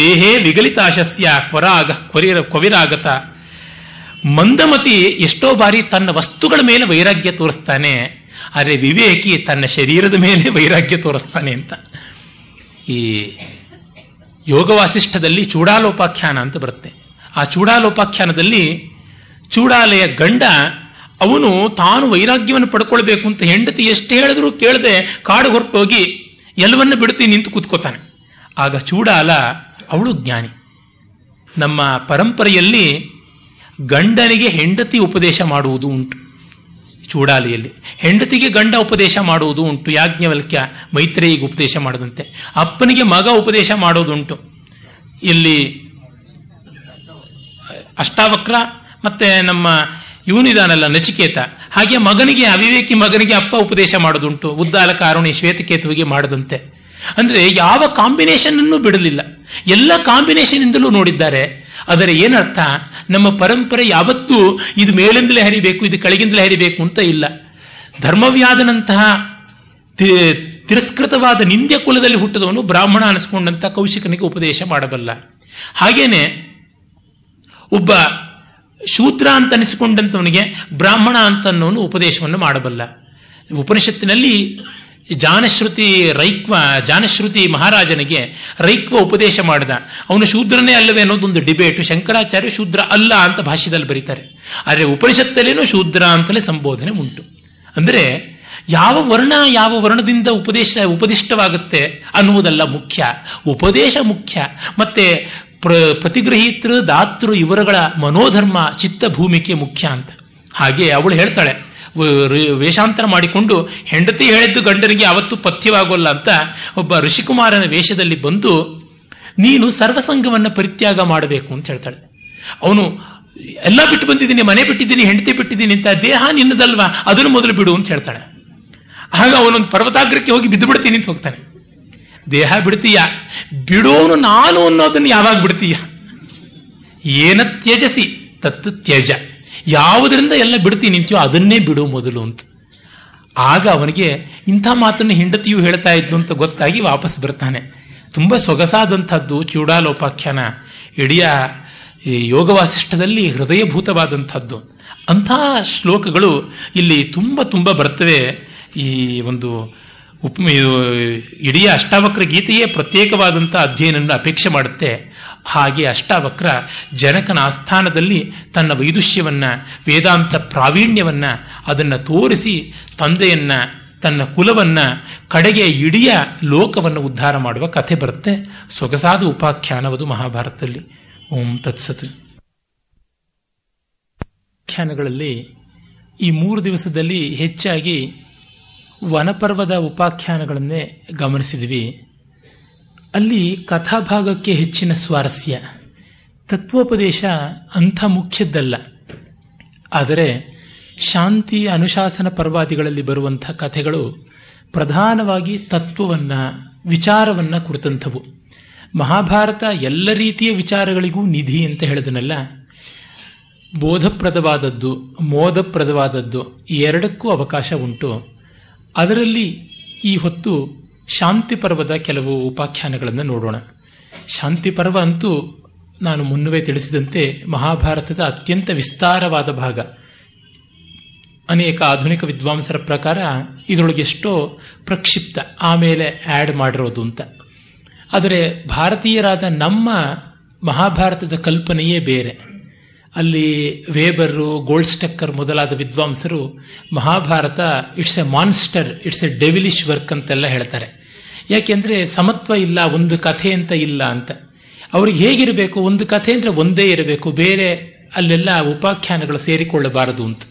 ದೇಹೇ ವಿಗಲಿತಾಶಸ್ಯ ಕ್ವರಾಗ ಕ್ವರಿರ ಕ್ವವಿರಾಗತ ಮಂದಮತಿ ಎಷ್ಟೋ ಬಾರಿ ತನ್ನ ವಸ್ತುಗಳ ಮೇಲೆ ವೈರಾಗ್ಯ ತೋರಿಸ್ತಾನೆ ಆದರೆ ವಿವೇಕಿ ತನ್ನ ಶರೀರದ ಮೇಲೆ ವೈರಾಗ್ಯ ತೋರಿಸ್ತಾನೆ ಅಂತ ಈ ವಾಸಿಷ್ಠದಲ್ಲಿ ಚೂಡಾಲೋಪಾಖ್ಯಾನ ಅಂತ ಬರುತ್ತೆ ಆ ಚೂಡಾಲೋಪಾಖ್ಯಾನದಲ್ಲಿ ಚೂಡಾಲಯ ಗಂಡ ಅವನು ತಾನು ವೈರಾಗ್ಯವನ್ನು ಪಡ್ಕೊಳ್ಬೇಕು ಅಂತ ಹೆಂಡತಿ ಎಷ್ಟು ಹೇಳಿದ್ರು ಕೇಳದೆ ಕಾಡು ಹೊರಟೋಗಿ ಎಲ್ಲವನ್ನು ಬಿಡುತ್ತಿ ನಿಂತು ಕೂತ್ಕೋತಾನೆ ಆಗ ಚೂಡಾಲ ಅವಳು ಜ್ಞಾನಿ ನಮ್ಮ ಪರಂಪರೆಯಲ್ಲಿ ಗಂಡನಿಗೆ ಹೆಂಡತಿ ಉಪದೇಶ ಮಾಡುವುದು ಉಂಟು ಚೂಡಾಲೆಯಲ್ಲಿ ಹೆಂಡತಿಗೆ ಗಂಡ ಉಪದೇಶ ಮಾಡುವುದು ಉಂಟು ಯಾಜ್ಞವಲ್ಕ್ಯ ಮೈತ್ರಿಯಿಗೆ ಉಪದೇಶ ಮಾಡದಂತೆ ಅಪ್ಪನಿಗೆ ಮಗ ಉಪದೇಶ ಮಾಡೋದುಂಟು ಇಲ್ಲಿ ಅಷ್ಟಾವಕ್ರ ಮತ್ತೆ ನಮ್ಮ ಇವನಿದಾನಲ್ಲ ನಚಿಕೇತ ಹಾಗೆ ಮಗನಿಗೆ ಅವಿವೇಕಿ ಮಗನಿಗೆ ಅಪ್ಪ ಉಪದೇಶ ಮಾಡೋದುಂಟು ಉದ್ದಾಲ ಕಾರುಣಿ ಶ್ವೇತಕೇತುವಿಗೆ ಮಾಡದಂತೆ ಅಂದ್ರೆ ಯಾವ ಕಾಂಬಿನೇಷನ್ ಅನ್ನು ಬಿಡಲಿಲ್ಲ ಎಲ್ಲ ಕಾಂಬಿನೇಷನ್ ಇಂದಲೂ ನೋಡಿದ್ದಾರೆ ಅದರ ಏನರ್ಥ ನಮ್ಮ ಪರಂಪರೆ ಯಾವತ್ತೂ ಇದು ಮೇಲಿಂದಲೇ ಹರಿಬೇಕು ಇದು ಕೆಳಗಿಂದಲೇ ಹರಿಬೇಕು ಅಂತ ಇಲ್ಲ ಧರ್ಮವ್ಯಾದನಂತಹ ತಿರಸ್ಕೃತವಾದ ನಿಂದ್ಯ ಕುಲದಲ್ಲಿ ಹುಟ್ಟಿದವನು ಬ್ರಾಹ್ಮಣ ಅನಿಸ್ಕೊಂಡಂತ ಕೌಶಿಕನಿಗೆ ಉಪದೇಶ ಮಾಡಬಲ್ಲ ಹಾಗೇನೆ ಒಬ್ಬ ಶೂದ್ರ ಅಂತ ಅನಿಸಿಕೊಂಡಂತವನಿಗೆ ಬ್ರಾಹ್ಮಣ ಅಂತನ್ನೋನು ಉಪದೇಶವನ್ನು ಮಾಡಬಲ್ಲ ಉಪನಿಷತ್ತಿನಲ್ಲಿ ಜಾನಶ್ರುತಿ ರೈಕ್ವ ಜಾನಶ್ರುತಿ ಮಹಾರಾಜನಿಗೆ ರೈಕ್ವ ಉಪದೇಶ ಮಾಡಿದ ಅವನು ಶೂದ್ರನೇ ಅಲ್ಲವೇ ಅನ್ನೋದೊಂದು ಡಿಬೇಟ್ ಶಂಕರಾಚಾರ್ಯ ಶೂದ್ರ ಅಲ್ಲ ಅಂತ ಭಾಷ್ಯದಲ್ಲಿ ಬರೀತಾರೆ ಆದರೆ ಉಪನಿಷತ್ತಲ್ಲೇನು ಶೂದ್ರ ಅಂತಲೇ ಸಂಬೋಧನೆ ಉಂಟು ಅಂದರೆ ಯಾವ ವರ್ಣ ಯಾವ ವರ್ಣದಿಂದ ಉಪದೇಶ ಉಪದಿಷ್ಟವಾಗುತ್ತೆ ಅನ್ನುವುದಲ್ಲ ಮುಖ್ಯ ಉಪದೇಶ ಮುಖ್ಯ ಮತ್ತೆ ಪ್ರ ಪ್ರತಿಗ್ರಹೀತೃ ದಾತೃ ಇವರುಗಳ ಮನೋಧರ್ಮ ಚಿತ್ತ ಭೂಮಿಕೆ ಮುಖ್ಯ ಅಂತ ಹಾಗೆ ಅವಳು ಹೇಳ್ತಾಳೆ ವೇಷಾಂತರ ಮಾಡಿಕೊಂಡು ಹೆಂಡತಿ ಹೇಳಿದ್ದು ಗಂಡನಿಗೆ ಅವತ್ತು ಪಥ್ಯವಾಗೋಲ್ಲ ಅಂತ ಒಬ್ಬ ಋಷಿಕುಮಾರನ ವೇಷದಲ್ಲಿ ಬಂದು ನೀನು ಸರ್ವಸಂಗವನ್ನು ಪರಿತ್ಯಾಗ ಮಾಡಬೇಕು ಅಂತ ಹೇಳ್ತಾಳೆ ಅವನು ಎಲ್ಲ ಬಿಟ್ಟು ಬಂದಿದ್ದೀನಿ ಮನೆ ಬಿಟ್ಟಿದ್ದೀನಿ ಹೆಂಡತಿ ಬಿಟ್ಟಿದ್ದೀನಿ ಅಂತ ದೇಹ ನಿನ್ನದಲ್ವಾ ಅದನ್ನು ಮೊದಲು ಬಿಡು ಅಂತ ಹೇಳ್ತಾಳೆ ಆಗ ಅವನೊಂದು ಪರ್ವತಾಗ್ರಕ್ಕೆ ಹೋಗಿ ಬಿದ್ದು ಬಿಡ್ತೀನಿ ಅಂತ ಹೋಗ್ತಾನೆ ದೇಹ ಬಿಡ್ತೀಯ ಬಿಡೋನು ನಾನು ಅನ್ನೋದನ್ನು ಯಾವಾಗ ಬಿಡ್ತೀಯ ಏನ ತ್ಯಜಸಿ ತತ್ ತ್ಯಜ ಯಾವುದರಿಂದ ಎಲ್ಲ ಬಿಡ್ತೀನಿ ನಿಂತೀಯೋ ಅದನ್ನೇ ಬಿಡು ಮೊದಲು ಅಂತ ಆಗ ಅವನಿಗೆ ಇಂಥ ಮಾತನ್ನು ಹೆಂಡತಿಯು ಹೇಳ್ತಾ ಇದ್ದು ಅಂತ ಗೊತ್ತಾಗಿ ವಾಪಸ್ ಬರ್ತಾನೆ ತುಂಬ ಸೊಗಸಾದಂಥದ್ದು ಚೂಡಾಲೋಪಾಖ್ಯಾನ ಇಡೀ ವಾಸಿಷ್ಠದಲ್ಲಿ ಹೃದಯಭೂತವಾದಂಥದ್ದು ಅಂಥ ಶ್ಲೋಕಗಳು ಇಲ್ಲಿ ತುಂಬ ತುಂಬ ಬರ್ತವೆ ಈ ಒಂದು ಉಪ ಇಡೀ ಅಷ್ಟಾವಕ್ರ ಗೀತೆಯೇ ಪ್ರತ್ಯೇಕವಾದಂಥ ಅಧ್ಯಯನವನ್ನು ಅಪೇಕ್ಷೆ ಮಾಡುತ್ತೆ ಹಾಗೆ ಅಷ್ಟಾವಕ್ರ ಜನಕನ ಆಸ್ಥಾನದಲ್ಲಿ ತನ್ನ ವೈದುಷ್ಯವನ್ನು ವೇದಾಂತ ಪ್ರಾವೀಣ್ಯವನ್ನು ಅದನ್ನು ತೋರಿಸಿ ತಂದೆಯನ್ನ ತನ್ನ ಕುಲವನ್ನು ಕಡೆಗೆ ಇಡಿಯ ಲೋಕವನ್ನು ಉದ್ಧಾರ ಮಾಡುವ ಕಥೆ ಬರುತ್ತೆ ಸೊಗಸಾದ ಉಪಾಖ್ಯಾನವದು ಮಹಾಭಾರತದಲ್ಲಿ ಓಂ ತತ್ಸತ್ ಉಪಾಖ್ಯಾನಗಳಲ್ಲಿ ಈ ಮೂರು ದಿವಸದಲ್ಲಿ ಹೆಚ್ಚಾಗಿ ವನಪರ್ವದ ಉಪಾಖ್ಯಾನಗಳನ್ನೇ ಗಮನಿಸಿದ್ವಿ ಅಲ್ಲಿ ಕಥಾಭಾಗಕ್ಕೆ ಹೆಚ್ಚಿನ ಸ್ವಾರಸ್ಯ ತತ್ವೋಪದೇಶ ಅಂಥ ಮುಖ್ಯದ್ದಲ್ಲ ಆದರೆ ಶಾಂತಿ ಅನುಶಾಸನ ಪರ್ವಾದಿಗಳಲ್ಲಿ ಬರುವಂಥ ಕಥೆಗಳು ಪ್ರಧಾನವಾಗಿ ತತ್ವವನ್ನ ವಿಚಾರವನ್ನ ಕುರಿತಂಥವು ಮಹಾಭಾರತ ಎಲ್ಲ ರೀತಿಯ ವಿಚಾರಗಳಿಗೂ ನಿಧಿ ಅಂತ ಹೇಳಿದನಲ್ಲ ಬೋಧಪ್ರದವಾದದ್ದು ಮೋದಪ್ರದವಾದದ್ದು ಎರಡಕ್ಕೂ ಅವಕಾಶ ಉಂಟು ಅದರಲ್ಲಿ ಈ ಹೊತ್ತು ಶಾಂತಿ ಪರ್ವದ ಕೆಲವು ಉಪಾಖ್ಯಾನಗಳನ್ನು ನೋಡೋಣ ಶಾಂತಿ ಪರ್ವ ಅಂತೂ ನಾನು ಮುನ್ನವೇ ತಿಳಿಸಿದಂತೆ ಮಹಾಭಾರತದ ಅತ್ಯಂತ ವಿಸ್ತಾರವಾದ ಭಾಗ ಅನೇಕ ಆಧುನಿಕ ವಿದ್ವಾಂಸರ ಪ್ರಕಾರ ಇದರೊಳಗೆಷ್ಟೋ ಪ್ರಕ್ಷಿಪ್ತ ಆಮೇಲೆ ಆ್ಯಡ್ ಮಾಡಿರೋದು ಅಂತ ಆದರೆ ಭಾರತೀಯರಾದ ನಮ್ಮ ಮಹಾಭಾರತದ ಕಲ್ಪನೆಯೇ ಬೇರೆ ಅಲ್ಲಿ ವೇಬರು ಗೋಲ್ಡ್ಸ್ಟಕ್ಕರ್ ಮೊದಲಾದ ವಿದ್ವಾಂಸರು Mahabharata it's a monster it's a devilish work ಅಂತೆಲ್ಲ ಹೇಳ್ತಾರೆ ಯಾಕೆಂದ್ರೆ ಸಮತ್ವ ಇಲ್ಲ ಒಂದು ಕಥೆ ಅಂತ ಇಲ್ಲ ಅಂತ ಅವ್ರಿಗೆ ಹೇಗಿರಬೇಕು ಒಂದು ಕಥೆ ಅಂದ್ರೆ ಒಂದೇ ಇರಬೇಕು ಬೇರೆ ಅಲ್ಲೆಲ್ಲ ಉಪಾಖ್ಯಾನಗಳು ಸೇರಿಕೊಳ್ಳಬಾರದು ಅಂತ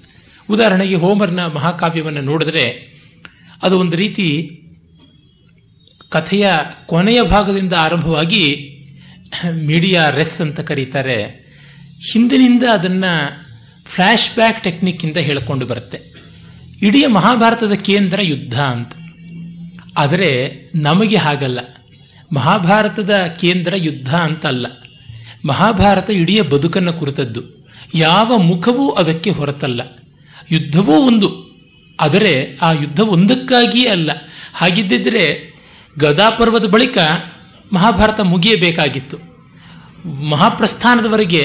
ಉದಾಹರಣೆಗೆ ಹೋಮರ್ನ ಮಹಾಕಾವ್ಯವನ್ನು ನೋಡಿದ್ರೆ ಅದು ಒಂದು ರೀತಿ ಕಥೆಯ ಕೊನೆಯ ಭಾಗದಿಂದ ಆರಂಭವಾಗಿ ಮೀಡಿಯಾ ರೆಸ್ ಅಂತ ಕರೀತಾರೆ ಹಿಂದಿನಿಂದ ಅದನ್ನ ಫ್ಲಾಶ್ ಬ್ಯಾಕ್ ಟೆಕ್ನಿಕ್ ಇಂದ ಹೇಳಿಕೊಂಡು ಬರುತ್ತೆ ಇಡೀ ಮಹಾಭಾರತದ ಕೇಂದ್ರ ಯುದ್ಧ ಅಂತ ಆದರೆ ನಮಗೆ ಹಾಗಲ್ಲ ಮಹಾಭಾರತದ ಕೇಂದ್ರ ಯುದ್ಧ ಅಂತ ಅಲ್ಲ ಮಹಾಭಾರತ ಇಡೀ ಬದುಕನ್ನು ಕುರಿತದ್ದು ಯಾವ ಮುಖವೂ ಅದಕ್ಕೆ ಹೊರತಲ್ಲ ಯುದ್ಧವೂ ಒಂದು ಆದರೆ ಆ ಯುದ್ಧ ಒಂದಕ್ಕಾಗಿಯೇ ಅಲ್ಲ ಹಾಗಿದ್ದಿದ್ರೆ ಗದಾಪರ್ವದ ಬಳಿಕ ಮಹಾಭಾರತ ಮುಗಿಯಬೇಕಾಗಿತ್ತು ಮಹಾಪ್ರಸ್ಥಾನದವರೆಗೆ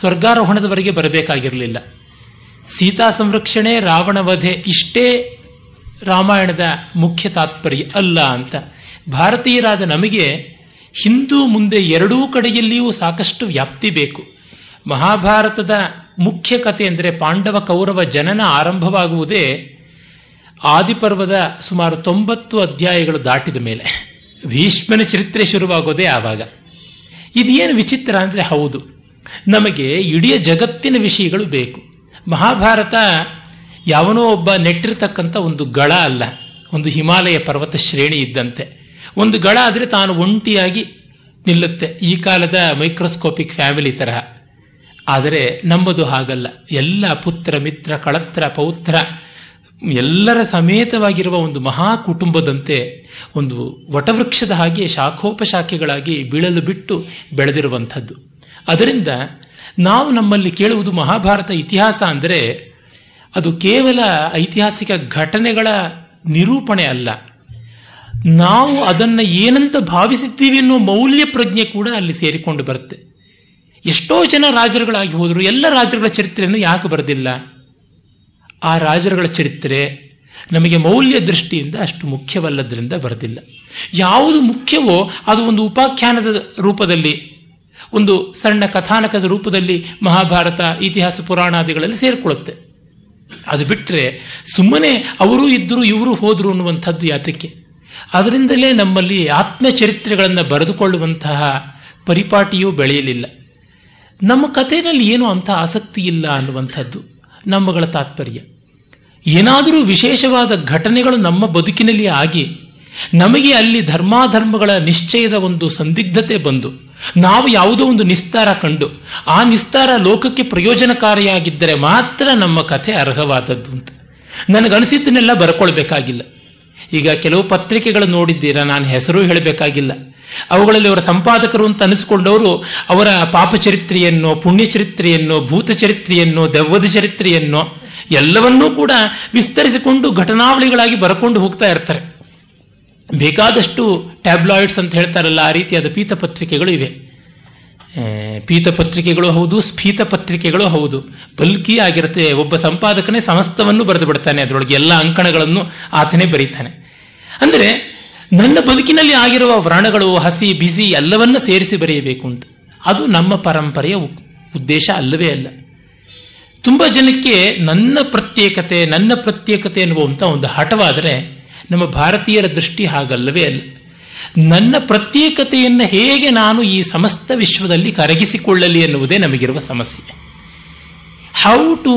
ಸ್ವರ್ಗಾರೋಹಣದವರೆಗೆ ಬರಬೇಕಾಗಿರಲಿಲ್ಲ ಸೀತಾ ಸಂರಕ್ಷಣೆ ವಧೆ ಇಷ್ಟೇ ರಾಮಾಯಣದ ಮುಖ್ಯ ತಾತ್ಪರ್ಯ ಅಲ್ಲ ಅಂತ ಭಾರತೀಯರಾದ ನಮಗೆ ಹಿಂದೂ ಮುಂದೆ ಎರಡೂ ಕಡೆಯಲ್ಲಿಯೂ ಸಾಕಷ್ಟು ವ್ಯಾಪ್ತಿ ಬೇಕು ಮಹಾಭಾರತದ ಮುಖ್ಯ ಕಥೆ ಅಂದರೆ ಪಾಂಡವ ಕೌರವ ಜನನ ಆರಂಭವಾಗುವುದೇ ಆದಿಪರ್ವದ ಸುಮಾರು ತೊಂಬತ್ತು ಅಧ್ಯಾಯಗಳು ದಾಟಿದ ಮೇಲೆ ಭೀಷ್ಮನ ಚರಿತ್ರೆ ಶುರುವಾಗೋದೇ ಆವಾಗ ಇದೇನು ವಿಚಿತ್ರ ಅಂದರೆ ಹೌದು ನಮಗೆ ಇಡೀ ಜಗತ್ತಿನ ವಿಷಯಗಳು ಬೇಕು ಮಹಾಭಾರತ ಯಾವನೋ ಒಬ್ಬ ನೆಟ್ಟಿರ್ತಕ್ಕಂಥ ಒಂದು ಗಳ ಅಲ್ಲ ಒಂದು ಹಿಮಾಲಯ ಪರ್ವತ ಶ್ರೇಣಿ ಇದ್ದಂತೆ ಒಂದು ಗಳ ಆದರೆ ತಾನು ಒಂಟಿಯಾಗಿ ನಿಲ್ಲುತ್ತೆ ಈ ಕಾಲದ ಮೈಕ್ರೋಸ್ಕೋಪಿಕ್ ಫ್ಯಾಮಿಲಿ ತರಹ ಆದರೆ ನಮ್ಮದು ಹಾಗಲ್ಲ ಎಲ್ಲ ಪುತ್ರ ಮಿತ್ರ ಕಳತ್ರ ಪೌತ್ರ ಎಲ್ಲರ ಸಮೇತವಾಗಿರುವ ಒಂದು ಮಹಾ ಕುಟುಂಬದಂತೆ ಒಂದು ವಟವೃಕ್ಷದ ಹಾಗೆ ಶಾಖೋಪಶಾಖೆಗಳಾಗಿ ಬೀಳಲು ಬಿಟ್ಟು ಬೆಳೆದಿರುವಂಥದ್ದು ಅದರಿಂದ ನಾವು ನಮ್ಮಲ್ಲಿ ಕೇಳುವುದು ಮಹಾಭಾರತ ಇತಿಹಾಸ ಅಂದರೆ ಅದು ಕೇವಲ ಐತಿಹಾಸಿಕ ಘಟನೆಗಳ ನಿರೂಪಣೆ ಅಲ್ಲ ನಾವು ಅದನ್ನು ಏನಂತ ಭಾವಿಸಿದ್ದೀವಿ ಅನ್ನೋ ಮೌಲ್ಯ ಪ್ರಜ್ಞೆ ಕೂಡ ಅಲ್ಲಿ ಸೇರಿಕೊಂಡು ಬರುತ್ತೆ ಎಷ್ಟೋ ಜನ ರಾಜರುಗಳಾಗಿ ಹೋದರು ಎಲ್ಲ ರಾಜರುಗಳ ಚರಿತ್ರೆಯನ್ನು ಯಾಕೆ ಬರೆದಿಲ್ಲ ಆ ರಾಜರುಗಳ ಚರಿತ್ರೆ ನಮಗೆ ಮೌಲ್ಯ ದೃಷ್ಟಿಯಿಂದ ಅಷ್ಟು ಮುಖ್ಯವಲ್ಲದ್ರಿಂದ ಬರೆದಿಲ್ಲ ಯಾವುದು ಮುಖ್ಯವೋ ಅದು ಒಂದು ಉಪಾಖ್ಯಾನದ ರೂಪದಲ್ಲಿ ಒಂದು ಸಣ್ಣ ಕಥಾನಕದ ರೂಪದಲ್ಲಿ ಮಹಾಭಾರತ ಇತಿಹಾಸ ಪುರಾಣಾದಿಗಳಲ್ಲಿ ಸೇರಿಕೊಳ್ಳುತ್ತೆ ಅದು ಬಿಟ್ಟರೆ ಸುಮ್ಮನೆ ಅವರು ಇದ್ದರು ಇವರು ಹೋದರು ಅನ್ನುವಂಥದ್ದು ಯಾತಕ್ಕೆ ಅದರಿಂದಲೇ ನಮ್ಮಲ್ಲಿ ಆತ್ಮಚರಿತ್ರೆಗಳನ್ನು ಬರೆದುಕೊಳ್ಳುವಂತಹ ಪರಿಪಾಟಿಯೂ ಬೆಳೆಯಲಿಲ್ಲ ನಮ್ಮ ಕಥೆಯಲ್ಲಿ ಏನು ಅಂತ ಆಸಕ್ತಿ ಇಲ್ಲ ಅನ್ನುವಂಥದ್ದು ನಮ್ಮಗಳ ತಾತ್ಪರ್ಯ ಏನಾದರೂ ವಿಶೇಷವಾದ ಘಟನೆಗಳು ನಮ್ಮ ಬದುಕಿನಲ್ಲಿ ಆಗಿ ನಮಗೆ ಅಲ್ಲಿ ಧರ್ಮಾಧರ್ಮಗಳ ನಿಶ್ಚಯದ ಒಂದು ಸಂದಿಗ್ಧತೆ ಬಂದು ನಾವು ಯಾವುದೋ ಒಂದು ನಿಸ್ತಾರ ಕಂಡು ಆ ನಿಸ್ತಾರ ಲೋಕಕ್ಕೆ ಪ್ರಯೋಜನಕಾರಿಯಾಗಿದ್ದರೆ ಮಾತ್ರ ನಮ್ಮ ಕಥೆ ಅರ್ಹವಾದದ್ದು ಅಂತ ನನಗನಿಸಿದ್ದನ್ನೆಲ್ಲ ಬರ್ಕೊಳ್ಬೇಕಾಗಿಲ್ಲ ಈಗ ಕೆಲವು ಪತ್ರಿಕೆಗಳು ನೋಡಿದ್ದೀರಾ ನಾನು ಹೆಸರು ಹೇಳಬೇಕಾಗಿಲ್ಲ ಅವುಗಳಲ್ಲಿ ಅವರ ಸಂಪಾದಕರು ಅಂತ ಅನಿಸ್ಕೊಂಡವರು ಅವರ ಪಾಪಚರಿತ್ರೆಯನ್ನೋ ಭೂತ ಚರಿತ್ರೆಯನ್ನೋ ದೆವ್ವದ ಚರಿತ್ರೆಯನ್ನೋ ಎಲ್ಲವನ್ನೂ ಕೂಡ ವಿಸ್ತರಿಸಿಕೊಂಡು ಘಟನಾವಳಿಗಳಾಗಿ ಬರಕೊಂಡು ಹೋಗ್ತಾ ಇರ್ತಾರೆ ಬೇಕಾದಷ್ಟು ಟ್ಯಾಬ್ಲಾಯ್ಡ್ಸ್ ಅಂತ ಹೇಳ್ತಾರಲ್ಲ ಆ ರೀತಿಯಾದ ಪೀತಪತ್ರಿಕೆಗಳು ಇವೆ ಪೀತಪತ್ರಿಕೆಗಳು ಹೌದು ಸ್ಫೀತ ಪತ್ರಿಕೆಗಳು ಹೌದು ಬಲ್ಕಿ ಆಗಿರುತ್ತೆ ಒಬ್ಬ ಸಂಪಾದಕನೇ ಸಮಸ್ತವನ್ನು ಬರೆದು ಬಿಡ್ತಾನೆ ಅದರೊಳಗೆ ಎಲ್ಲ ಅಂಕಣಗಳನ್ನು ಆತನೇ ಬರೀತಾನೆ ಅಂದರೆ ನನ್ನ ಬದುಕಿನಲ್ಲಿ ಆಗಿರುವ ವ್ರಣಗಳು ಹಸಿ ಬಿಸಿ ಎಲ್ಲವನ್ನ ಸೇರಿಸಿ ಬರೆಯಬೇಕು ಅಂತ ಅದು ನಮ್ಮ ಪರಂಪರೆಯ ಉದ್ದೇಶ ಅಲ್ಲವೇ ಅಲ್ಲ ತುಂಬ ಜನಕ್ಕೆ ನನ್ನ ಪ್ರತ್ಯೇಕತೆ ನನ್ನ ಪ್ರತ್ಯೇಕತೆ ಎನ್ನುವಂಥ ಒಂದು ಹಠವಾದರೆ ನಮ್ಮ ಭಾರತೀಯರ ದೃಷ್ಟಿ ಹಾಗಲ್ಲವೇ ಅಲ್ಲ ನನ್ನ ಪ್ರತ್ಯೇಕತೆಯನ್ನು ಹೇಗೆ ನಾನು ಈ ಸಮಸ್ತ ವಿಶ್ವದಲ್ಲಿ ಕರಗಿಸಿಕೊಳ್ಳಲಿ ಎನ್ನುವುದೇ ನಮಗಿರುವ ಸಮಸ್ಯೆ how to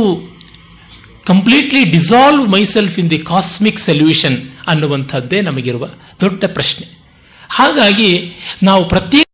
completely dissolve myself in the cosmic solution ಅನ್ನುವಂಥದ್ದೇ ನಮಗಿರುವ ದೊಡ್ಡ ಪ್ರಶ್ನೆ ಹಾಗಾಗಿ ನಾವು ಪ್ರತ್ಯೇಕ